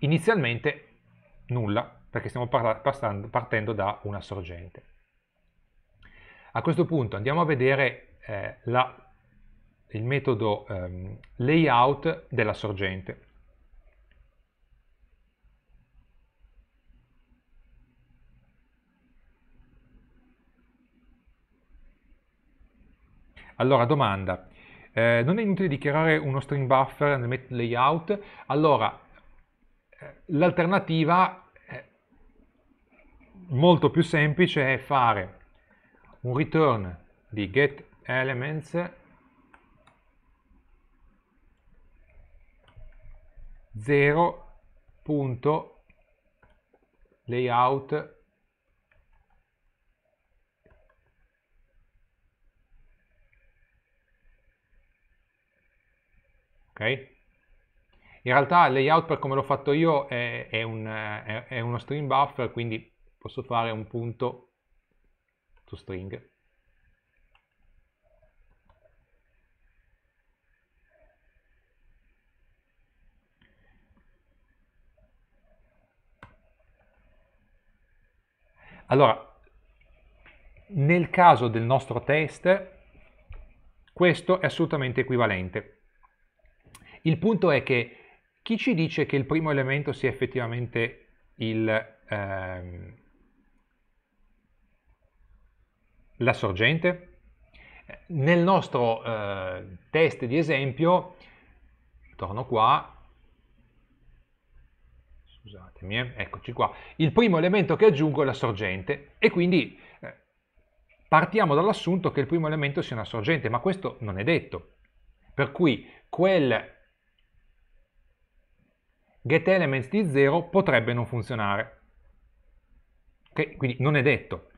Inizialmente nulla, perché stiamo passando, partendo da una sorgente. A questo punto andiamo a vedere eh, la, il metodo ehm, layout della sorgente. Allora, domanda. Eh, non è inutile dichiarare uno string buffer nel layout? Allora, eh, l'alternativa molto più semplice è fare un return di get elements layout ok? In realtà layout per come l'ho fatto io è, è, un, è, è uno string buffer, quindi posso fare un punto to string Allora, nel caso del nostro test, questo è assolutamente equivalente. Il punto è che chi ci dice che il primo elemento sia effettivamente il, ehm, la sorgente? Nel nostro eh, test di esempio, torno qua, scusatemi, eh, eccoci qua, il primo elemento che aggiungo è la sorgente e quindi eh, partiamo dall'assunto che il primo elemento sia una sorgente, ma questo non è detto. Per cui quel getElements di 0 potrebbe non funzionare. Okay? Quindi non è detto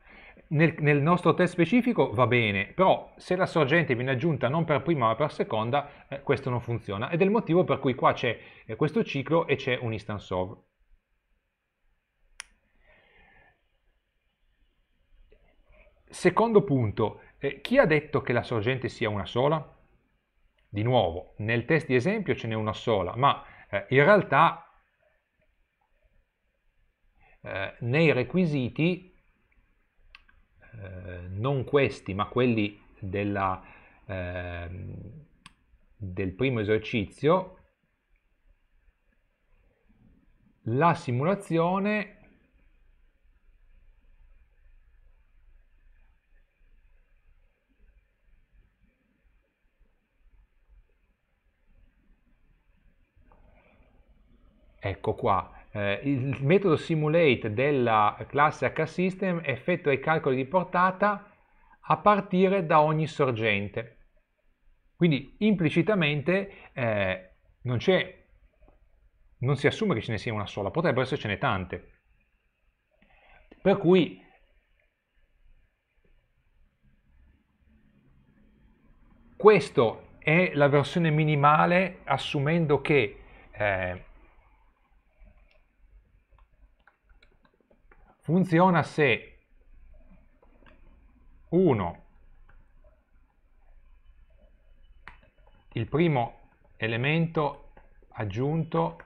nel, nel, nostro test specifico va bene, però se la sorgente viene aggiunta non per prima ma per seconda, eh, questo non funziona. Ed è il motivo per cui qua c'è eh, questo ciclo e c'è un instance of. Secondo punto, eh, chi ha detto che la sorgente sia una sola? Di nuovo, nel test di esempio ce n'è una sola, ma eh, in realtà eh, nei requisiti eh, non questi ma quelli della, ehm, del primo esercizio, la simulazione ecco qua eh, il metodo simulate della classe hsystem effettua i calcoli di portata a partire da ogni sorgente. Quindi implicitamente eh, non, non si assume che ce ne sia una sola, potrebbero essercene tante. Per cui questa è la versione minimale assumendo che eh, funziona se 1 il primo elemento aggiunto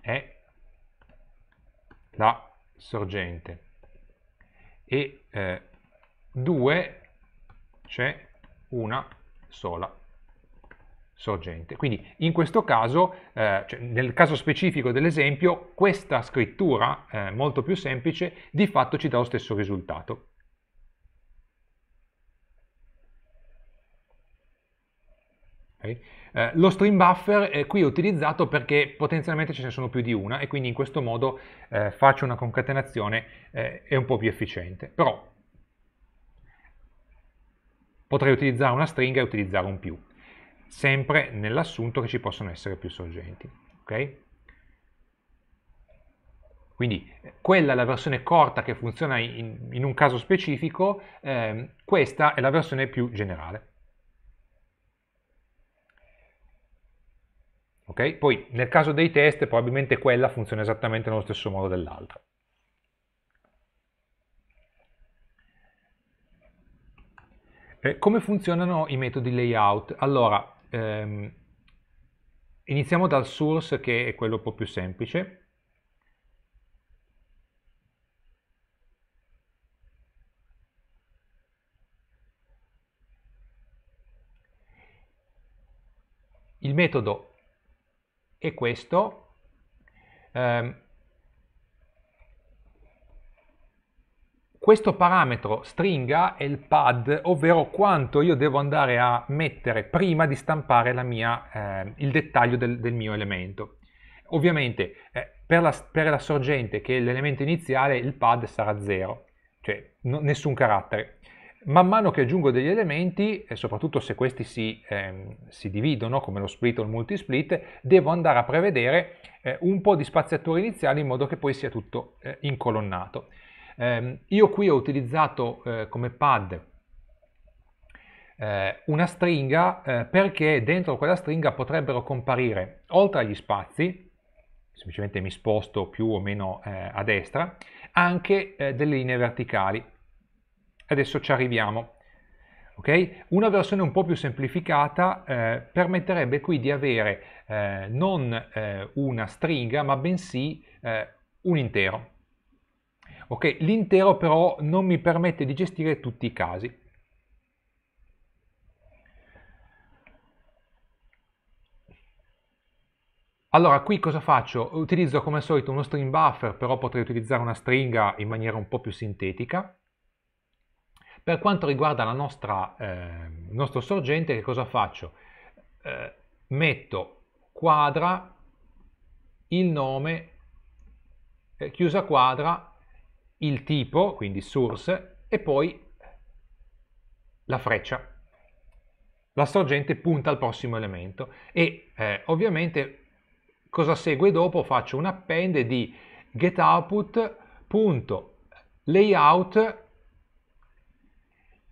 è la sorgente e 2 eh, c'è una sola sorgente. Quindi in questo caso, eh, cioè nel caso specifico dell'esempio, questa scrittura eh, molto più semplice di fatto ci dà lo stesso risultato. Okay. Eh, lo stream buffer qui è utilizzato perché potenzialmente ce ne sono più di una e quindi in questo modo eh, faccio una concatenazione eh, è un po' più efficiente. Però potrei utilizzare una stringa e utilizzare un più sempre nell'assunto che ci possono essere più sorgenti. Okay? Quindi quella è la versione corta che funziona in, in un caso specifico, eh, questa è la versione più generale. Okay? Poi nel caso dei test probabilmente quella funziona esattamente nello stesso modo dell'altra. Eh, come funzionano i metodi layout? Allora, ehm, iniziamo dal source che è quello un po' più semplice. Il metodo è questo, ehm, Questo parametro stringa è il pad, ovvero quanto io devo andare a mettere prima di stampare mia, eh, il dettaglio del, del, mio elemento. Ovviamente eh, per, la, per, la, sorgente che è l'elemento iniziale il pad sarà 0, cioè no, nessun carattere. Man mano che aggiungo degli elementi, e soprattutto se questi si, eh, si dividono, come lo split o il multisplit, devo andare a prevedere eh, un po' di spaziatura iniziale in modo che poi sia tutto eh, incolonnato. Eh, io qui ho utilizzato eh, come pad eh, una stringa eh, perché dentro quella stringa potrebbero comparire, oltre agli spazi, semplicemente mi sposto più o meno eh, a destra, anche eh, delle linee verticali. Adesso ci arriviamo. Okay? Una versione un po' più semplificata eh, permetterebbe qui di avere eh, non eh, una stringa ma bensì un intero. Ok, l'intero però non mi permette di gestire tutti i casi. Allora, qui cosa faccio? Utilizzo come al solito uno string buffer, però potrei utilizzare una stringa in maniera un po' più sintetica. Per quanto riguarda la nostra, eh, il nostro sorgente, che cosa faccio? Eh, metto quadra, il nome, eh, chiusa quadra, il tipo, quindi source, e poi la freccia. La sorgente punta al prossimo elemento e eh, ovviamente cosa segue dopo? Faccio un append di getOutput.layout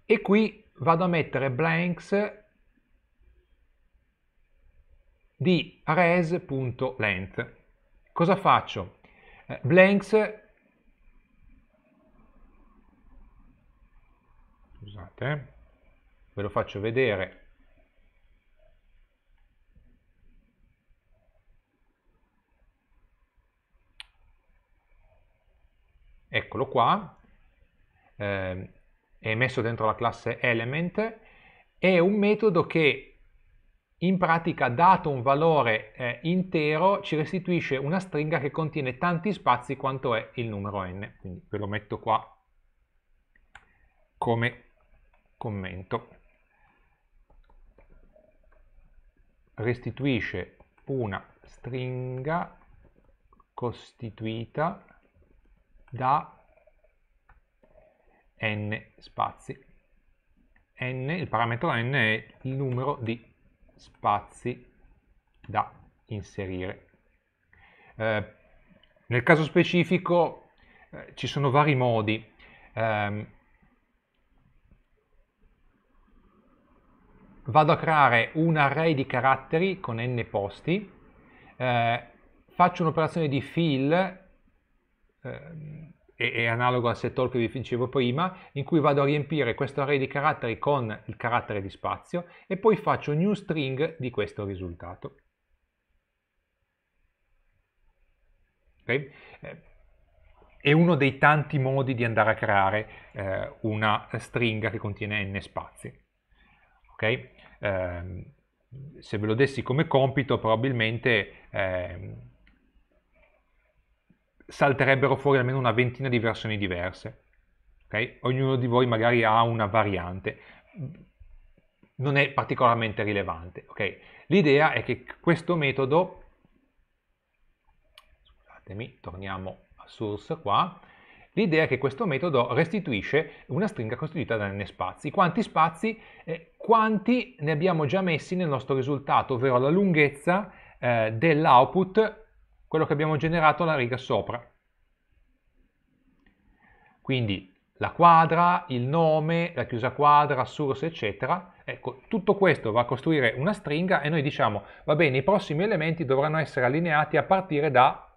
e qui vado a mettere blanks di res.length. Cosa faccio? Eh, blanks scusate, ve lo faccio vedere eccolo qua, eh, è messo dentro la classe element, è un metodo che in pratica dato un valore eh, intero ci restituisce una stringa che contiene tanti spazi quanto è il numero n, quindi ve lo metto qua come commento restituisce una stringa costituita da n spazi. N, il parametro n è il numero di spazi da inserire. Eh, nel caso specifico eh, ci sono vari modi. Eh, vado a creare un array di caratteri con n posti, eh, faccio un'operazione di fill, eh, è analogo al set all che vi dicevo prima, in cui vado a riempire questo array di caratteri con il carattere di spazio e poi faccio new string di questo risultato. Okay? Eh, è uno dei tanti modi di andare a creare eh, una stringa che contiene n spazi. Okay? Eh, se ve lo dessi come compito probabilmente eh, salterebbero fuori almeno una ventina di versioni diverse. Okay? Ognuno di voi magari ha una variante, non è particolarmente rilevante. Okay? L'idea è che questo metodo, scusatemi, torniamo a source qua, L'idea è che questo metodo restituisce una stringa costituita da n spazi. Quanti spazi? Eh, quanti ne abbiamo già messi nel nostro risultato, ovvero la lunghezza eh, dell'output, quello che abbiamo generato alla riga sopra. Quindi la quadra, il nome, la chiusa quadra, source, eccetera. Ecco, tutto questo va a costruire una stringa e noi diciamo, va bene, i prossimi elementi dovranno essere allineati a partire da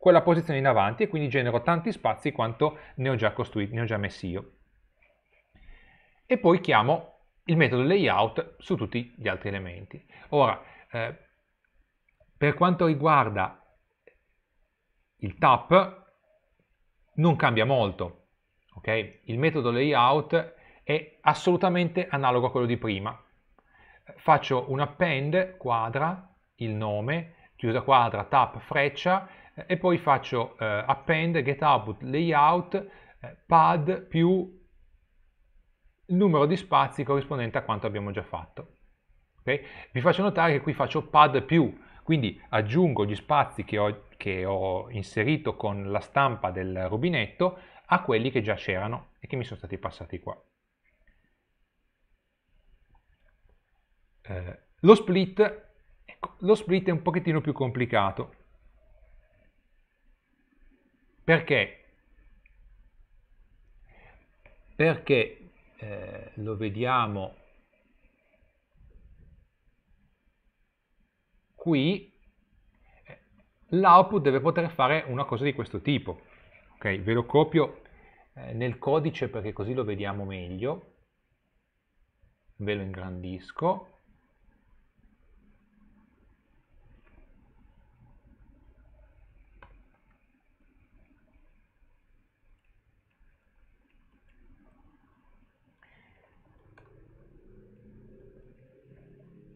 quella posizione in avanti e quindi genero tanti spazi quanto ne ho già costruiti, ne ho già messi io. E poi chiamo il metodo layout su tutti gli altri elementi. Ora, eh, per quanto riguarda il tap, non cambia molto, ok? Il metodo layout è assolutamente analogo a quello di prima. Faccio un append quadra, il nome, chiusa quadra, tap, freccia, e poi faccio eh, append get output layout eh, pad più il numero di spazi corrispondente a quanto abbiamo già fatto. Okay? Vi faccio notare che qui faccio pad più, quindi aggiungo gli spazi che ho, che ho inserito con la stampa del rubinetto a quelli che già c'erano e che mi sono stati passati qua. Eh, lo, split, ecco, lo split è un pochettino più complicato perché? Perché eh, lo vediamo qui, eh, l'output deve poter fare una cosa di questo tipo. Ok, ve lo copio eh, nel codice perché così lo vediamo meglio. Ve lo ingrandisco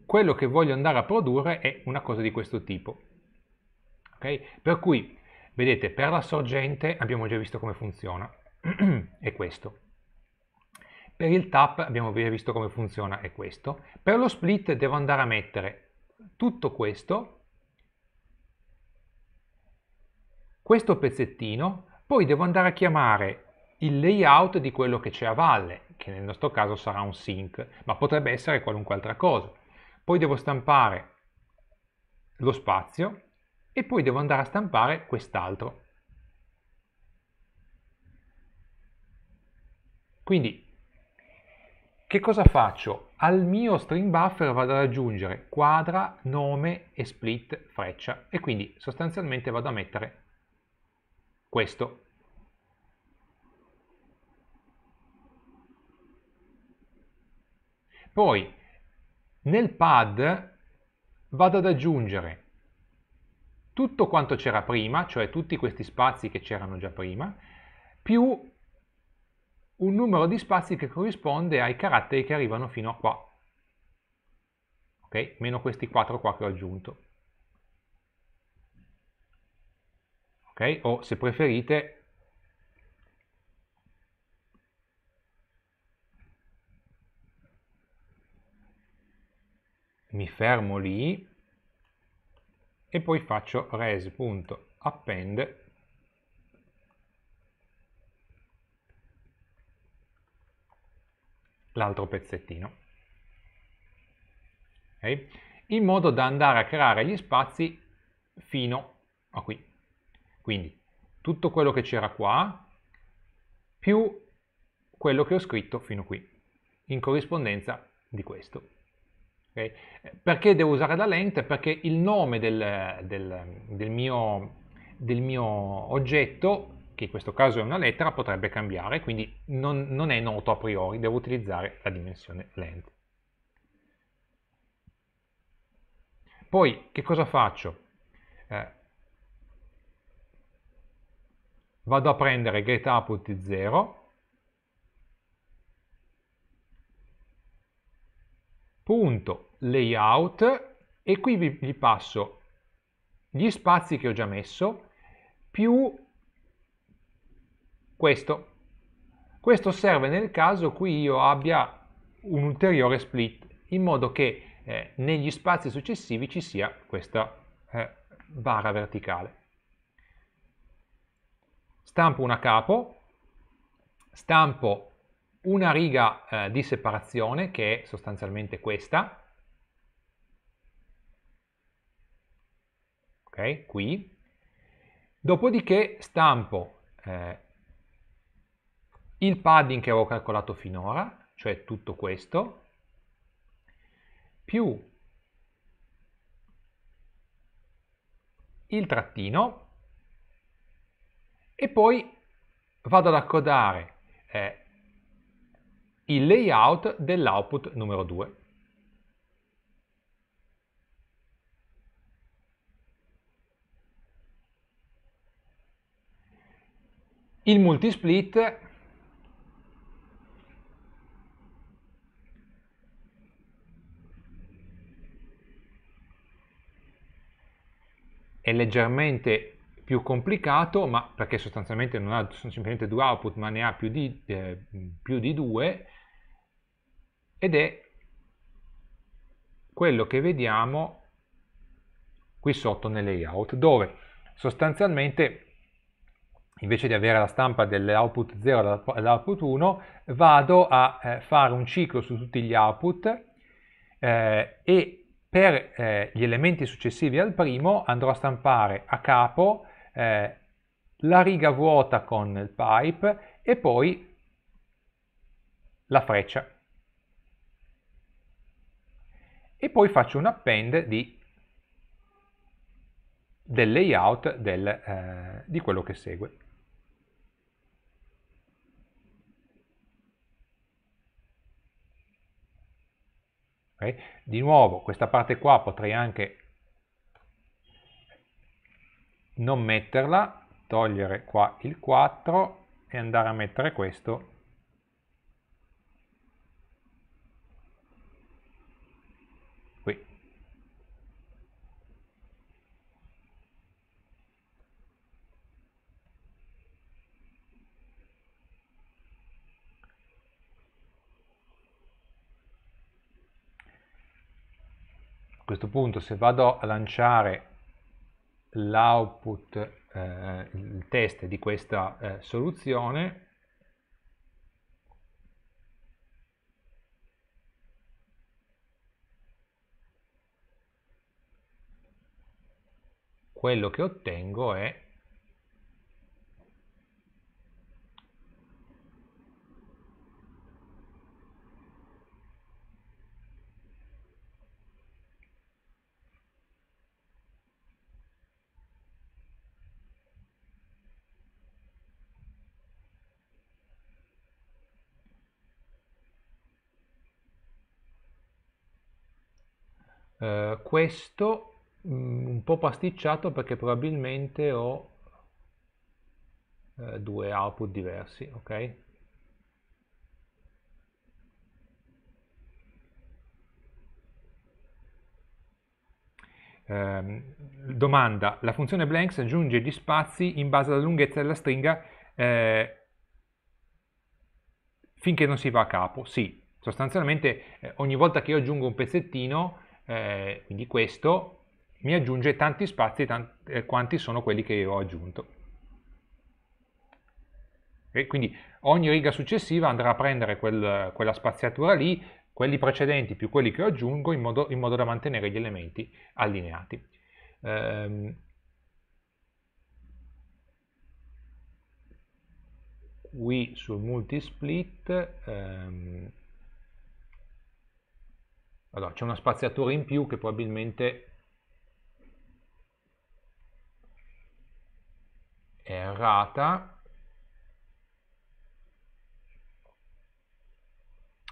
quello che voglio andare a produrre è una cosa di questo tipo. Okay? Per cui, vedete, per la sorgente abbiamo già visto come funziona, [CLEARS THROAT] è questo. Per il tap abbiamo già visto come funziona, è questo. Per lo split devo andare a mettere tutto questo, questo pezzettino, poi devo andare a chiamare il layout di quello che c'è a valle, che nel nostro caso sarà un sync, ma potrebbe essere qualunque altra cosa poi devo stampare lo spazio e poi devo andare a stampare quest'altro. Quindi, che cosa faccio? Al mio string buffer vado ad aggiungere quadra, nome e split freccia e quindi sostanzialmente vado a mettere questo. Poi nel pad vado ad aggiungere tutto quanto c'era prima, cioè tutti questi spazi che c'erano già prima, più un numero di spazi che corrisponde ai caratteri che arrivano fino a qua. Ok? Meno questi 4 qua che ho aggiunto. Ok? O se preferite mi fermo lì e poi faccio res.append l'altro pezzettino. Okay? In modo da andare a creare gli spazi fino a qui. Quindi tutto quello che c'era qua più quello che ho scritto fino qui, in corrispondenza di questo. Okay? Perché devo usare la lente? Perché il nome del, del, del, mio, del, mio, oggetto, che in questo caso è una lettera, potrebbe cambiare, quindi non, non è noto a priori, devo utilizzare la dimensione lente. Poi che cosa faccio? Eh, vado a prendere getAput0 punto layout e qui vi, gli passo gli spazi che ho già messo più questo. Questo serve nel caso qui io abbia un ulteriore split in modo che eh, negli spazi successivi ci sia questa eh, barra verticale. Stampo una capo, stampo una riga eh, di separazione che è sostanzialmente questa, ok? Qui. Dopodiché stampo eh, il padding che avevo calcolato finora, cioè tutto questo, più il trattino e poi vado ad accodare eh, il layout dell'output numero 2. il multisplit è leggermente più complicato, ma perché sostanzialmente non ha semplicemente due output, ma ne ha più di, eh, più di due, ed è quello che vediamo qui sotto nel layout, dove sostanzialmente invece di avere la stampa dell'output 0 all'output 1, vado a eh, fare un ciclo su tutti gli output eh, e per eh, gli elementi successivi al primo andrò a stampare a capo eh, la riga vuota con il pipe e poi la freccia. E poi faccio un append di, del layout del, eh, di quello che segue. Okay? Di nuovo questa parte qua potrei anche non metterla, togliere qua il 4 e andare a mettere questo a questo punto se vado a lanciare l'output, eh, il test di questa eh, soluzione, quello che ottengo è Eh, questo mh, mm, un po' pasticciato perché probabilmente ho eh, due output diversi, ok? Eh, domanda, la funzione blanks aggiunge gli spazi in base alla lunghezza della stringa eh, finché non si va a capo, sì, sostanzialmente eh, ogni volta che io aggiungo un pezzettino eh, quindi questo mi aggiunge tanti spazi tanti, eh, quanti sono quelli che ho aggiunto. E quindi ogni riga successiva andrà a prendere quel, quella spaziatura lì, quelli precedenti più quelli che aggiungo in modo, in modo da mantenere gli elementi allineati. Ehm, qui sul multisplit ehm, allora c'è una spaziatura in più che probabilmente è errata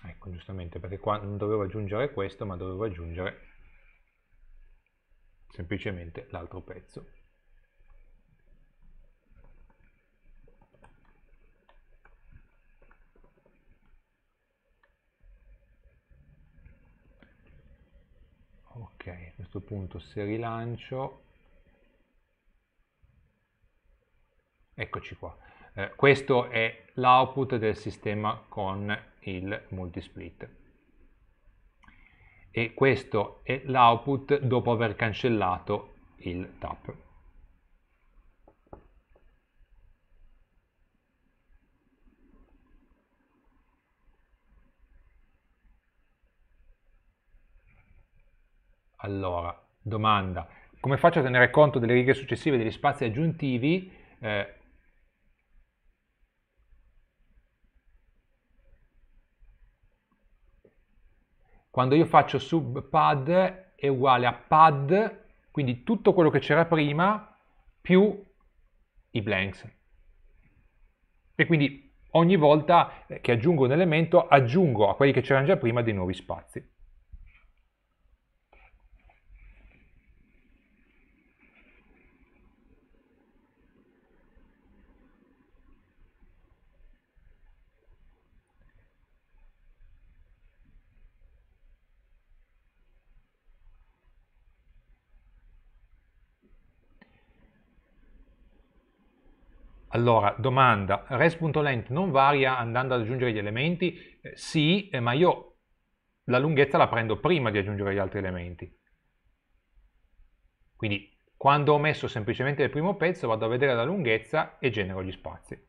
ecco giustamente perché qua non dovevo aggiungere questo ma dovevo aggiungere semplicemente l'altro pezzo questo punto se rilancio eccoci qua eh, questo è l'output del sistema con il multisplit e questo è l'output dopo aver cancellato il tap Allora, domanda. Come faccio a tenere conto delle righe successive degli spazi aggiuntivi? Eh, quando io faccio sub pad è uguale a pad, quindi tutto quello che c'era prima, più i blanks. E quindi ogni volta eh, che aggiungo un elemento aggiungo a quelli che c'erano già prima dei nuovi spazi. Allora, domanda, res.length non varia andando ad aggiungere gli elementi? Eh, sì, eh, ma io la lunghezza la prendo prima di aggiungere gli altri elementi. Quindi quando ho messo semplicemente il primo pezzo vado a vedere la lunghezza e genero gli spazi.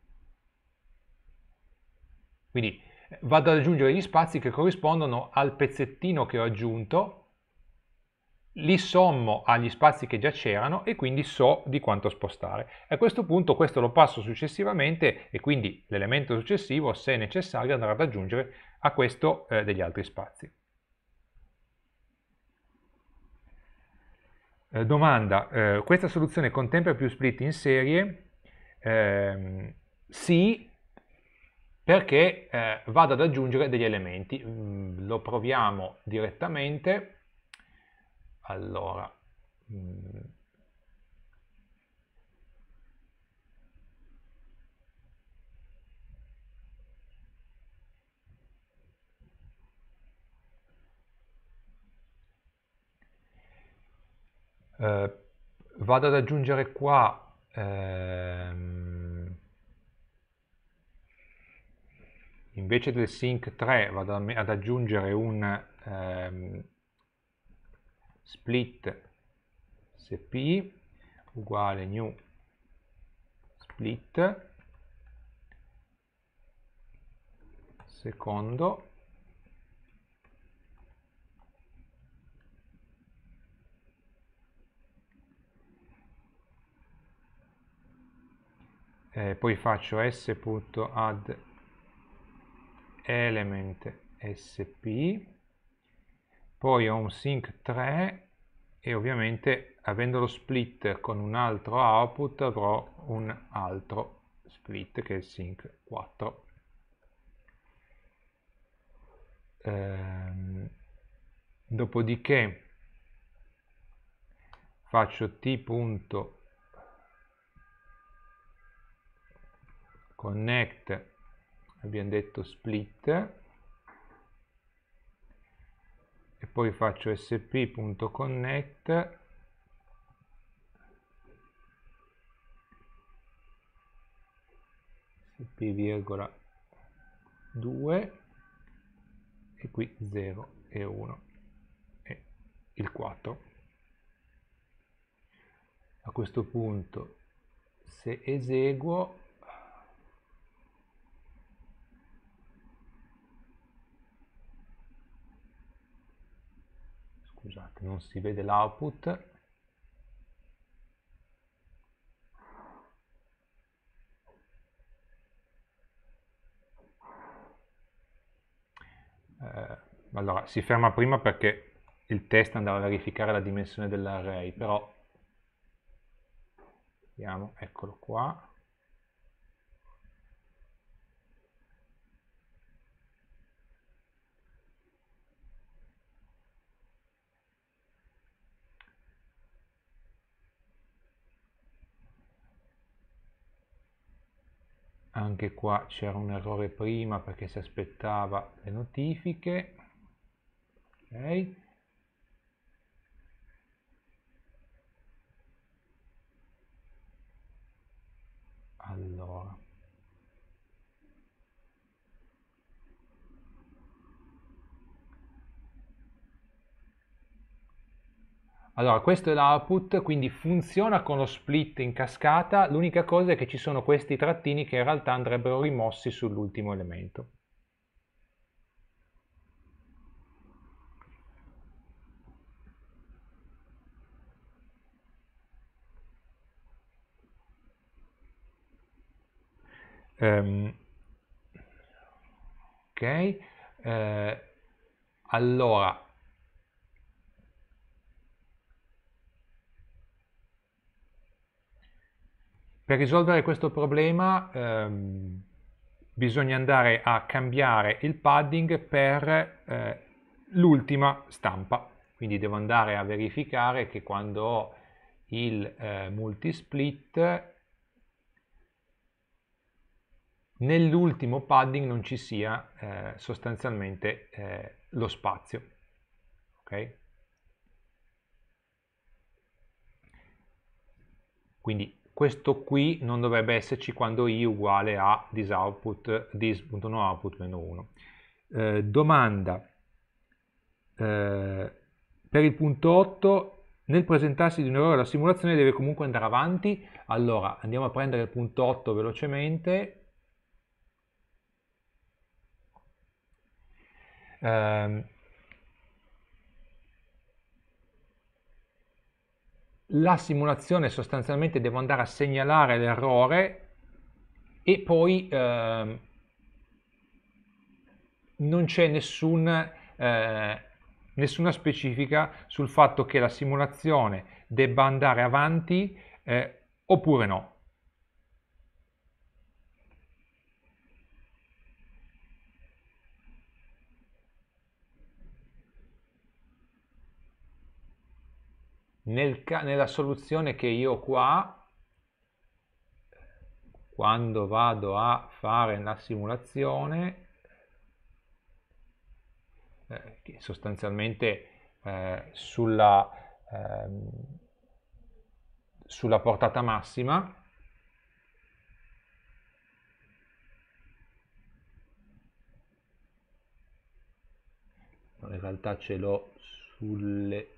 Quindi eh, vado ad aggiungere gli spazi che corrispondono al pezzettino che ho aggiunto li sommo agli spazi che già c'erano e quindi so di quanto spostare. A questo punto questo lo passo successivamente e quindi l'elemento successivo, se necessario, andrà ad aggiungere a questo eh, degli altri spazi. Eh, domanda, eh, questa soluzione contempla più split in serie? Ehm, sì, perché eh, vado ad aggiungere degli elementi. Mm, lo proviamo direttamente allora, mm, eh, vado ad aggiungere qua ehm, invece del sync 3 vado ad aggiungere un ehm, split sp uguale new split secondo eh, poi faccio s.add element sp poi ho un sync 3 e ovviamente avendo lo split con un altro output avrò un altro split che è il sync 4 ehm, dopodiché faccio t punto connect abbiamo detto split poi faccio sp.connect sp,2 e qui 0 e 1 e il 4 a questo punto se eseguo scusate, non si vede l'output. Eh, allora, si ferma prima perché il test andava a verificare la dimensione dell'array, però vediamo, eccolo qua. anche qua c'era un errore prima perché si aspettava le notifiche ok allora Allora, questo è l'output, quindi funziona con lo split in cascata, l'unica cosa è che ci sono questi trattini che in realtà andrebbero rimossi sull'ultimo elemento. Um, ok, uh, allora Per risolvere questo problema ehm, bisogna andare a cambiare il padding per eh, l'ultima stampa, quindi devo andare a verificare che quando ho il eh, multisplit nell'ultimo padding non ci sia eh, sostanzialmente eh, lo spazio. Okay? Quindi questo qui non dovrebbe esserci quando i uguale a disoutput, dis.noutput meno 1. Eh, domanda, eh, per il punto 8, nel presentarsi di un errore alla simulazione deve comunque andare avanti, allora andiamo a prendere il punto 8 velocemente, eh, la simulazione sostanzialmente devo andare a segnalare l'errore e poi eh, non c'è nessun, eh, nessuna specifica sul fatto che la simulazione debba andare avanti eh, oppure no. Nel nella soluzione che io ho qua, quando vado a fare la simulazione, eh, sostanzialmente eh, sulla, ehm, sulla portata massima, in realtà ce l'ho sulle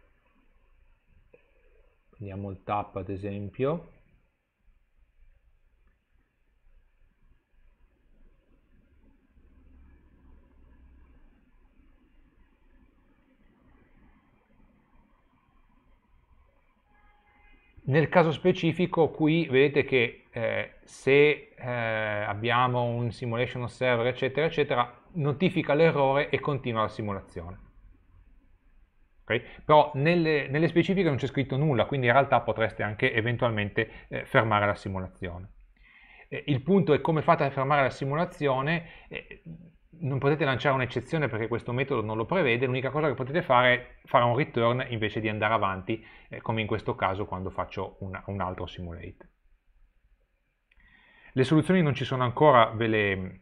Andiamo il tap ad esempio. Nel caso specifico qui vedete che eh, se eh, abbiamo un simulation server eccetera eccetera notifica l'errore e continua la simulazione. Okay? Però nelle, nelle, specifiche non c'è scritto nulla, quindi in realtà potreste anche eventualmente eh, fermare la simulazione. Eh, il punto è come fate a fermare la simulazione, eh, non potete lanciare un'eccezione perché questo metodo non lo prevede, l'unica cosa che potete fare è fare un return invece di andare avanti, eh, come in questo caso quando faccio una, un altro simulate. Le soluzioni non ci sono ancora, ve le,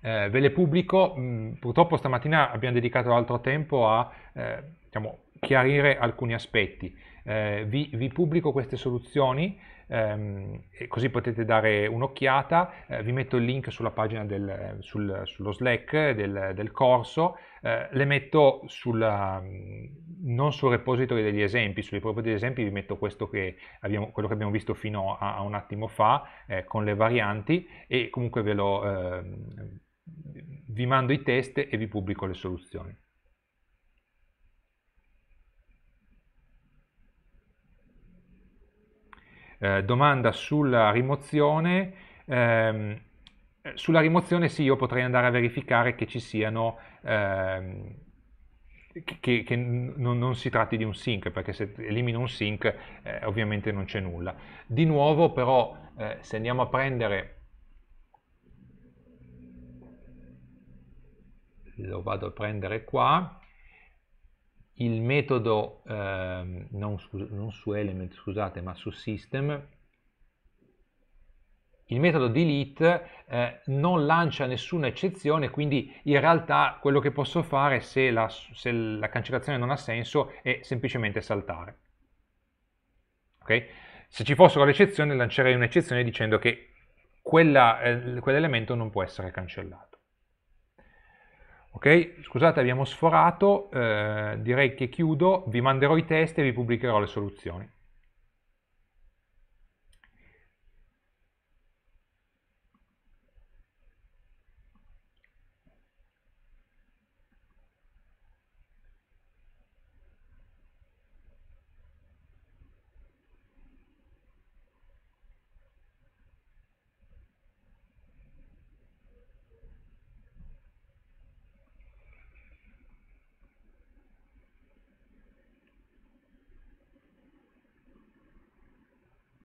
eh, ve le pubblico, mh, mm, purtroppo stamattina abbiamo dedicato altro tempo a eh, diciamo, chiarire alcuni aspetti. Eh, vi, vi, pubblico queste soluzioni, ehm, così potete dare un'occhiata, eh, vi metto il link sulla pagina del, sul, sullo Slack del, del corso, eh, le metto sulla, mm, non sul repository degli esempi, sui propri esempi vi metto questo che abbiamo, quello che abbiamo visto fino a, a un attimo fa eh, con le varianti e comunque ve lo ehm, vi mando i test e vi pubblico le soluzioni. Eh, domanda sulla rimozione. Eh, sulla rimozione sì, io potrei andare a verificare che ci siano, eh, che, che non, non, si tratti di un sync, perché se elimino un sync eh, ovviamente non c'è nulla. Di nuovo però eh, se andiamo a prendere lo vado a prendere qua, il metodo eh, non, su, non, su, element, scusate, ma su system, il metodo delete eh, non lancia nessuna eccezione, quindi in realtà quello che posso fare se la, se la cancellazione non ha senso è semplicemente saltare. Okay? Se ci fossero le eccezioni lancerei un'eccezione dicendo che eh, quell'elemento eh, quell non può essere cancellato. Ok? Scusate, abbiamo sforato, eh, direi che chiudo, vi manderò i test e vi pubblicherò le soluzioni.